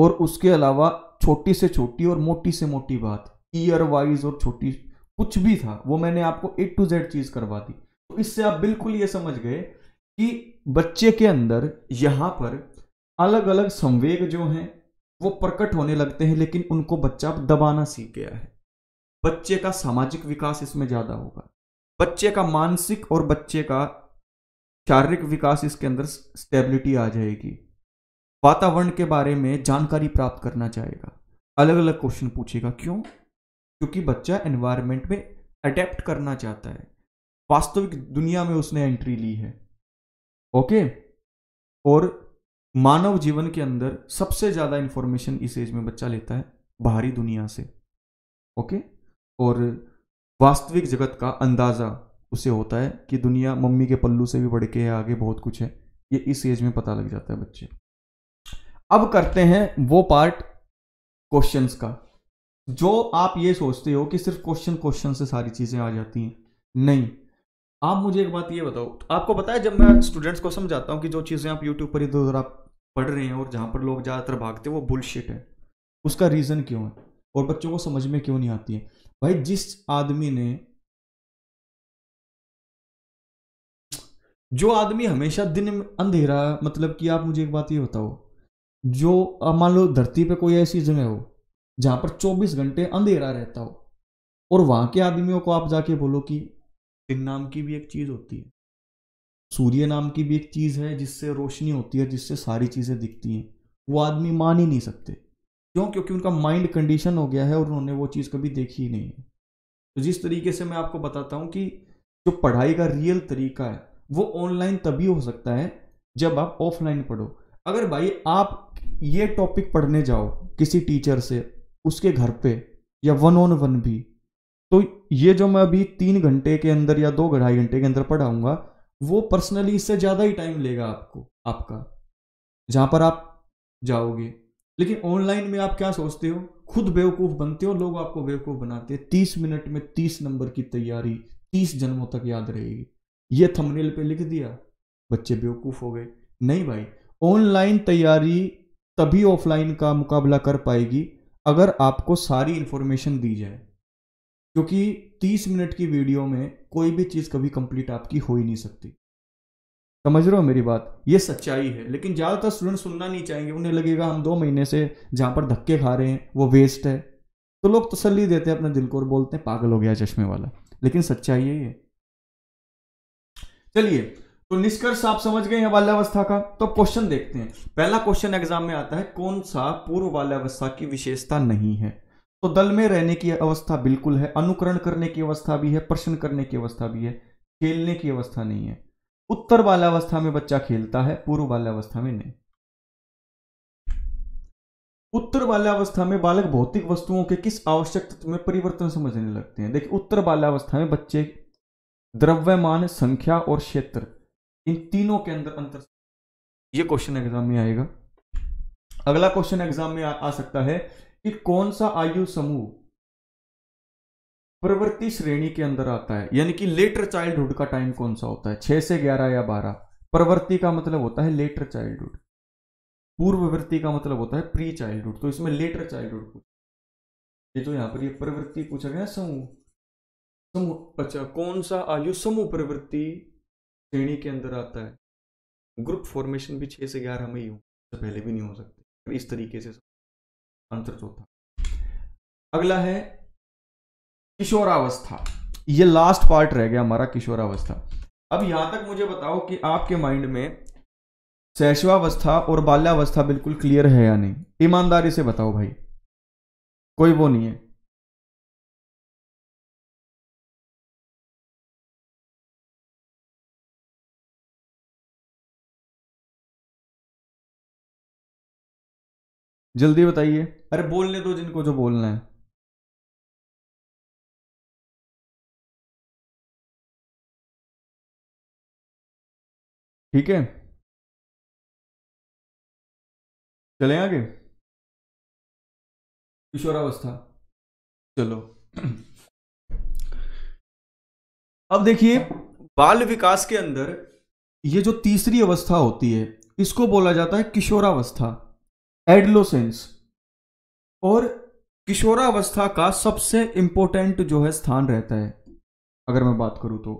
और उसके अलावा छोटी से छोटी और मोटी से मोटी बात ईयर वाइज और छोटी कुछ भी था वो मैंने आपको ए टू जेड चीज़ करवा दी तो इससे आप बिल्कुल ये समझ गए कि बच्चे के अंदर यहां पर अलग अलग संवेग जो हैं वो प्रकट होने लगते हैं लेकिन उनको बच्चा दबाना सीख गया है बच्चे का सामाजिक विकास इसमें ज़्यादा होगा बच्चे का मानसिक और बच्चे का शारीरिक विकास इसके अंदर स्टेबिलिटी आ जाएगी वातावरण के बारे में जानकारी प्राप्त करना चाहेगा अलग अलग क्वेश्चन पूछेगा क्यों क्योंकि बच्चा एनवायरमेंट में अडेप्ट करना चाहता है वास्तविक दुनिया में उसने एंट्री ली है ओके और मानव जीवन के अंदर सबसे ज़्यादा इंफॉर्मेशन इस एज में बच्चा लेता है बाहरी दुनिया से ओके और वास्तविक जगत का अंदाज़ा उसे होता है कि दुनिया मम्मी के पल्लू से भी बढ़ के है आगे बहुत कुछ है ये इस एज में पता लग जाता है बच्चे अब करते हैं वो पार्ट क्वेश्चन का जो आप ये सोचते हो कि सिर्फ क्वेश्चन क्वेश्चन से सारी चीज़ें आ जाती हैं नहीं आप मुझे एक बात ये बताओ आपको पता है जब मैं स्टूडेंट्स को समझाता हूँ कि जो चीज़ें आप यूट्यूब पर इधर उधर आप पढ़ रहे हैं और जहाँ पर लोग ज़्यादातर भागते हैं वो बुलशिट है उसका रीज़न क्यों है और बच्चों को समझ में क्यों नहीं आती है भाई जिस आदमी ने जो आदमी हमेशा दिन में अंधेरा मतलब कि आप मुझे एक बात ये बताओ जो मान लो धरती पे कोई ऐसी जगह हो जहां पर 24 घंटे अंधेरा रहता हो और वहां के आदमियों को आप जाके बोलो कि दिन नाम की भी एक चीज होती है सूर्य नाम की भी एक चीज है जिससे रोशनी होती है जिससे सारी चीजें दिखती हैं वो आदमी मान ही नहीं सकते क्यों क्योंकि उनका माइंड कंडीशन हो गया है और उन्होंने वो चीज़ कभी देखी ही नहीं है तो जिस तरीके से मैं आपको बताता हूँ कि जो पढ़ाई का रियल तरीका है वो ऑनलाइन तभी हो सकता है जब आप ऑफलाइन पढ़ो अगर भाई आप ये टॉपिक पढ़ने जाओ किसी टीचर से उसके घर पे या वन ऑन वन भी तो ये जो मैं अभी तीन घंटे के अंदर या दो ढाई घंटे के अंदर पढ़ाऊंगा वो पर्सनली इससे ज़्यादा ही टाइम लेगा आपको आपका जहाँ पर आप जाओगे लेकिन ऑनलाइन में आप क्या सोचते हो खुद बेवकूफ़ बनते हो लोग आपको बेवकूफ़ बनाते हैं तीस मिनट में तीस नंबर की तैयारी तीस जन्मों तक याद रहेगी ये थंबनेल पे लिख दिया बच्चे बेवकूफ़ हो गए नहीं भाई ऑनलाइन तैयारी तभी ऑफलाइन का मुकाबला कर पाएगी अगर आपको सारी इंफॉर्मेशन दी जाए क्योंकि 30 मिनट की वीडियो में कोई भी चीज़ कभी कंप्लीट आपकी हो ही नहीं सकती समझ रहे हो मेरी बात ये सच्चाई है लेकिन ज़्यादातर स्टूडेंट सुनना नहीं चाहेंगे उन्हें लगेगा हम दो महीने से जहाँ पर धक्के खा रहे हैं वो वेस्ट है तो लोग तसली देते हैं अपने दिल को और बोलते हैं पागल हो गया चश्मे वाला लेकिन सच्चाई है ये चलिए तो निष्कर्ष आप समझ गए हैं बाल्यावस्था का तो क्वेश्चन देखते हैं पहला क्वेश्चन एग्जाम में आता है कौन सा पूर्व बाल्यावस्था की विशेषता नहीं है तो दल में रहने की अवस्था बिल्कुल है अनुकरण करने की अवस्था भी है प्रश्न करने की अवस्था भी है खेलने की अवस्था नहीं है उत्तर बाल्यावस्था में बच्चा खेलता है पूर्व बाल्यावस्था में नहीं उत्तर बाल्यावस्था में बालक भौतिक वस्तुओं के किस आवश्यक तत्व में परिवर्तन समझने लगते हैं देखिए उत्तर बाल्यावस्था में बच्चे द्रव्यमान संख्या और क्षेत्र इन तीनों के अंदर अंतर ये क्वेश्चन एग्जाम में आएगा अगला क्वेश्चन एग्जाम में आ, आ सकता है कि कौन सा आयु समूह प्रवृत्ति श्रेणी के अंदर आता है यानी कि लेटर चाइल्डहुड का टाइम कौन सा होता है छह से ग्यारह या बारह प्रवृत्ति का मतलब होता है लेटर चाइल्डहुड पूर्ववृत्ति का मतलब होता है प्री चाइल्डहुड तो इसमें लेटर चाइल्डहुड ये जो यहां पर ये प्रवृत्ति पूछा गया समूह समूह अच्छा कौन सा आयु समूह प्रवृत्ति श्रेणी के अंदर आता है ग्रुप फॉर्मेशन भी छह से ग्यारह में ही हो तो पहले भी नहीं हो सकते इस तरीके से आंसर चौथा अगला है किशोरावस्था ये लास्ट पार्ट रह गया हमारा किशोरावस्था अब यहां तक मुझे बताओ कि आपके माइंड में शैशवावस्था और बाल्यावस्था बिल्कुल क्लियर है या नहीं ईमानदारी से बताओ भाई कोई वो नहीं है जल्दी बताइए अरे बोलने दो जिनको जो बोलना है ठीक है चले आगे किशोरावस्था चलो अब देखिए बाल विकास के अंदर ये जो तीसरी अवस्था होती है इसको बोला जाता है किशोरावस्था एडलोसेंस और किशोरावस्था का सबसे इंपॉर्टेंट जो है स्थान रहता है अगर मैं बात करूं तो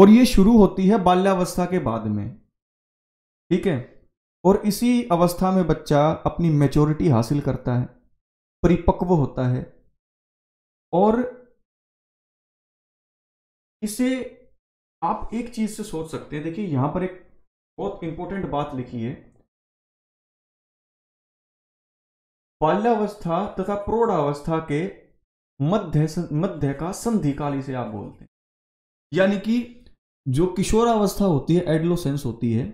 और ये शुरू होती है बाल्यावस्था के बाद में ठीक है और इसी अवस्था में बच्चा अपनी मेच्योरिटी हासिल करता है परिपक्व होता है और इसे आप एक चीज से सोच सकते हैं देखिए यहां पर एक बहुत इंपॉर्टेंट बात लिखी है बाल्यावस्था तथा प्रौढ़ावस्था के मध्य मध्य का काल इसे आप बोलते हैं यानी कि जो किशोरावस्था होती है एडलोसेंस होती है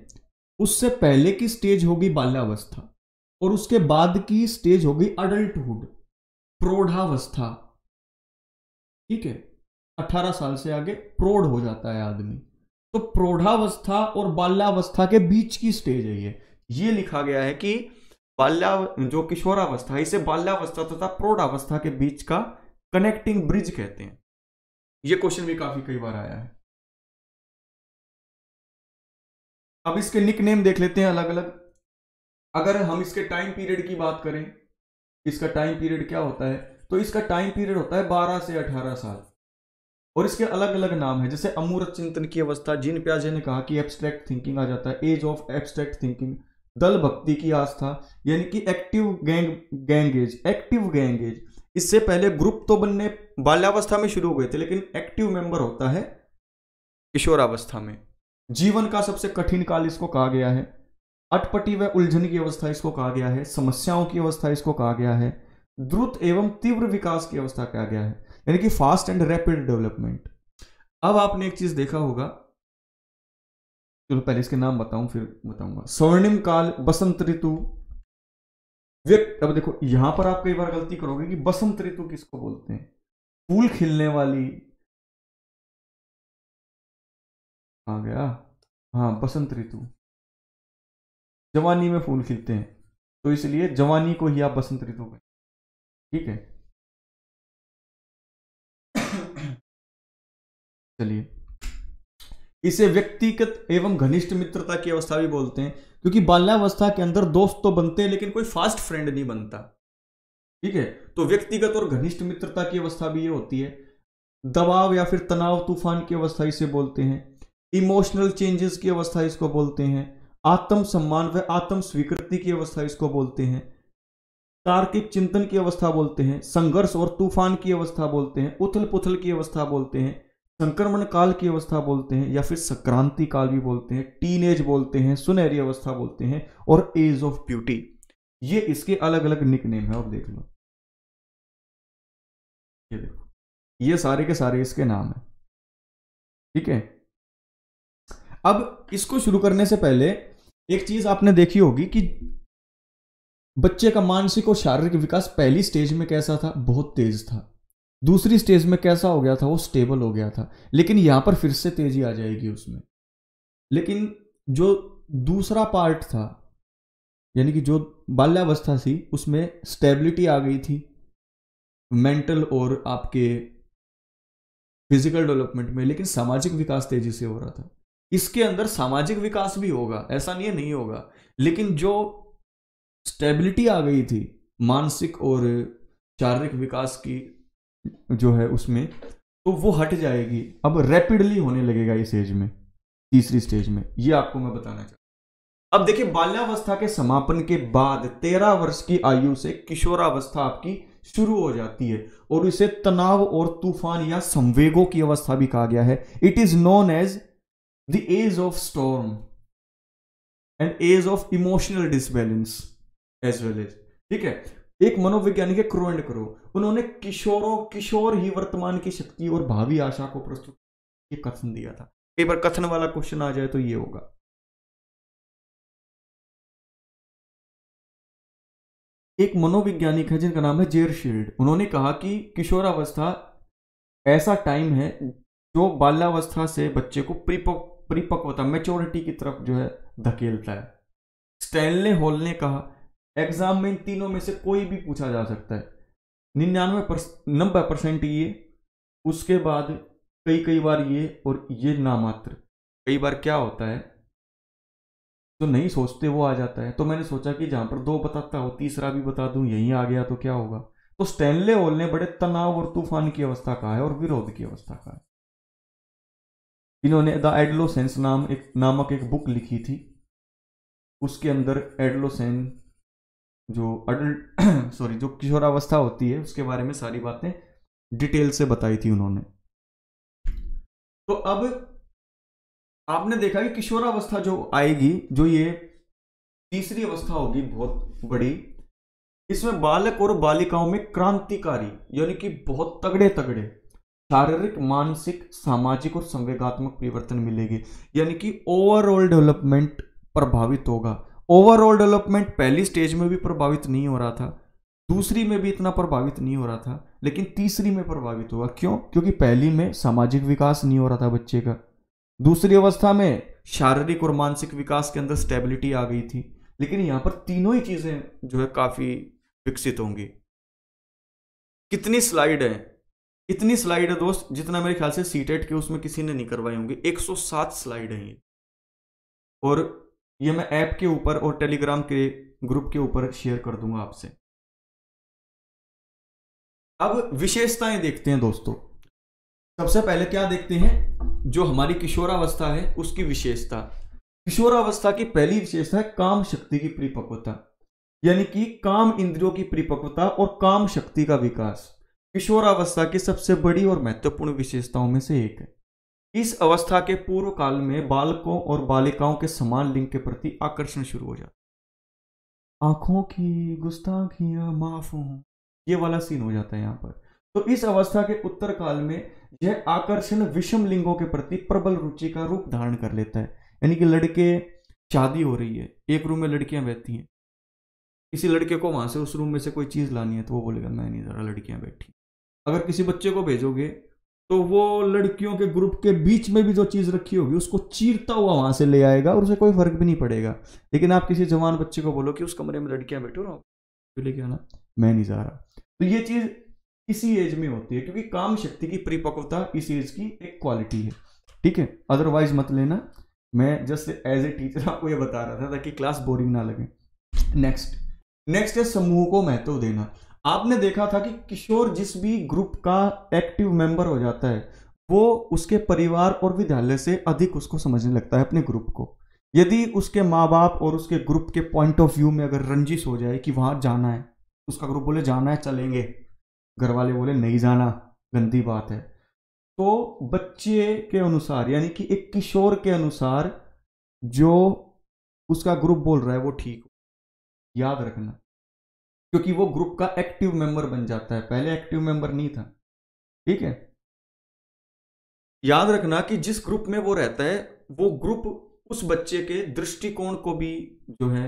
उससे पहले की स्टेज होगी बाल्यावस्था और उसके बाद की स्टेज होगी अडल्टहुड प्रौढ़ावस्था ठीक है 18 साल से आगे प्रौढ़ हो जाता है आदमी तो प्रौढ़ावस्था और बाल्यावस्था के बीच की स्टेज है ये ये लिखा गया है कि बाल्या जो किशोरावस्था है इसे बाल्यावस्था तथा तो प्रौढ़ावस्था के बीच का कनेक्टिंग ब्रिज कहते हैं ये क्वेश्चन भी काफी कई बार आया है अब इसके निक नेम देख लेते हैं अलग अलग अगर हम इसके टाइम पीरियड की बात करें इसका टाइम पीरियड क्या होता है तो इसका टाइम पीरियड होता है बारह से अठारह साल और इसके अलग अलग नाम है जैसे अमूर्त चिंतन की अवस्था जिन प्याजे ने कहा कि एब्स्ट्रैक्ट थिंकिंग आ जाता है एज ऑफ एब्स्ट्रैक्ट थिंकिंग दल भक्ति की आस्था यानी कि active gang gang age active gang age इससे पहले ग्रुप तो बनने बाल्यावस्था में शुरू हो गए थे लेकिन एक्टिव मेंबर होता है किशोरावस्था में जीवन का सबसे कठिन काल इसको कहा गया है अटपटी व उलझन की अवस्था इसको कहा गया है समस्याओं की अवस्था इसको कहा गया है द्रुत एवं तीव्र विकास की अवस्था कहा गया है यानी कि फास्ट एंड रैपिड डेवलपमेंट अब आपने एक चीज देखा होगा चलो पहले इसके नाम बताऊं फिर बताऊंगा स्वर्णिम काल बसंत ऋतु व्यक्त अब देखो यहां पर आप कई बार गलती करोगे कि बसंत ऋतु किसको बोलते हैं फूल खिलने वाली आ गया हाँ बसंत ऋतु जवानी में फूल खिलते हैं तो इसलिए जवानी को ही आप बसंत ऋतु कहें ठीक है चलिए इसे व्यक्तिगत एवं घनिष्ठ मित्रता की अवस्था भी बोलते हैं क्योंकि बाल्यावस्था के अंदर दोस्त तो बनते हैं लेकिन कोई फास्ट फ्रेंड नहीं बनता ठीक है तो व्यक्तिगत और घनिष्ठ मित्रता की अवस्था भी ये होती है दबाव या फिर तनाव तूफान की अवस्था इसे बोलते हैं इमोशनल चेंजेस की अवस्था इसको बोलते हैं आत्म सम्मान व आत्म स्वीकृति की अवस्था इसको बोलते हैं तार्किक चिंतन की अवस्था बोलते हैं संघर्ष और तूफान की अवस्था बोलते हैं उथल पुथल की अवस्था बोलते हैं संक्रमण काल की अवस्था बोलते हैं या फिर संक्रांति काल भी बोलते हैं टीन बोलते हैं सुनहरी अवस्था बोलते हैं और एज ऑफ ब्यूटी ये इसके अलग अलग निक नेम है और देख लो ये देखो ये सारे के सारे इसके नाम है ठीक है अब इसको शुरू करने से पहले एक चीज आपने देखी होगी कि बच्चे का मानसिक और शारीरिक विकास पहली स्टेज में कैसा था बहुत तेज था दूसरी स्टेज में कैसा हो गया था वो स्टेबल हो गया था लेकिन यहां पर फिर से तेजी आ जाएगी उसमें लेकिन जो दूसरा पार्ट था यानी कि जो बाल्यावस्था थी उसमें स्टेबिलिटी आ गई थी मेंटल और आपके फिजिकल डेवलपमेंट में लेकिन सामाजिक विकास तेजी से हो रहा था इसके अंदर सामाजिक विकास भी होगा ऐसा नहीं है नहीं होगा लेकिन जो स्टेबिलिटी आ गई थी मानसिक और शारीरिक विकास की जो है उसमें तो वो हट जाएगी अब रैपिडली होने लगेगा इस एज में तीसरी स्टेज में ये आपको मैं बताना चाहता अब देखिए बाल्यावस्था के समापन के बाद तेरह वर्ष की आयु से किशोरावस्था आपकी शुरू हो जाती है और इसे तनाव और तूफान या संवेगों की अवस्था भी कहा गया है it is known as the age of storm and age of emotional disbalance as well as ठीक है एक मनोवैज्ञानिक है क्रो एंड क्रो उन्होंने किशोरों किशोर ही वर्तमान की शक्ति और भावी आशा को प्रस्तुत ये कथन दिया था कई बार कथन वाला क्वेश्चन आ जाए तो ये होगा एक मनोवैज्ञानिक है जिनका नाम है जेर शील्ड उन्होंने कहा कि किशोरावस्था ऐसा टाइम है जो बाल्यावस्था से बच्चे को प्रीपो परिपक्वता मेचोरिटी की तरफ जो है धकेलता है स्टैनले हॉल ने कहा एग्जाम में इन तीनों में से कोई भी पूछा जा सकता है निन्यानवे नब्बे परसेंट ये उसके बाद कई कई बार ये और ये नामात्र कई बार क्या होता है तो नहीं सोचते वो आ जाता है तो मैंने सोचा कि जहां पर दो बताता हो तीसरा भी बता दूं यहीं आ गया तो क्या होगा तो स्टैनले हॉल ने बड़े तनाव और तूफान की अवस्था कहा है और विरोध की अवस्था कहा है इन्होंने द एडलोसेंस नाम एक नामक एक बुक लिखी थी उसके अंदर एडलोसेन जो अडल्ट सॉरी जो किशोरावस्था होती है उसके बारे में सारी बातें डिटेल से बताई थी उन्होंने तो अब आपने देखा कि किशोरावस्था जो आएगी जो ये तीसरी अवस्था होगी बहुत बड़ी इसमें बालक और बालिकाओं में क्रांतिकारी यानी कि बहुत तगड़े तगड़े शारीरिक मानसिक सामाजिक और संवेगात्मक परिवर्तन मिलेगी यानी कि ओवरऑल डेवलपमेंट प्रभावित होगा ओवरऑल डेवलपमेंट पहली स्टेज में भी प्रभावित नहीं हो रहा था दूसरी में भी इतना प्रभावित नहीं हो रहा था लेकिन तीसरी में प्रभावित होगा क्यों क्योंकि पहली में सामाजिक विकास नहीं हो रहा था बच्चे का दूसरी अवस्था में शारीरिक और मानसिक विकास के अंदर स्टेबिलिटी आ गई थी लेकिन यहाँ पर तीनों ही चीज़ें जो है काफ़ी विकसित होंगी कितनी स्लाइड है इतनी स्लाइड है दोस्त जितना मेरे ख्याल से सीटेट के उसमें किसी ने नहीं करवाई होंगी 107 स्लाइड है ये और ये मैं ऐप के ऊपर और टेलीग्राम के ग्रुप के ऊपर शेयर कर दूंगा आपसे अब विशेषताएं देखते हैं दोस्तों सबसे पहले क्या देखते हैं जो हमारी किशोरावस्था है उसकी विशेषता किशोरावस्था की पहली विशेषता है काम शक्ति की परिपक्वता यानी कि काम इंद्रियों की परिपक्वता और काम शक्ति का विकास किशोरावस्था की सबसे बड़ी और महत्वपूर्ण विशेषताओं में से एक है इस अवस्था के पूर्व काल में बालकों और बालिकाओं के समान लिंग के प्रति आकर्षण शुरू हो जाता आंखों की गुस्ताखियां माफ हूं ये वाला सीन हो जाता है यहाँ पर तो इस अवस्था के उत्तर काल में यह आकर्षण विषम लिंगों के प्रति प्रबल रुचि का रूप धारण कर लेता है यानी कि लड़के शादी हो रही है एक रूम में लड़कियां बैठती हैं किसी लड़के को वहां से उस रूम में से कोई चीज लानी है तो वो बोलेगा मैं नहीं जरा लड़कियां बैठी अगर किसी बच्चे को भेजोगे तो वो लड़कियों के ग्रुप के बीच में भी जो चीज़ रखी होगी उसको चीरता हुआ वहां से ले आएगा और उसे कोई फर्क भी नहीं पड़ेगा लेकिन आप किसी जवान बच्चे को बोलो कि उस कमरे में लड़कियां बैठो ना लेके आना मैं नहीं जा रहा तो ये चीज़ इसी एज में होती है क्योंकि काम शक्ति की परिपक्वता इस एज की एक क्वालिटी है ठीक है अदरवाइज मत लेना मैं जस्ट एज ए टीचर आपको ये बता रहा था ताकि क्लास बोरिंग ना लगे नेक्स्ट नेक्स्ट है समूह को महत्व देना आपने देखा था कि किशोर जिस भी ग्रुप का एक्टिव मेंबर हो जाता है वो उसके परिवार और विद्यालय से अधिक उसको समझने लगता है अपने ग्रुप को यदि उसके माँ बाप और उसके ग्रुप के पॉइंट ऑफ व्यू में अगर रंजिश हो जाए कि वहाँ जाना है उसका ग्रुप बोले जाना है चलेंगे घर वाले बोले नहीं जाना गंदी बात है तो बच्चे के अनुसार यानी कि एक किशोर के अनुसार जो उसका ग्रुप बोल रहा है वो ठीक याद रखना क्योंकि वो ग्रुप का एक्टिव मेंबर बन जाता है पहले एक्टिव मेंबर नहीं था ठीक है याद रखना कि जिस ग्रुप में वो रहता है वो ग्रुप उस बच्चे के दृष्टिकोण को भी जो है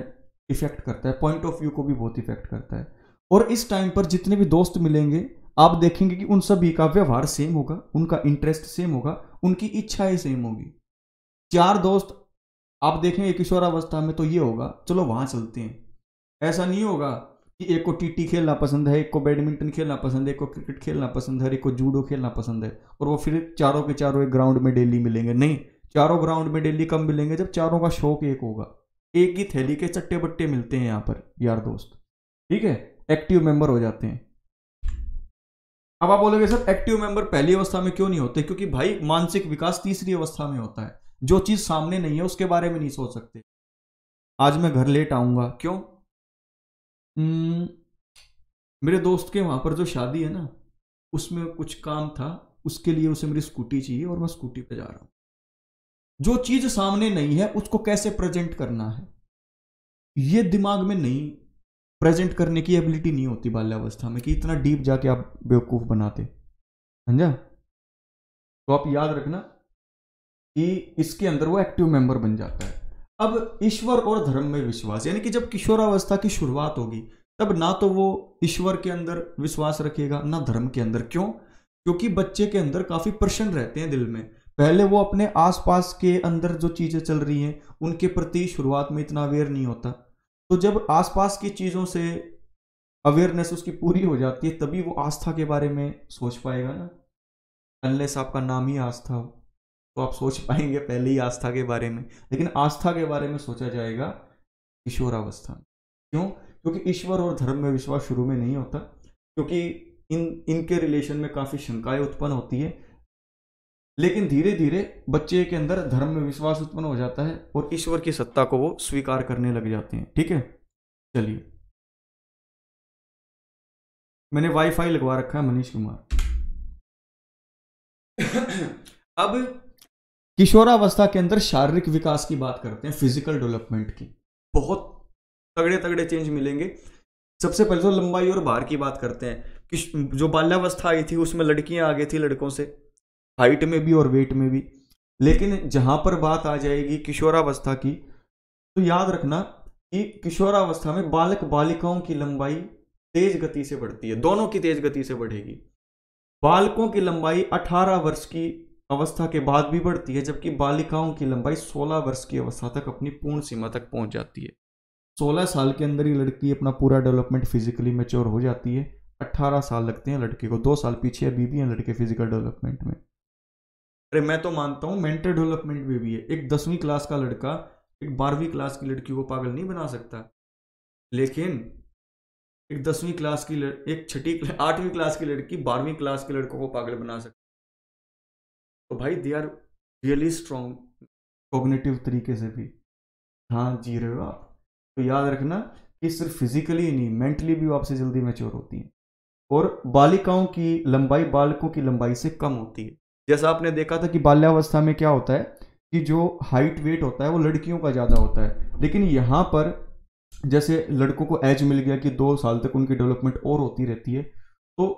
इफेक्ट करता है पॉइंट ऑफ व्यू को भी बहुत इफेक्ट करता है और इस टाइम पर जितने भी दोस्त मिलेंगे आप देखेंगे कि उन सभी का व्यवहार सेम होगा उनका इंटरेस्ट सेम होगा उनकी इच्छाएं सेम होगी चार दोस्त आप देखेंगे किशोरावस्था में तो ये होगा चलो वहां चलते हैं ऐसा नहीं होगा कि एक को टीटी खेलना पसंद है एक को बैडमिंटन खेलना पसंद है एक को क्रिकेट खेलना पसंद है एक को जूडो खेलना पसंद है और वो फिर चारों के चारों एक ग्राउंड में डेली मिलेंगे नहीं चारों ग्राउंड में डेली कम मिलेंगे जब चारों का शौक एक होगा एक ही थैली के चट्टे बट्टे मिलते हैं यहाँ पर यार दोस्त ठीक है एक्टिव मेंबर हो जाते हैं अब आप बोलोगे सर एक्टिव मेंबर पहली अवस्था में क्यों नहीं होते क्योंकि भाई मानसिक विकास तीसरी अवस्था में होता है जो चीज सामने नहीं है उसके बारे में नहीं सोच सकते आज मैं घर लेट आऊंगा क्यों हम्म, मेरे दोस्त के वहाँ पर जो शादी है ना उसमें कुछ काम था उसके लिए उसे मेरी स्कूटी चाहिए और मैं स्कूटी पे जा रहा हूँ जो चीज़ सामने नहीं है उसको कैसे प्रेजेंट करना है ये दिमाग में नहीं प्रेजेंट करने की एबिलिटी नहीं होती बाल्यावस्था में कि इतना डीप जाके आप बेवकूफ़ बनाते समझा तो आप याद रखना कि इसके अंदर वो एक्टिव मेंबर बन जाता है अब ईश्वर और धर्म में विश्वास यानी कि जब किशोरावस्था की शुरुआत होगी तब ना तो वो ईश्वर के अंदर विश्वास रखेगा ना धर्म के अंदर क्यों क्योंकि बच्चे के अंदर काफी प्रश्न रहते हैं दिल में पहले वो अपने आसपास के अंदर जो चीजें चल रही हैं उनके प्रति शुरुआत में इतना अवेयर नहीं होता तो जब आसपास की चीजों से अवेयरनेस उसकी पूरी हो जाती है तभी वो आस्था के बारे में सोच पाएगा ना अनलेस आपका नाम ही आस्था हो तो आप सोच पाएंगे पहले ही आस्था के बारे में लेकिन आस्था के बारे में सोचा जाएगा किशोरावस्था में क्यों क्योंकि ईश्वर और धर्म में विश्वास शुरू में नहीं होता क्योंकि इन इनके रिलेशन में काफ़ी शंकाएं उत्पन्न होती है लेकिन धीरे धीरे बच्चे के अंदर धर्म में विश्वास उत्पन्न हो जाता है और ईश्वर की सत्ता को वो स्वीकार करने लग जाते हैं ठीक है चलिए मैंने वाईफाई लगवा रखा है मनीष कुमार अब किशोरावस्था के अंदर शारीरिक विकास की बात करते हैं फिजिकल डेवलपमेंट की बहुत तगड़े तगड़े चेंज मिलेंगे सबसे पहले तो लंबाई और भार की बात करते हैं कि जो बाल्यावस्था आई थी उसमें लड़कियां गई थी लड़कों से हाइट में भी और वेट में भी लेकिन जहां पर बात आ जाएगी किशोरावस्था की तो याद रखना कि किशोरावस्था में बालक बालिकाओं की लंबाई तेज गति से बढ़ती है दोनों की तेज गति से बढ़ेगी बालकों की लंबाई 18 वर्ष की अवस्था के बाद भी बढ़ती है जबकि बालिकाओं की लंबाई 16 वर्ष की अवस्था तक अपनी पूर्ण सीमा तक पहुंच जाती है 16 साल के अंदर ही लड़की अपना पूरा डेवलपमेंट फिजिकली मेच्योर हो जाती है 18 साल लगते हैं लड़के को दो साल पीछे अभी भी हैं लड़के फिजिकल डेवलपमेंट में अरे मैं तो मानता हूँ मेंटल डेवलपमेंट में भी है एक दसवीं क्लास का लड़का एक बारहवीं क्लास की लड़की को पागल नहीं बना सकता लेकिन एक दसवीं क्लास की लड़ एक छठी आठवीं क्लास की लड़की बारहवीं क्लास के लड़कों को पागल बना सकती तो भाई they are really strong cognitive तरीके से भी हाँ जी रहे हो आप तो याद रखना कि सिर्फ फिजिकली नहीं मेंटली भी आपसे जल्दी मेच्योर होती हैं और बालिकाओं की लंबाई बालकों की लंबाई से कम होती है जैसा आपने देखा था कि बाल्यावस्था में क्या होता है कि जो हाइट वेट होता है वो लड़कियों का ज़्यादा होता है लेकिन यहाँ पर जैसे लड़कों को एज मिल गया कि दो साल तक उनकी डेवलपमेंट और होती रहती है तो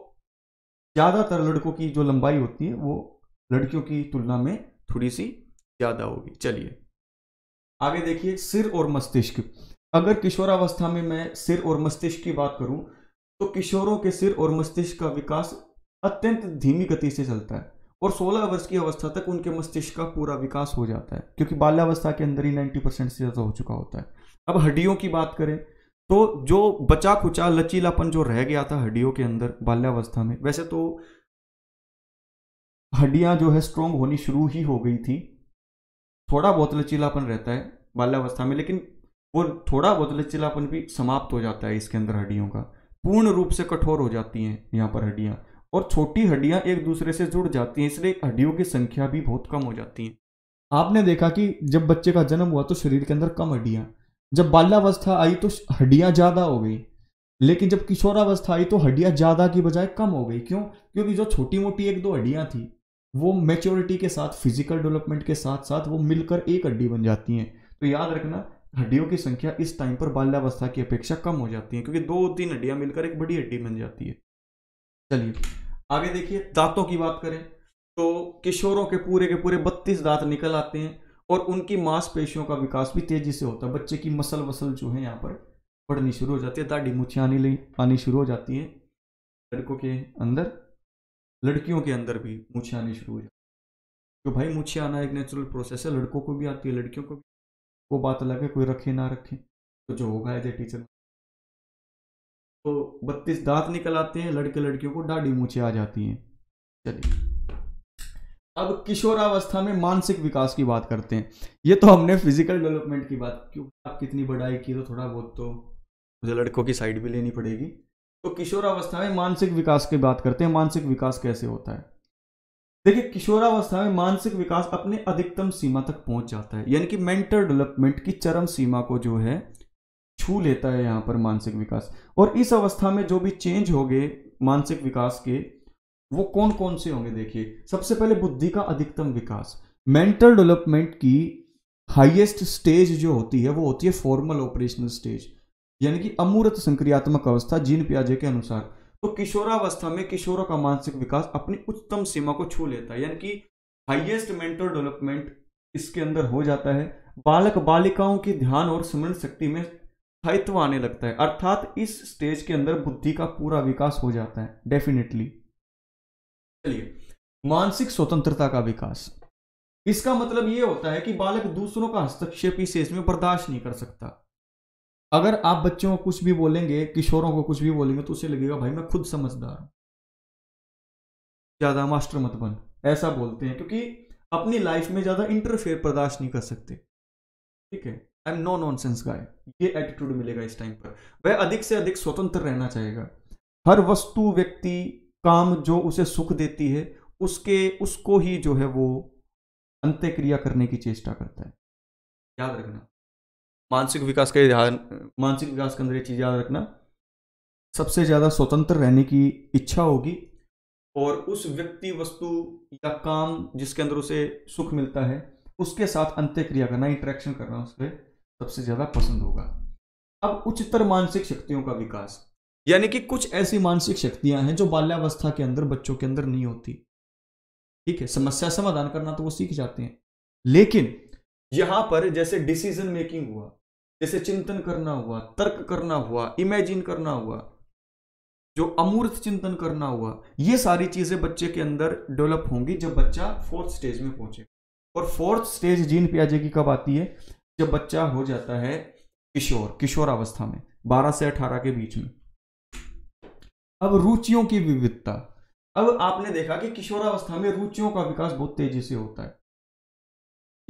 ज़्यादातर लड़कों की जो लंबाई होती है वो लड़कियों की तुलना में थोड़ी सी ज़्यादा होगी चलिए आगे देखिए सिर और मस्तिष्क अगर किशोरावस्था में मैं सिर और मस्तिष्क की बात करूं तो किशोरों के सिर और मस्तिष्क का विकास अत्यंत धीमी गति से चलता है और 16 वर्ष की अवस्था तक उनके मस्तिष्क का पूरा विकास हो जाता है क्योंकि बाल्यावस्था के अंदर ही 90 परसेंट से ज़्यादा हो चुका होता है अब हड्डियों की बात करें तो जो बचा खुचा लचीलापन जो रह गया था हड्डियों के अंदर बाल्यावस्था में वैसे तो हड्डियां जो है स्ट्रोंग होनी शुरू ही हो गई थी थोड़ा बहुत लचीलापन रहता है बाल्यावस्था में लेकिन वो थोड़ा बहुत लचीलापन भी समाप्त हो जाता है इसके अंदर हड्डियों का पूर्ण रूप से कठोर हो जाती हैं यहाँ पर हड्डियाँ और छोटी हड्डियाँ एक दूसरे से जुड़ जाती हैं इसलिए हड्डियों की संख्या भी बहुत कम हो जाती हैं आपने देखा कि जब बच्चे का जन्म हुआ तो शरीर के अंदर कम हड्डियाँ जब बाल्यावस्था आई तो हड्डियाँ ज़्यादा हो गई लेकिन जब किशोरावस्था आई तो हड्डियाँ ज़्यादा की बजाय कम हो गई क्यों क्योंकि जो छोटी मोटी एक दो हड्डियाँ थी वो मेच्योरिटी के साथ फिजिकल डेवलपमेंट के साथ साथ वो मिलकर एक हड्डी बन जाती हैं तो याद रखना हड्डियों की संख्या इस टाइम पर बाल्यावस्था की अपेक्षा कम हो जाती है क्योंकि दो तीन हड्डियां मिलकर एक बड़ी हड्डी बन जाती है चलिए आगे देखिए दांतों की बात करें तो किशोरों के पूरे के पूरे बत्तीस दांत निकल आते हैं और उनकी मांसपेशियों का विकास भी तेजी से होता है बच्चे की मसल वसल जो है यहाँ पर बढ़नी शुरू हो जाती है दाढ़ी मुछे आने आनी शुरू हो जाती है लड़कों के अंदर लड़कियों के अंदर भी मूछें आनी शुरू हो जाती तो भाई मुझे आना एक नेचुरल प्रोसेस है लड़कों को भी आती है लड़कियों को भी वो बात अलग है कोई रखे ना रखे तो जो होगा एज ए टीचर तो बत्तीस दांत निकल आते हैं लड़के लड़कियों को डाढ़ी मूछे आ जाती हैं चलिए अब किशोरावस्था में मानसिक विकास की बात करते हैं ये तो हमने फिजिकल डेवलपमेंट की बात क्यों आप कितनी बढ़ाई की तो थोड़ा बहुत तो मुझे लड़कों की साइड भी लेनी पड़ेगी तो किशोरावस्था में मानसिक विकास की बात करते हैं मानसिक विकास कैसे होता है देखिए किशोरावस्था में मानसिक विकास अपने अधिकतम सीमा तक पहुंच जाता है यानी कि मेंटल डेवलपमेंट की चरम सीमा को जो है छू लेता है यहां पर मानसिक विकास और इस अवस्था में जो भी चेंज हो गए मानसिक विकास के वो कौन कौन से होंगे देखिए सबसे पहले बुद्धि का अधिकतम विकास मेंटल डेवलपमेंट की हाईएस्ट स्टेज जो होती है वो होती है फॉर्मल ऑपरेशनल स्टेज यानी कि अमूर्त संक्रियात्मक अवस्था जीन प्याजे के अनुसार तो किशोरावस्था में किशोरों का मानसिक विकास अपनी उच्चतम सीमा को छू लेता है यानी कि हाइएस्ट मेंटल डेवलपमेंट इसके अंदर हो जाता है बालक बालिकाओं की ध्यान और स्मरण शक्ति में स्थायित्व आने लगता है अर्थात इस स्टेज के अंदर बुद्धि का पूरा विकास हो जाता है डेफिनेटली चलिए मानसिक स्वतंत्रता का विकास इसका मतलब यह होता है कि बालक दूसरों का हस्तक्षेप इस एज में बर्दाश्त नहीं कर सकता अगर आप बच्चों को कुछ भी बोलेंगे किशोरों को कुछ भी बोलेंगे तो उसे लगेगा भाई मैं खुद समझदार हूं ज्यादा मास्टर मत बन ऐसा बोलते हैं क्योंकि अपनी लाइफ में ज्यादा इंटरफेयर बर्दाश्त नहीं कर सकते ठीक है I am no nonsense guy ये एटीट्यूड मिलेगा इस टाइम पर वह अधिक से अधिक स्वतंत्र रहना चाहेगा हर वस्तु व्यक्ति काम जो उसे सुख देती है उसके उसको ही जो है वो अंत्यक्रिया करने की चेष्टा करता है याद रखना मानसिक विकास का ध्यान मानसिक विकास के अंदर ये चीज़ याद रखना सबसे ज़्यादा स्वतंत्र रहने की इच्छा होगी और उस व्यक्ति वस्तु या काम जिसके अंदर उसे सुख मिलता है उसके साथ अंत्यक्रिया करना इंटरेक्शन करना उसे सबसे ज़्यादा पसंद होगा अब उच्चतर मानसिक शक्तियों का विकास यानी कि कुछ ऐसी मानसिक शक्तियां हैं जो बाल्यावस्था के अंदर बच्चों के अंदर नहीं होती ठीक है समस्या समाधान करना तो वो सीख जाते हैं लेकिन यहां पर जैसे डिसीजन मेकिंग हुआ जैसे चिंतन करना हुआ तर्क करना हुआ इमेजिन करना हुआ जो अमूर्त चिंतन करना हुआ ये सारी चीजें बच्चे के अंदर डेवलप होंगी जब बच्चा फोर्थ स्टेज में पहुंचे और फोर्थ स्टेज जीन पियाजे की कब आती है जब बच्चा हो जाता है किशोर किशोर अवस्था में 12 से 18 के बीच में अब रुचियों की विविधता अब आपने देखा कि किशोरावस्था में रुचियों का विकास बहुत तेजी से होता है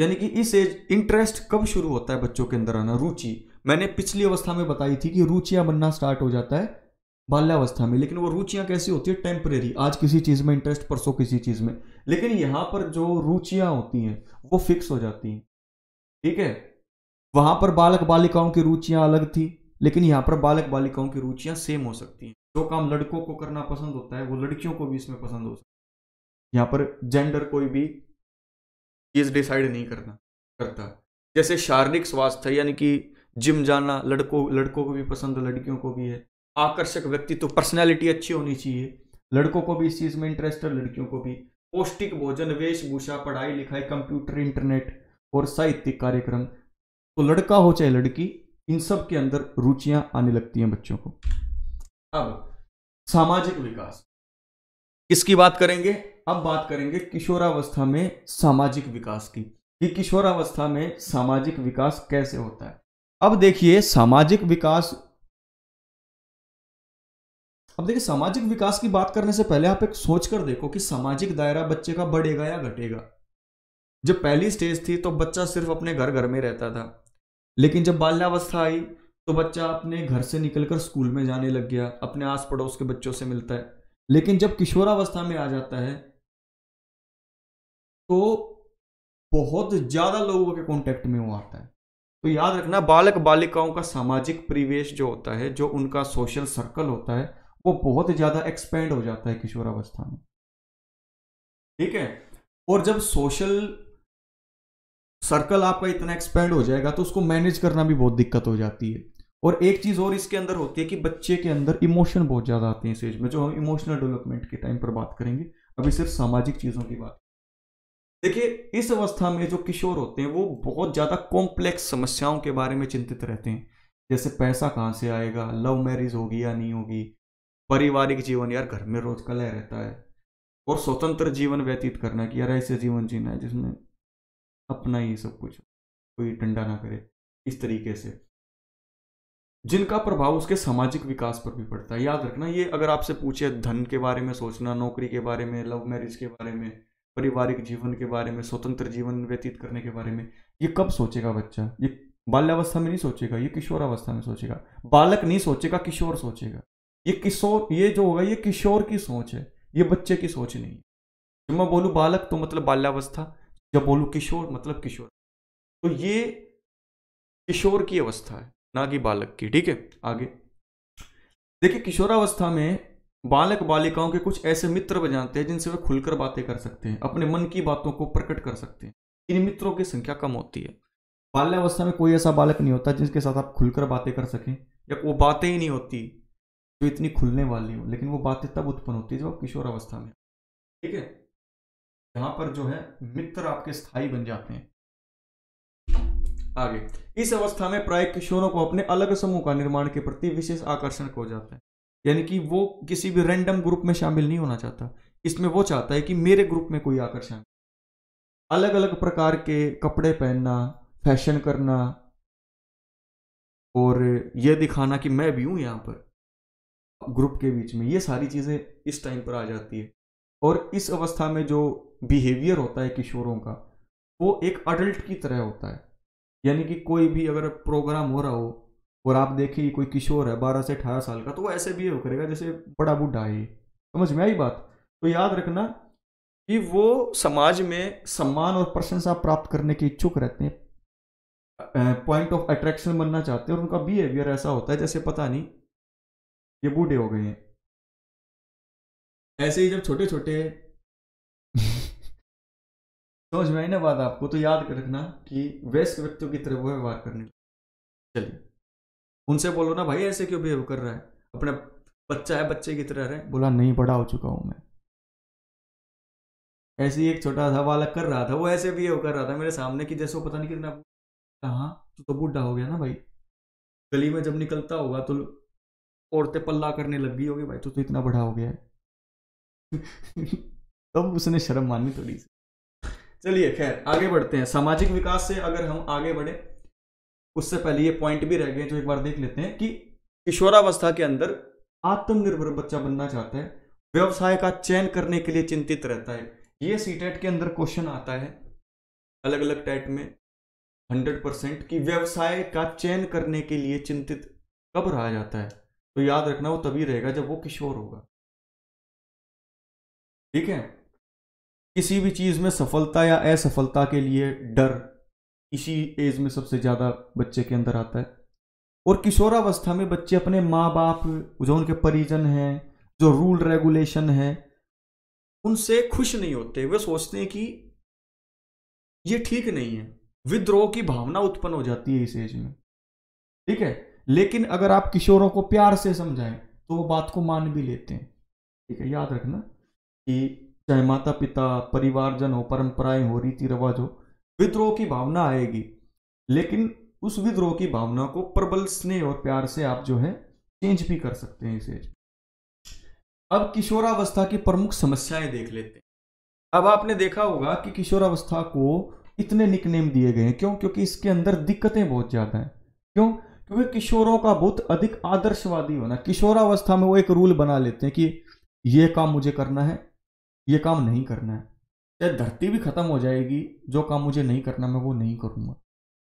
यानी कि इस एज इंटरेस्ट कब शुरू होता है बच्चों के अंदर आना रुचि मैंने पिछली अवस्था में बताई थी कि रुचियां बनना स्टार्ट हो जाता है बाल्यावस्था में लेकिन वो रुचियां कैसी होती है टेम्परेरी आज किसी चीज़ में इंटरेस्ट परसों किसी चीज़ में लेकिन यहां पर जो रुचियां होती हैं वो फिक्स हो जाती हैं ठीक है वहां पर बालक बालिकाओं की रुचियां अलग थी लेकिन यहां पर बालक बालिकाओं की रुचियां सेम हो सकती हैं जो काम लड़कों को करना पसंद होता है वो लड़कियों को भी इसमें पसंद हो सकता है यहां पर जेंडर कोई भी चीज़ डिसाइड नहीं करना करता जैसे शारीरिक स्वास्थ्य यानी कि जिम जाना लड़कों लड़कों को भी पसंद लड़कियों को भी है आकर्षक व्यक्तित्व पर्सनैलिटी अच्छी होनी चाहिए लड़कों को भी इस चीज़ में इंटरेस्ट है लड़कियों को भी पौष्टिक भोजन वेशभूषा पढ़ाई लिखाई कंप्यूटर इंटरनेट और साहित्यिक कार्यक्रम तो लड़का हो चाहे लड़की इन सब के अंदर रुचियां आने लगती हैं बच्चों को अब सामाजिक विकास किसकी बात करेंगे अब बात करेंगे किशोरावस्था में सामाजिक विकास की कि किशोरावस्था में सामाजिक विकास कैसे होता है अब देखिए सामाजिक विकास अब देखिए सामाजिक विकास की बात करने से पहले आप एक सोच कर देखो कि सामाजिक दायरा बच्चे का बढ़ेगा या घटेगा जब पहली स्टेज थी तो बच्चा सिर्फ अपने घर घर में रहता था लेकिन जब बाल्यावस्था आई तो बच्चा अपने घर से निकलकर स्कूल में जाने लग गया अपने आस पड़ोस के बच्चों से मिलता है लेकिन जब किशोरावस्था में आ जाता है तो बहुत ज़्यादा लोगों के कॉन्टेक्ट में वो आता है तो याद रखना बालक बालिकाओं का सामाजिक परिवेश जो होता है जो उनका सोशल सर्कल होता है वो बहुत ज़्यादा एक्सपेंड हो जाता है किशोरावस्था में ठीक है और जब सोशल सर्कल आपका इतना एक्सपेंड हो जाएगा तो उसको मैनेज करना भी बहुत दिक्कत हो जाती है और एक चीज़ और इसके अंदर होती है कि बच्चे के अंदर इमोशन बहुत ज़्यादा आते हैं इस एज में जो हम इमोशनल डेवलपमेंट के टाइम पर बात करेंगे अभी सिर्फ सामाजिक चीज़ों की बात देखिए इस अवस्था में जो किशोर होते हैं वो बहुत ज़्यादा कॉम्प्लेक्स समस्याओं के बारे में चिंतित रहते हैं जैसे पैसा कहाँ से आएगा लव मैरिज होगी या नहीं होगी पारिवारिक जीवन यार घर में रोज कलह रहता है और स्वतंत्र जीवन व्यतीत करना कि यार ऐसे जीवन जीना है जिसमें अपना ही सब कुछ कोई डंडा ना करे इस तरीके से जिनका प्रभाव उसके सामाजिक विकास पर भी पड़ता है याद रखना ये अगर आपसे पूछे धन के बारे में सोचना नौकरी के बारे में लव मैरिज के बारे में पारिवारिक जीवन के बारे में स्वतंत्र जीवन व्यतीत करने के बारे में ये कब सोचेगा बच्चा ये बाल्यावस्था में नहीं सोचेगा ये किशोरावस्था में सोचेगा बालक नहीं सोचेगा किशोर सोचेगा ये किशोर ये जो होगा ये किशोर की सोच है ये बच्चे की सोच नहीं है जब मैं बोलूँ बालक तो मतलब बाल्यावस्था जब बोलूँ किशोर मतलब किशोर तो ये किशोर की अवस्था है ना कि बालक की ठीक है आगे देखिए किशोरावस्था में बालक बालिकाओं के कुछ ऐसे मित्र बनाते हैं जिनसे वे खुलकर बातें कर सकते हैं अपने मन की बातों को प्रकट कर सकते हैं इन मित्रों की संख्या कम होती है बाल्यावस्था में कोई ऐसा बालक नहीं होता जिसके साथ आप खुलकर बातें कर सकें या वो बातें ही नहीं होती जो इतनी खुलने वाली हो लेकिन वो बातें तब उत्पन्न होती है जब आप किशोर अवस्था में ठीक है यहाँ पर जो है मित्र आपके स्थायी बन जाते हैं आगे इस अवस्था में प्राय किशोरों को अपने अलग समूह का निर्माण के प्रति विशेष आकर्षण हो जाता है यानी कि वो किसी भी रैंडम ग्रुप में शामिल नहीं होना चाहता इसमें वो चाहता है कि मेरे ग्रुप में कोई आकर शामिल अलग अलग प्रकार के कपड़े पहनना फैशन करना और ये दिखाना कि मैं भी हूँ यहाँ पर ग्रुप के बीच में ये सारी चीज़ें इस टाइम पर आ जाती है और इस अवस्था में जो बिहेवियर होता है किशोरों का वो एक अडल्ट की तरह होता है यानी कि कोई भी अगर प्रोग्राम हो रहा हो और आप देखिए कोई किशोर है बारह से अठारह साल का तो वो ऐसे बिहेव करेगा जैसे बड़ा बूढ़ा है समझ में आई बात तो याद रखना कि वो समाज में सम्मान और प्रशंसा प्राप्त करने के इच्छुक रहते हैं पॉइंट ऑफ अट्रैक्शन बनना चाहते हैं और उनका बिहेवियर ऐसा होता है जैसे पता नहीं ये बूढ़े हो गए हैं ऐसे ही जब छोटे छोटे समझ में आई ना बात आपको तो याद रखना कि व्यस्त व्यक्तियों की तरह व्यवहार करने चलिए उनसे बोलो ना भाई ऐसे क्यों बिहेव कर रहा है अपना बच्चा है बच्चे की तरह रहे बोला नहीं बड़ा हो चुका हूं मैं ऐसे ही एक छोटा सा बालक कर रहा था वो ऐसे बिहेव कर रहा था मेरे सामने की जैसे वो पता नहीं कितना कहा तो बूढ़ा हो गया ना भाई गली में जब निकलता होगा तो औरतें पल्ला करने लग गई होगी भाई तो, तो इतना बड़ा हो गया है तब उसने शर्म मानी थोड़ी सी चलिए खैर आगे बढ़ते हैं सामाजिक विकास से अगर हम आगे बढ़े उससे पहले ये पॉइंट भी रह गए जो एक बार देख लेते हैं कि किशोरावस्था के अंदर आत्मनिर्भर बच्चा बनना चाहता है व्यवसाय का चयन करने के लिए चिंतित रहता है ये सी e के अंदर क्वेश्चन आता है अलग अलग टाइप में हंड्रेड परसेंट कि व्यवसाय का चयन करने के लिए चिंतित कब रहा जाता है तो याद रखना वो तभी रहेगा जब वो किशोर होगा ठीक है किसी भी चीज में सफलता या असफलता के लिए डर इसी एज में सबसे ज़्यादा बच्चे के अंदर आता है और किशोरावस्था में बच्चे अपने माँ बाप जो उनके परिजन हैं जो रूल रेगुलेशन है उनसे खुश नहीं होते वे सोचते हैं कि ये ठीक नहीं है विद्रोह की भावना उत्पन्न हो जाती है इस एज में ठीक है लेकिन अगर आप किशोरों को प्यार से समझाएं तो वो बात को मान भी लेते हैं ठीक है याद रखना कि चाहे माता पिता परिवारजन हो परंपराएं हो रीति रिवाज हो विद्रोह की भावना आएगी लेकिन उस विद्रोह की भावना को प्रबल स्नेह और प्यार से आप जो है चेंज भी कर सकते हैं इसे अब किशोरावस्था की प्रमुख समस्याएं देख लेते हैं अब आपने देखा होगा कि किशोरावस्था को इतने निकनेम दिए गए हैं क्यों क्योंकि इसके अंदर दिक्कतें बहुत ज़्यादा हैं क्यों क्योंकि किशोरों का बहुत अधिक आदर्शवादी होना किशोरावस्था में वो एक रूल बना लेते हैं कि ये काम मुझे करना है ये काम नहीं करना है चाहे धरती भी ख़त्म हो जाएगी जो काम मुझे नहीं करना मैं वो नहीं करूँगा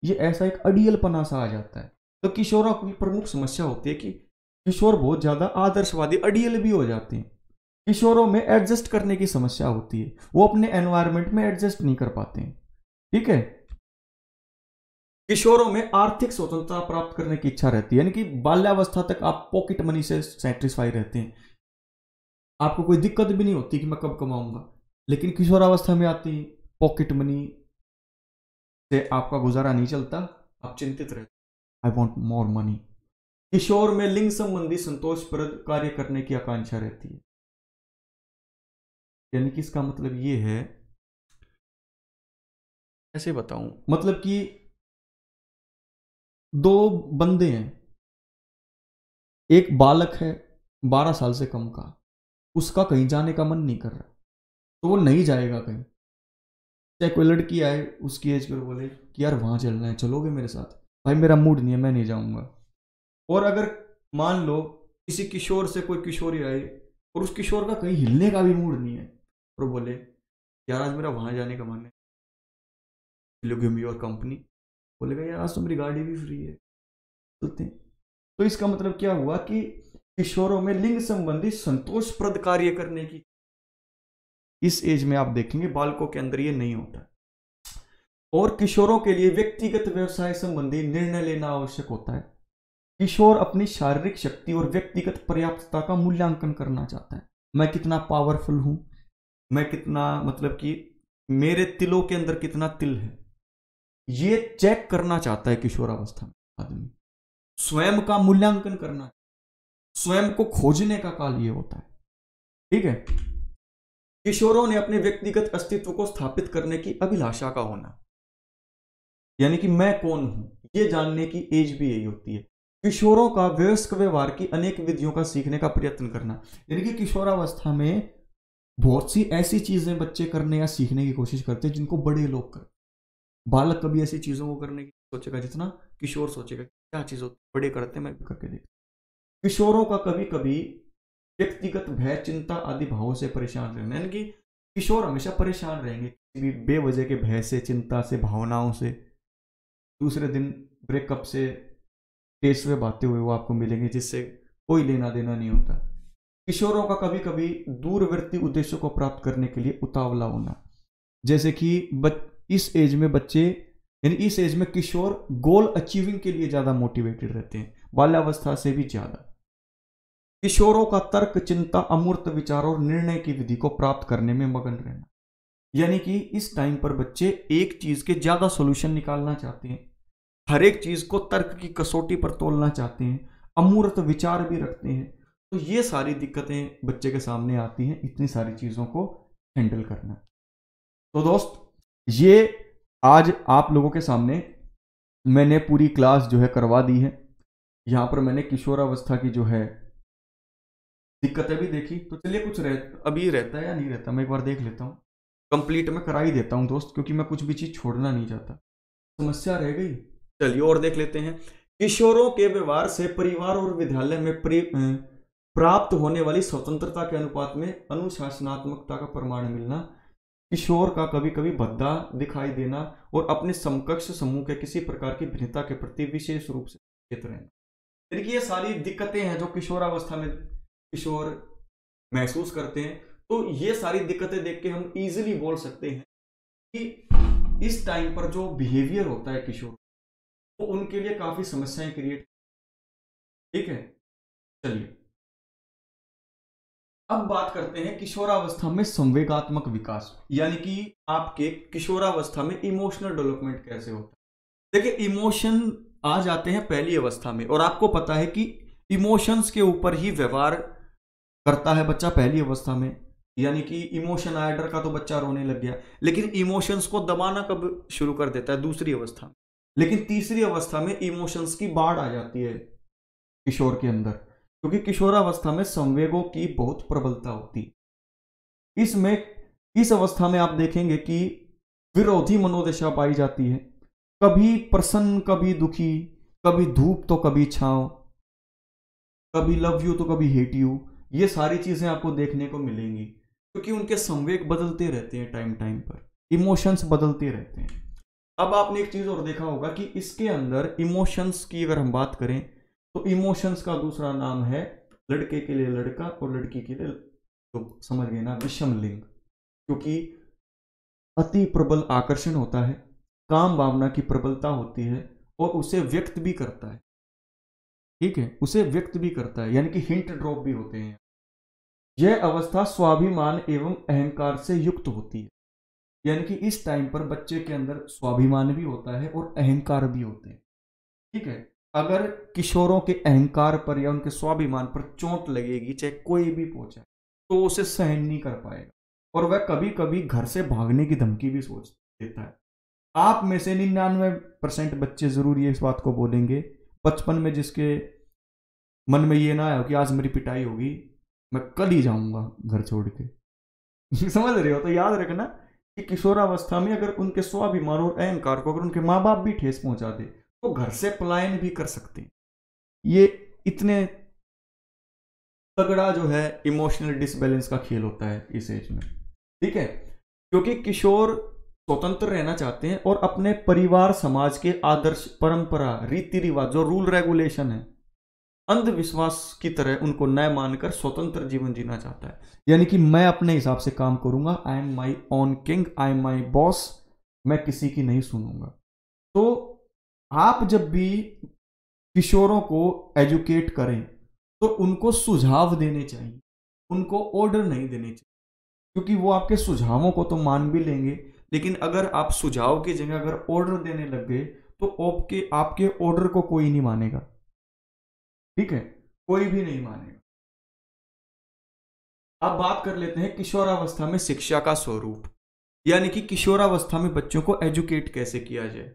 ये ऐसा एक अडियल पना सा आ जाता है तो किशोरों की प्रमुख समस्या होती है कि किशोर बहुत ज़्यादा आदर्शवादी अडियल भी हो जाते हैं किशोरों में एडजस्ट करने की समस्या होती है वो अपने एनवायरमेंट में एडजस्ट नहीं कर पाते हैं ठीक है किशोरों में आर्थिक स्वतंत्रता प्राप्त करने की इच्छा रहती है यानी कि बाल्यावस्था तक आप पॉकेट मनी से सेटिस्फाई रहते हैं आपको कोई दिक्कत भी नहीं होती कि मैं कब कमाऊंगा लेकिन किशोरावस्था में आती पॉकेट मनी से आपका गुजारा नहीं चलता आप चिंतित रहते आई वॉन्ट मोर मनी किशोर में लिंग संबंधी संतोषप्रद कार्य करने की आकांक्षा रहती है यानी कि इसका मतलब ये है ऐसे बताऊं मतलब कि दो बंदे हैं एक बालक है बारह साल से कम का उसका कहीं जाने का मन नहीं कर रहा तो वो नहीं जाएगा कहीं चाहे कोई लड़की आए उसकी एज पर बोले कि यार वहाँ चलना है चलोगे मेरे साथ भाई मेरा मूड नहीं है मैं नहीं जाऊँगा और अगर मान लो किसी किशोर से कोई किशोरी आई और उस किशोर का कहीं हिलने का भी मूड नहीं है और बोले यार आज मेरा वहाँ जाने का मन है योर कंपनी बोलेगा यार आज तो मेरी गाड़ी भी फ्री है सोते तो इसका मतलब क्या हुआ कि किशोरों में लिंग संबंधी संतोषप्रद कार्य करने की इस एज में आप देखेंगे बालकों के अंदर ये नहीं होता और किशोरों के लिए व्यक्तिगत व्यवसाय संबंधी निर्णय लेना आवश्यक होता है किशोर अपनी शारीरिक शक्ति और व्यक्तिगत पर्याप्तता का मूल्यांकन करना चाहता है मैं कितना पावरफुल हूं मैं कितना मतलब कि मेरे तिलों के अंदर कितना तिल है ये चेक करना चाहता है किशोरावस्था में आदमी स्वयं का मूल्यांकन करना स्वयं को खोजने का काल ये होता है ठीक है किशोरों ने अपने व्यक्तिगत अस्तित्व को स्थापित करने की अभिलाषा का होना यानी कि मैं कौन हूं ये जानने की एज भी यही होती है किशोरों का व्यस्क व्यवहार की अनेक विधियों का सीखने का प्रयत्न करना यानी कि किशोरावस्था में बहुत सी ऐसी चीजें बच्चे करने या सीखने की कोशिश करते हैं जिनको बड़े लोग करते बालक कभी ऐसी चीजों को करने की सोचेगा जितना किशोर सोचेगा क्या चीज होती है बड़े करते मैं करके देख किशोरों का कभी कभी व्यक्तिगत भय चिंता आदि भावों से परेशान रहना यानी कि किशोर हमेशा परेशान रहेंगे किसी भी बेवजह के भय से चिंता से भावनाओं से दूसरे दिन ब्रेकअप से हुए बातें हुए वो आपको मिलेंगे जिससे कोई लेना देना नहीं होता किशोरों का कभी कभी दूरवर्ती उद्देश्यों को प्राप्त करने के लिए उतावला होना जैसे कि इस एज में बच्चे यानी इस एज में किशोर गोल अचीविंग के लिए ज़्यादा मोटिवेटेड रहते हैं बाल्यावस्था से भी ज़्यादा किशोरों का तर्क चिंता अमूर्त विचार और निर्णय की विधि को प्राप्त करने में मगन रहना यानी कि इस टाइम पर बच्चे एक चीज के ज्यादा सोल्यूशन निकालना चाहते हैं हर एक चीज को तर्क की कसौटी पर तोलना चाहते हैं अमूर्त विचार भी रखते हैं तो ये सारी दिक्कतें बच्चे के सामने आती हैं इतनी सारी चीज़ों को हैंडल करना तो दोस्त ये आज आप लोगों के सामने मैंने पूरी क्लास जो है करवा दी है यहाँ पर मैंने किशोरावस्था की जो है दिक्कतें भी देखी तो चलिए कुछ रह अभी रहता है या नहीं रहता मैं एक बार देख लेता हूँ कंप्लीट मैं करा ही देता हूँ दोस्त क्योंकि मैं कुछ भी चीज़ छोड़ना नहीं चाहता समस्या रह गई चलिए और देख लेते हैं किशोरों के व्यवहार से परिवार और विद्यालय में प्राप्त होने वाली स्वतंत्रता के अनुपात में अनुशासनात्मकता का प्रमाण मिलना किशोर का कभी कभी भद्दा दिखाई देना और अपने समकक्ष समूह के किसी प्रकार की भिन्नता के प्रति विशेष रूप से रहना कि ये सारी दिक्कतें हैं जो किशोरावस्था में किशोर महसूस करते हैं तो ये सारी दिक्कतें देख के हम इजिली बोल सकते हैं कि इस टाइम पर जो बिहेवियर होता है किशोर वो तो उनके लिए काफी समस्याएं क्रिएट ठीक है चलिए अब बात करते हैं किशोरावस्था में संवेगात्मक विकास यानी कि आपके किशोरावस्था में इमोशनल डेवलपमेंट कैसे होता है देखिए इमोशन आ जाते हैं पहली अवस्था में और आपको पता है कि इमोशंस के ऊपर ही व्यवहार करता है बच्चा पहली अवस्था में यानी कि इमोशन आया डर का तो बच्चा रोने लग गया लेकिन इमोशंस को दबाना कब शुरू कर देता है दूसरी अवस्था लेकिन तीसरी अवस्था में इमोशंस की बाढ़ आ जाती है किशोर के अंदर क्योंकि किशोरावस्था में संवेगों की बहुत प्रबलता होती है इसमें इस अवस्था में आप देखेंगे कि विरोधी मनोदशा पाई जाती है कभी प्रसन्न कभी दुखी कभी धूप तो कभी छाव कभी लव यू तो कभी हेट यू ये सारी चीज़ें आपको देखने को मिलेंगी क्योंकि उनके संवेग बदलते रहते हैं टाइम टाइम पर इमोशंस बदलते रहते हैं अब आपने एक चीज़ और देखा होगा कि इसके अंदर इमोशंस की अगर हम बात करें तो इमोशंस का दूसरा नाम है लड़के के लिए लड़का और लड़की के लिए तो समझ गए ना विषम लिंग क्योंकि अति प्रबल आकर्षण होता है काम भावना की प्रबलता होती है और उसे व्यक्त भी करता है ठीक है उसे व्यक्त भी करता है यानी कि हिंट ड्रॉप भी होते हैं यह अवस्था स्वाभिमान एवं अहंकार से युक्त होती है यानी कि इस टाइम पर बच्चे के अंदर स्वाभिमान भी होता है और अहंकार भी होते हैं ठीक है अगर किशोरों के अहंकार पर या उनके स्वाभिमान पर चोट लगेगी चाहे कोई भी पहुंचा तो उसे सहन नहीं कर पाएगा और वह कभी कभी घर से भागने की धमकी भी सोच देता है आप में से निन्यानवे परसेंट बच्चे जरूर ये इस बात को बोलेंगे बचपन में जिसके मन में ये ना आया हो कि आज मेरी पिटाई होगी मैं कल ही जाऊंगा घर छोड़ के समझ रहे हो तो याद रखना कि किशोरावस्था में अगर उनके स्वाभिमान और अहंकार को अगर उनके माँ बाप भी ठेस पहुंचा दे तो घर से पलायन भी कर सकते हैं ये इतने तगड़ा जो है इमोशनल डिसबैलेंस का खेल होता है इस एज में ठीक है क्योंकि किशोर स्वतंत्र रहना चाहते हैं और अपने परिवार समाज के आदर्श परंपरा रीति रिवाज जो रूल रेगुलेशन है अंधविश्वास की तरह उनको न मानकर स्वतंत्र जीवन जीना चाहता है यानी कि मैं अपने हिसाब से काम करूंगा I am my own king I am my boss मैं किसी की नहीं सुनूंगा तो आप जब भी किशोरों को एजुकेट करें तो उनको सुझाव देने चाहिए उनको ऑर्डर नहीं देने चाहिए क्योंकि वो आपके सुझावों को तो मान भी लेंगे लेकिन अगर आप सुझाव की जगह अगर ऑर्डर देने लग गए तो आपके आपके ऑर्डर को कोई नहीं मानेगा ठीक है कोई भी नहीं मानेगा अब बात कर लेते हैं किशोरावस्था में शिक्षा का स्वरूप यानी कि किशोरावस्था में बच्चों को एजुकेट कैसे किया जाए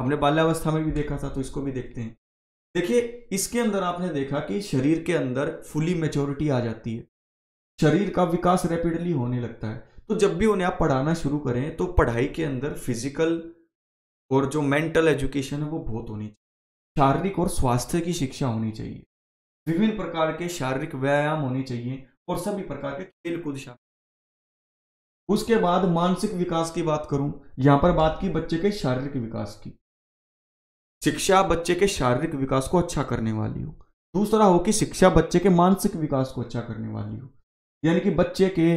हमने बाल्यावस्था में भी देखा था तो इसको भी देखते हैं देखिए इसके अंदर आपने देखा कि शरीर के अंदर फुली मेच्योरिटी आ जाती है शरीर का विकास रैपिडली होने लगता है तो जब भी उन्हें आप पढ़ाना शुरू करें तो पढ़ाई के अंदर फिजिकल और जो मेंटल एजुकेशन है वो बहुत होनी चाहिए शारीरिक और स्वास्थ्य की शिक्षा होनी चाहिए विभिन्न प्रकार के शारीरिक व्यायाम होने चाहिए और सभी प्रकार के खेल कूद शामिल उसके बाद मानसिक विकास की बात करूं यहां पर बात की बच्चे के शारीरिक विकास की शिक्षा बच्चे के शारीरिक विकास को अच्छा करने वाली हो दूसरा हो कि शिक्षा बच्चे के मानसिक विकास को अच्छा करने वाली हो यानी कि बच्चे के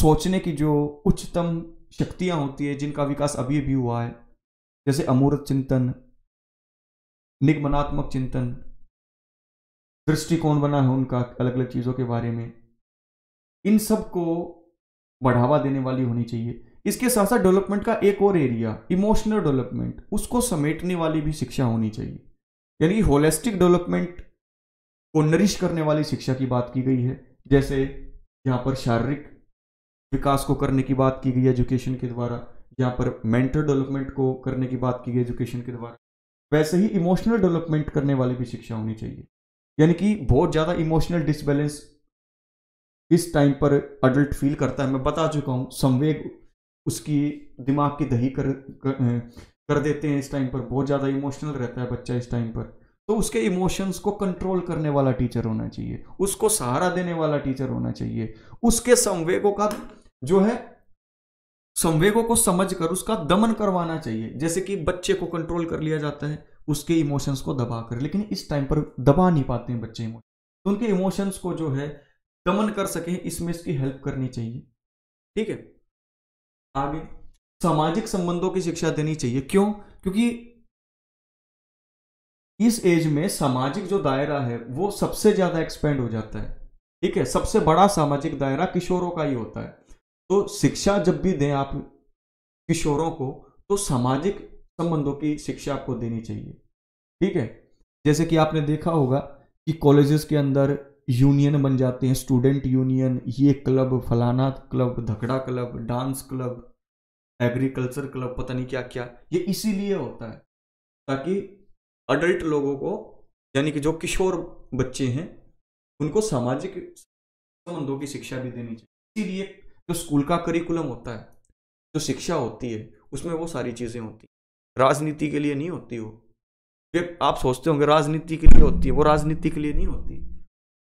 सोचने की जो उच्चतम शक्तियां होती है जिनका विकास अभी भी हुआ है जैसे अमूर्त चिंतन निगमनात्मक चिंतन दृष्टिकोण बना है उनका अलग अलग चीज़ों के बारे में इन सब को बढ़ावा देने वाली होनी चाहिए इसके साथ साथ डेवलपमेंट का एक और एरिया इमोशनल डेवलपमेंट उसको समेटने वाली भी शिक्षा होनी चाहिए यानी होलिस्टिक डेवलपमेंट को नरिश करने वाली शिक्षा की बात की गई है जैसे यहाँ पर शारीरिक विकास को करने की बात की गई एजुकेशन के द्वारा यहाँ पर मेंटल डेवलपमेंट को करने की बात की गई एजुकेशन के द्वारा वैसे ही इमोशनल डेवलपमेंट करने वाली भी शिक्षा होनी चाहिए यानी कि बहुत ज़्यादा इमोशनल डिसबैलेंस इस टाइम पर अडल्ट फील करता है मैं बता चुका हूँ संवेग उसकी दिमाग की दही कर कर देते हैं इस टाइम पर बहुत ज़्यादा इमोशनल रहता है बच्चा इस टाइम पर तो उसके इमोशंस को कंट्रोल करने वाला टीचर होना चाहिए उसको सहारा देने वाला टीचर होना चाहिए उसके संवेगों का जो है संवेगों को समझकर उसका दमन करवाना चाहिए जैसे कि बच्चे को कंट्रोल कर लिया जाता है उसके इमोशंस को दबा कर लेकिन इस टाइम पर दबा नहीं पाते हैं बच्चे इमोशन तो उनके इमोशंस को जो है दमन कर सके इसमें इसकी हेल्प करनी चाहिए ठीक है आगे सामाजिक संबंधों की शिक्षा देनी चाहिए क्यों क्योंकि इस एज में सामाजिक जो दायरा है वो सबसे ज्यादा एक्सपेंड हो जाता है ठीक है सबसे बड़ा सामाजिक दायरा किशोरों का ही होता है तो शिक्षा जब भी दें आप किशोरों को तो सामाजिक संबंधों की शिक्षा आपको देनी चाहिए ठीक है जैसे कि आपने देखा होगा कि कॉलेजेस के अंदर यूनियन बन जाते हैं स्टूडेंट यूनियन ये क्लब फलाना क्लब धकड़ा club dance club agriculture club पता नहीं क्या क्या ये इसीलिए होता है ताकि अडल्ट लोगों को यानी कि जो किशोर बच्चे हैं उनको सामाजिक संबंधों की शिक्षा भी देनी चाहिए इसीलिए जो स्कूल का करिकुलम होता है जो शिक्षा होती है उसमें वो सारी चीज़ें होती राजनीति के लिए नहीं होती वो आप सोचते होंगे राजनीति के लिए होती है वो राजनीति के लिए नहीं होती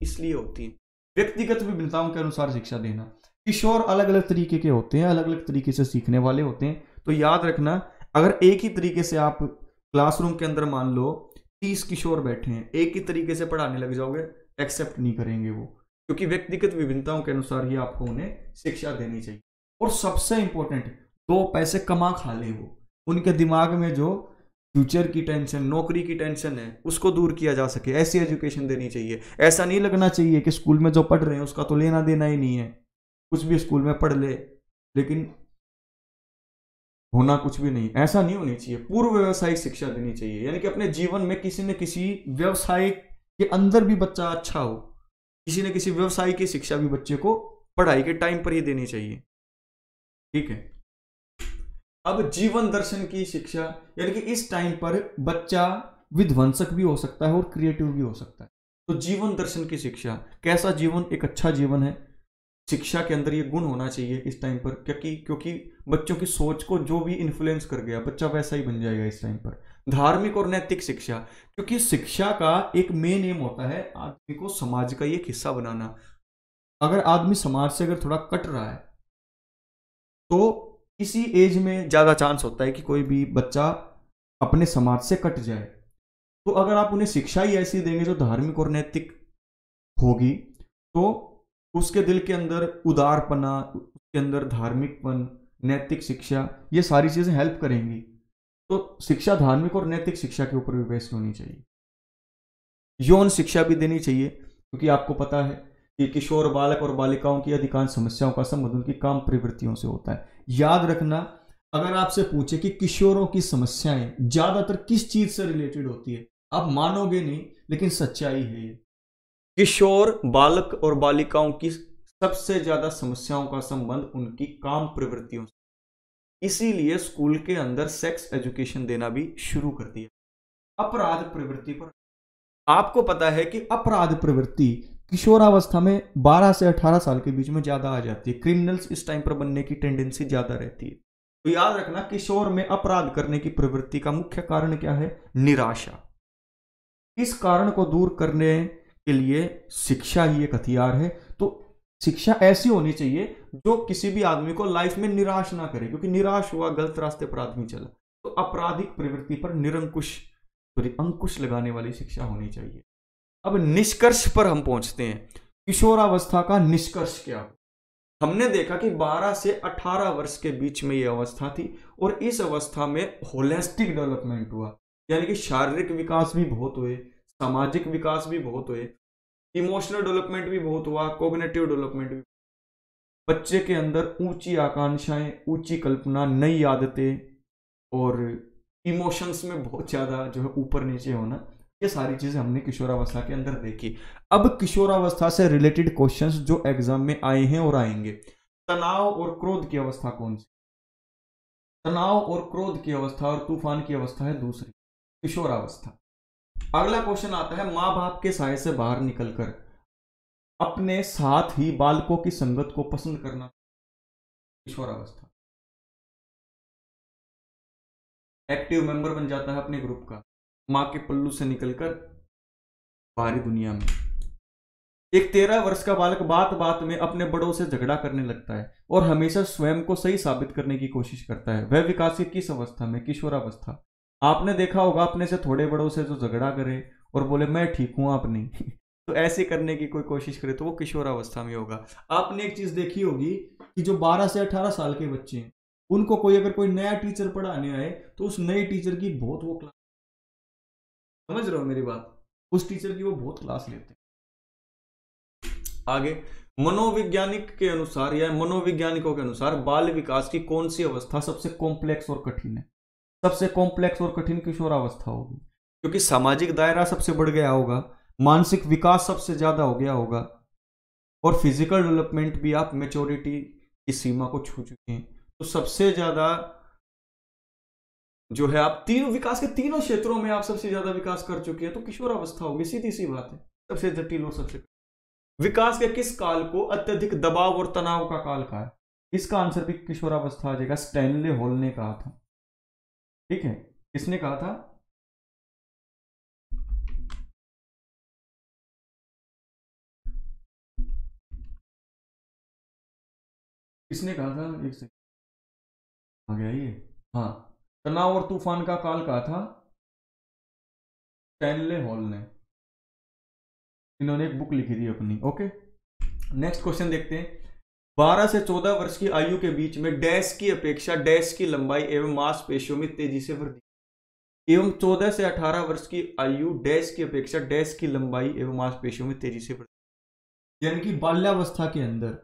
इसलिए होती है व्यक्तिगत विभिन्नताओं के अनुसार शिक्षा देना किशोर अलग अलग तरीके के होते हैं अलग अलग तरीके से सीखने वाले होते हैं तो याद रखना अगर एक ही तरीके से आप क्लासरूम के अंदर मान लो तीस किशोर बैठे हैं एक ही तरीके से पढ़ाने लग जाओगे एक्सेप्ट नहीं करेंगे वो क्योंकि व्यक्तिगत विभिन्नताओं के अनुसार ही आपको उन्हें शिक्षा देनी चाहिए और सबसे इंपॉर्टेंट दो पैसे कमा खा ले वो उनके दिमाग में जो फ्यूचर की टेंशन नौकरी की टेंशन है उसको दूर किया जा सके ऐसी एजुकेशन देनी चाहिए ऐसा नहीं लगना चाहिए कि स्कूल में जो पढ़ रहे हैं उसका तो लेना देना ही नहीं है कुछ भी स्कूल में पढ़ ले लेकिन होना कुछ भी नहीं ऐसा नहीं होनी चाहिए पूर्व व्यवसायिक शिक्षा देनी चाहिए यानी कि अपने जीवन में किसी न किसी व्यवसाय के अंदर भी बच्चा अच्छा हो किसी न किसी व्यवसाय की शिक्षा भी बच्चे को पढ़ाई के टाइम पर ही देनी चाहिए ठीक है अब जीवन दर्शन की शिक्षा यानी कि इस टाइम पर बच्चा विध्वंसक भी हो सकता है और क्रिएटिव भी हो सकता है तो जीवन दर्शन की शिक्षा कैसा जीवन एक अच्छा जीवन है शिक्षा के अंदर ये गुण होना चाहिए इस टाइम पर क्योंकि क्योंकि बच्चों की सोच को जो भी इन्फ्लुएंस कर गया बच्चा वैसा ही बन जाएगा इस टाइम पर धार्मिक और नैतिक शिक्षा क्योंकि शिक्षा का एक मेन एम होता है आदमी को समाज का एक हिस्सा बनाना अगर आदमी समाज से अगर थोड़ा कट रहा है तो इसी एज में ज़्यादा चांस होता है कि कोई भी बच्चा अपने समाज से कट जाए तो अगर आप उन्हें शिक्षा ही ऐसी देंगे जो धार्मिक और नैतिक होगी तो उसके दिल के अंदर उदारपना उसके अंदर धार्मिकपन नैतिक शिक्षा ये सारी चीज़ें हेल्प करेंगी तो शिक्षा धार्मिक और नैतिक शिक्षा के ऊपर भी बेस्ड होनी चाहिए यौन शिक्षा भी देनी चाहिए क्योंकि आपको पता है कि किशोर बालक और बालिकाओं की अधिकांश समस्याओं का संबंध उनकी काम प्रवृत्तियों से होता है याद रखना अगर आपसे पूछे कि किशोरों की समस्याएं ज्यादातर किस चीज से रिलेटेड होती है आप मानोगे नहीं लेकिन सच्चाई है ये किशोर बालक और बालिकाओं की सबसे ज्यादा समस्याओं का संबंध उनकी काम प्रवृत्तियों इसीलिए स्कूल के अंदर सेक्स एजुकेशन देना भी शुरू कर दिया अपराध प्रवृत्ति पर आपको पता है कि अपराध प्रवृत्ति किशोरावस्था में 12 से 18 साल के बीच में ज़्यादा आ जाती है क्रिमिनल्स इस टाइम पर बनने की टेंडेंसी ज़्यादा रहती है तो याद रखना किशोर में अपराध करने की प्रवृत्ति का मुख्य कारण क्या है निराशा इस कारण को दूर करने के लिए शिक्षा ही एक हथियार है शिक्षा ऐसी होनी चाहिए जो किसी भी आदमी को लाइफ में निराश ना करे क्योंकि निराश हुआ गलत रास्ते पर आदमी चला तो आपराधिक प्रवृत्ति पर निरंकुश सॉरी अंकुश लगाने वाली शिक्षा होनी चाहिए अब निष्कर्ष पर हम पहुंचते हैं किशोरावस्था का निष्कर्ष क्या हमने देखा कि 12 से 18 वर्ष के बीच में यह अवस्था थी और इस अवस्था में होलिस्टिक डेवलपमेंट हुआ यानी कि शारीरिक विकास भी बहुत हुए सामाजिक विकास भी बहुत हुए इमोशनल डेवलपमेंट भी बहुत हुआ कोग्नेटिव डेवलपमेंट भी बच्चे के अंदर ऊंची आकांक्षाएं ऊंची कल्पना नई आदतें और इमोशंस में बहुत ज़्यादा जो है ऊपर नीचे होना ये सारी चीज़ें हमने किशोरावस्था के अंदर देखी अब किशोरावस्था से रिलेटेड क्वेश्चंस जो एग्जाम में आए हैं और आएंगे तनाव और क्रोध की अवस्था कौन सी तनाव और क्रोध की अवस्था और तूफान की अवस्था है दूसरी किशोरावस्था अगला क्वेश्चन आता है माँ बाप के साय से बाहर निकलकर अपने साथ ही बालकों की संगत को पसंद करना किशोरावस्था एक्टिव मेंबर बन जाता है अपने ग्रुप का माँ के पल्लू से निकलकर बाहरी दुनिया में एक तेरह वर्ष का बालक बात बात में अपने बड़ों से झगड़ा करने लगता है और हमेशा स्वयं को सही साबित करने की कोशिश करता है वह विकास की किस अवस्था में किशोरावस्था आपने देखा होगा अपने से थोड़े बड़ों से जो झगड़ा करे और बोले मैं ठीक हूं आप नहीं तो ऐसे करने की कोई कोशिश करे तो वो किशोरावस्था में होगा आपने एक चीज देखी होगी कि जो 12 से 18 साल के बच्चे हैं उनको कोई अगर कोई नया टीचर पढ़ाने आए तो उस नए टीचर की बहुत वो क्लास समझ रहे हो मेरी बात उस टीचर की वो बहुत क्लास लेते हैं आगे मनोवैज्ञानिक के अनुसार या मनोवैज्ञानिकों के अनुसार बाल विकास की कौन सी अवस्था सबसे कॉम्प्लेक्स और कठिन है सबसे कॉम्प्लेक्स और कठिन किशोरावस्था होगी क्योंकि सामाजिक दायरा सबसे बढ़ गया होगा मानसिक विकास सबसे ज़्यादा हो गया होगा और फिजिकल डेवलपमेंट भी आप मेचोरिटी की सीमा को छू चुके हैं तो सबसे ज़्यादा जो है आप तीनों विकास के तीनों क्षेत्रों में आप सबसे ज़्यादा विकास कर चुके हैं तो किशोरावस्था होगी सीधी सी बात है सबसे जटिल और सबसे विकास के किस काल को अत्यधिक दबाव और तनाव का काल कहा है इसका आंसर भी किशोरावस्था आ जाएगा स्टैनले होल ने कहा था ठीक है किसने कहा था किसने कहा था एक सेकंड आ गया ये हाँ तनाव और तूफान का काल कहा था स्टैनले हॉल ने इन्होंने एक बुक लिखी थी अपनी ओके नेक्स्ट क्वेश्चन देखते हैं 12 से 14 वर्ष की आयु के बीच में डैश की अपेक्षा डैश की लंबाई एवं मांसपेशियों में तेजी से वृद्धि एवं 14 से 18 वर्ष की आयु डैश की अपेक्षा डैश की लंबाई एवं मांसपेशियों में तेजी से वृद्धि यानी कि बाल्यावस्था के अंदर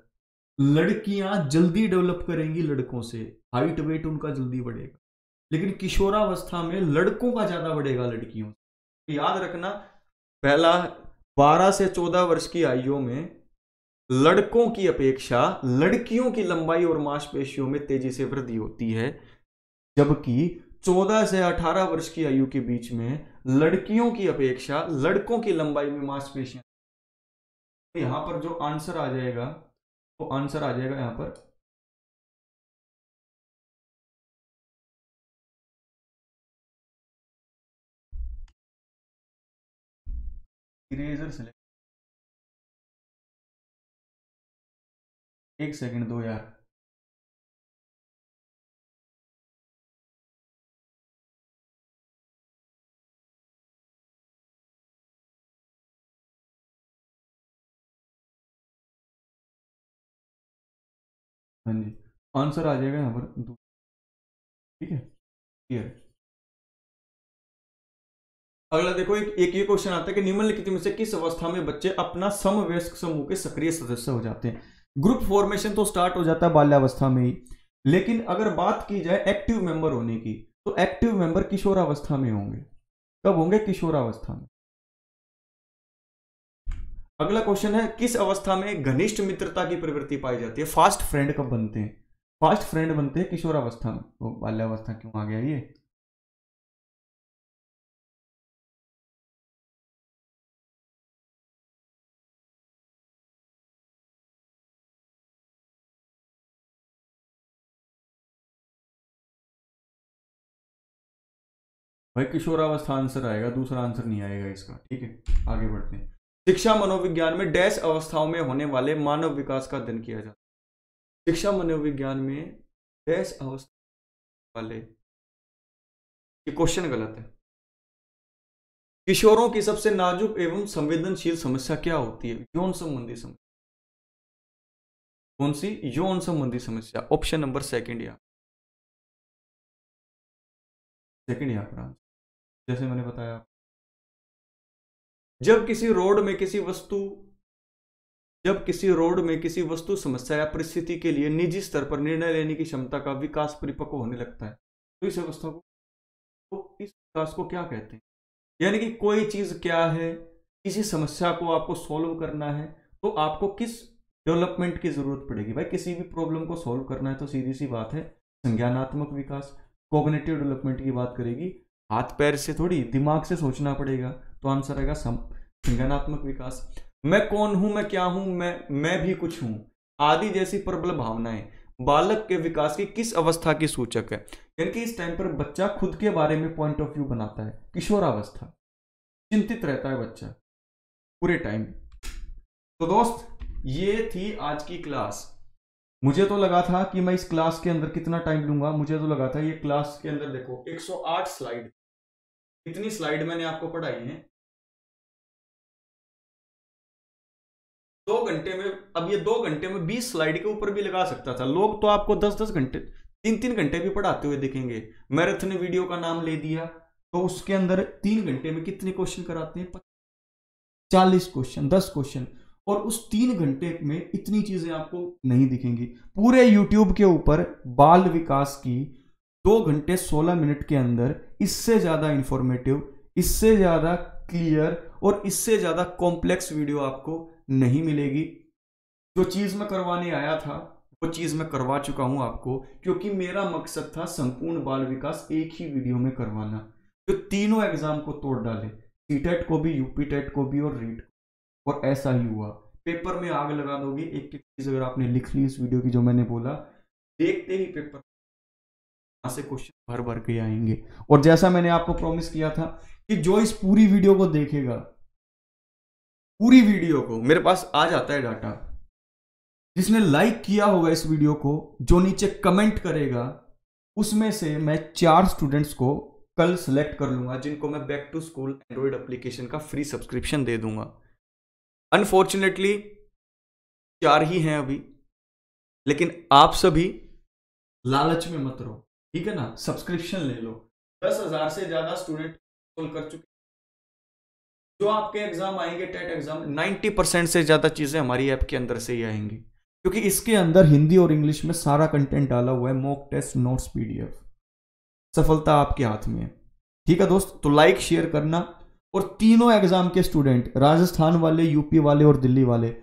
लड़कियां जल्दी डेवलप करेंगी लड़कों से हाइट वेट उनका जल्दी बढ़ेगा लेकिन किशोरावस्था में लड़कों का ज्यादा बढ़ेगा लड़कियों याद रखना पहला 12 से 14 वर्ष की आयु में लड़कों की अपेक्षा लड़कियों की लंबाई और मांसपेशियों में तेजी से वृद्धि होती है जबकि 14 से 18 वर्ष की आयु के बीच में लड़कियों की अपेक्षा लड़कों की लंबाई में मांसपेशियां तो यहां पर जो आंसर आ जाएगा वो तो आंसर आ जाएगा यहां पर इरेजर सेलेक्ट एक सेकंड दो यार हाँ जी आंसर आ जाएगा यहाँ पर दो ठीक है क्लियर अगला देखो एक एक ये क्वेश्चन आता है कि निम्नलिखित में से किस अवस्था में बच्चे अपना समवयस्क समूह के सक्रिय सदस्य हो जाते हैं ग्रुप फॉर्मेशन तो स्टार्ट हो जाता है बाल्यावस्था में ही लेकिन अगर बात की जाए एक्टिव मेंबर होने की तो एक्टिव मेंबर किशोरावस्था में होंगे कब होंगे किशोरावस्था में अगला क्वेश्चन है किस अवस्था में घनिष्ठ मित्रता की प्रवृत्ति पाई जाती है फास्ट फ्रेंड कब बनते हैं फास्ट फ्रेंड बनते हैं किशोरावस्था में तो बाल्यावस्था क्यों आ गया ये भाई किशोरावस्था आंसर आएगा दूसरा आंसर नहीं आएगा इसका ठीक है आगे बढ़ते हैं शिक्षा मनोविज्ञान में डैश अवस्थाओं में होने वाले मानव विकास का अध्ययन किया जाता है शिक्षा मनोविज्ञान में डैश अवस्था वाले ये क्वेश्चन गलत है किशोरों की सबसे नाजुक एवं संवेदनशील समस्या क्या होती है यौन संबंधी समस्या कौन सी यौन संबंधी समस्या ऑप्शन नंबर सेकंड या सेकंड यहाँ जैसे मैंने बताया जब किसी रोड में किसी वस्तु जब किसी रोड में किसी वस्तु समस्या या परिस्थिति के लिए निजी स्तर पर निर्णय लेने की क्षमता का विकास परिपक्व होने लगता है तो इस अवस्था को तो इस विकास को क्या कहते हैं यानी कि कोई चीज क्या है किसी समस्या को आपको सोल्व करना है तो आपको किस डेवलपमेंट की जरूरत पड़ेगी भाई किसी भी प्रॉब्लम को सॉल्व करना है तो सीधी सी बात है संज्ञानात्मक विकास कोग्नेटिव डेवलपमेंट की बात करेगी हाथ पैर से थोड़ी दिमाग से सोचना पड़ेगा तो आंसर आएगा संगनात्मक विकास मैं कौन हूं मैं क्या हूं मैं मैं भी कुछ हूं आदि जैसी प्रबल भावनाएं बालक के विकास की किस अवस्था की सूचक है यानी कि इस टाइम पर बच्चा खुद के बारे में पॉइंट ऑफ व्यू बनाता है किशोरावस्था चिंतित रहता है बच्चा पूरे टाइम तो दोस्त ये थी आज की क्लास मुझे तो लगा था कि मैं इस क्लास के अंदर कितना टाइम लूंगा मुझे तो लगा था ये क्लास के अंदर देखो 108 स्लाइड इतनी स्लाइड मैंने आपको पढ़ाई है दो घंटे में अब ये दो घंटे में बीस स्लाइड के ऊपर भी लगा सकता था लोग तो आपको दस दस घंटे तीन तीन घंटे भी पढ़ाते हुए देखेंगे मैराथन वीडियो का नाम ले दिया तो उसके अंदर तीन घंटे में कितने क्वेश्चन कराते हैं चालीस क्वेश्चन दस क्वेश्चन और उस तीन घंटे में इतनी चीजें आपको नहीं दिखेंगी पूरे YouTube के ऊपर बाल विकास की दो घंटे सोलह मिनट के अंदर इससे ज़्यादा इंफॉर्मेटिव इससे ज़्यादा क्लियर और इससे ज़्यादा कॉम्प्लेक्स वीडियो आपको नहीं मिलेगी जो चीज़ मैं करवाने आया था वो चीज़ मैं करवा चुका हूं आपको क्योंकि मेरा मकसद था संपूर्ण बाल विकास एक ही वीडियो में करवाना जो तीनों एग्ज़ाम को तोड़ डाले सी टेट e को भी यूपी टेट e को भी और रीट और ऐसा ही हुआ पेपर में आग लगा दोगे एक एक चीज़ अगर आपने लिख ली इस वीडियो की जो मैंने बोला देखते ही पेपर यहाँ से क्वेश्चन भर भर के आएंगे और जैसा मैंने आपको प्रॉमिस किया था कि जो इस पूरी वीडियो को देखेगा पूरी वीडियो को मेरे पास आ जाता है डाटा जिसने लाइक किया होगा इस वीडियो को जो नीचे कमेंट करेगा उसमें से मैं चार स्टूडेंट्स को कल सेलेक्ट कर लूंगा जिनको मैं back to school android application का फ्री सब्सक्रिप्शन दे दूंगा अनफॉर्चुनेटली चार ही हैं अभी लेकिन आप सभी लालच में मत रहो ठीक है ना सब्सक्रिप्शन ले लो दस हजार से ज्यादा स्टूडेंट कर चुके जो आपके एग्जाम आएंगे टेट एग्जाम 90 परसेंट से ज्यादा चीजें हमारी ऐप के अंदर से ही आएंगी क्योंकि इसके अंदर हिंदी और इंग्लिश में सारा कंटेंट डाला हुआ है मॉक टेस्ट नोट्स पीडीएफ सफलता आपके हाथ में है ठीक है दोस्त तो लाइक शेयर करना और तीनों एग्जाम के स्टूडेंट राजस्थान वाले यूपी वाले और दिल्ली वाले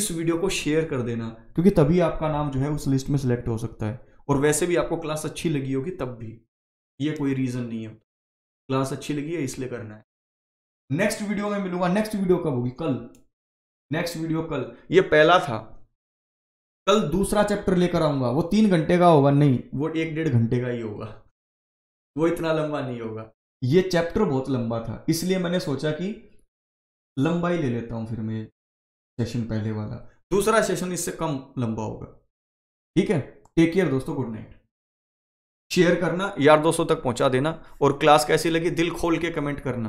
इस वीडियो को शेयर कर देना क्योंकि तभी आपका नाम जो है उस लिस्ट में सिलेक्ट हो सकता है और वैसे भी आपको क्लास अच्छी लगी होगी तब भी ये कोई रीज़न नहीं है क्लास अच्छी लगी है इसलिए करना है नेक्स्ट वीडियो में मिलूंगा नेक्स्ट वीडियो कब होगी कल नेक्स्ट वीडियो कल ये पहला था कल दूसरा चैप्टर लेकर आऊंगा वो तीन घंटे का होगा नहीं वो एक डेढ़ घंटे का ही होगा वो इतना लंबा नहीं होगा ये चैप्टर बहुत लंबा था इसलिए मैंने सोचा कि लंबा ही ले लेता हूं फिर मैं सेशन पहले वाला दूसरा सेशन इससे कम लंबा होगा ठीक है टेक केयर दोस्तों गुड नाइट शेयर करना यार दोस्तों तक पहुंचा देना और क्लास कैसी लगी दिल खोल के कमेंट करना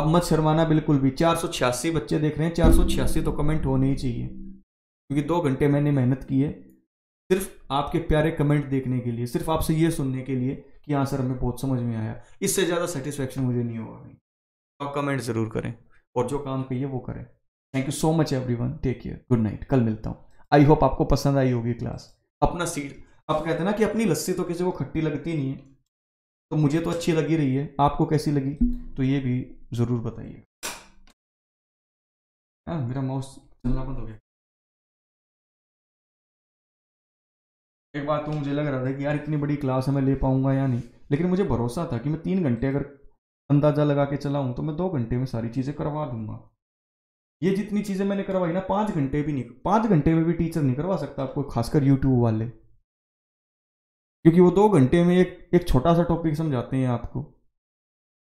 अब मत शर्माना बिल्कुल भी चार बच्चे देख रहे हैं चार तो कमेंट होने ही चाहिए क्योंकि दो घंटे मैंने मेहनत की है सिर्फ आपके प्यारे कमेंट देखने के लिए सिर्फ आपसे ये सुनने के लिए कि हाँ सर हमें बहुत समझ में आया इससे ज़्यादा सेटिस्फेक्शन मुझे नहीं होगा तो आप कमेंट ज़रूर करें और जो काम कहिए वो करें thank you so much everyone take care good night कल मिलता हूँ आई होप आपको पसंद आई होगी क्लास अपना सीड आप कहते हैं ना कि अपनी लस्सी तो किसी को खट्टी लगती नहीं है तो मुझे तो अच्छी लगी रही है आपको कैसी लगी तो ये भी ज़रूर बताइए मेरा माउस चलना बंद हो गया एक बात तो मुझे लग रहा था कि यार इतनी बड़ी क्लास है मैं ले पाऊंगा या नहीं लेकिन मुझे भरोसा था कि मैं तीन घंटे अगर अंदाज़ा लगा के चलाऊं तो मैं दो घंटे में सारी चीज़ें करवा दूंगा ये जितनी चीज़ें मैंने करवाई ना पाँच घंटे भी नहीं पाँच घंटे में भी टीचर नहीं करवा सकता आपको खासकर यूट्यूब वाले क्योंकि वो दो घंटे में एक एक छोटा सा टॉपिक समझाते हैं आपको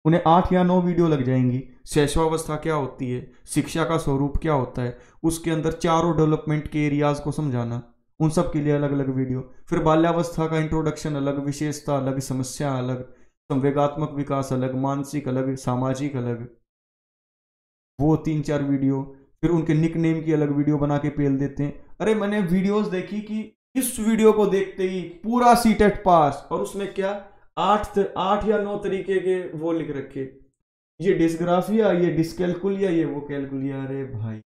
उन्हें आठ या नौ वीडियो लग जाएंगी शैशवावस्था क्या होती है शिक्षा का स्वरूप क्या होता है उसके अंदर चारों डेवलपमेंट के एरियाज को समझाना उन सब के लिए अलग अलग वीडियो फिर बाल्यावस्था का इंट्रोडक्शन अलग विशेषता अलग समस्या अलग संवेगात्मक विकास अलग मानसिक अलग सामाजिक अलग वो तीन चार वीडियो फिर उनके निक नेम की अलग वीडियो बना के पेल देते हैं अरे मैंने वीडियोस देखी कि इस वीडियो को देखते ही पूरा सी टेट पास और उसमें क्या आठ आठ या नौ तरीके के वो लिख रखे ये डिस्ग्राफिया ये डिस्कैलकुलिया ये वो कैलकुलिया अरे भाई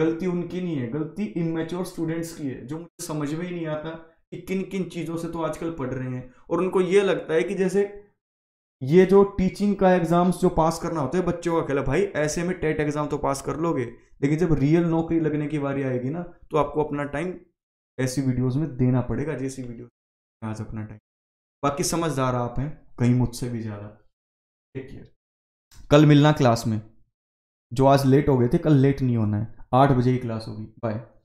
गलती उनकी नहीं है गलती इनमेच्योर स्टूडेंट्स की है जो मुझे समझ में ही नहीं आता कि किन किन चीज़ों से तो आजकल पढ़ रहे हैं और उनको ये लगता है कि जैसे ये जो टीचिंग का एग्जाम्स जो पास करना होता है बच्चों का कहला भाई ऐसे में टेट एग्जाम तो पास कर लोगे लेकिन जब रियल नौकरी लगने की बारी आएगी ना तो आपको अपना टाइम ऐसी वीडियोस में देना पड़ेगा जैसी वीडियो आज अपना टाइम बाकी समझदार आप हैं कहीं मुझसे भी ज़्यादा ठीक है कल मिलना क्लास में जो आज लेट हो गए थे कल लेट नहीं होना है आठ बजे की क्लास होगी बाय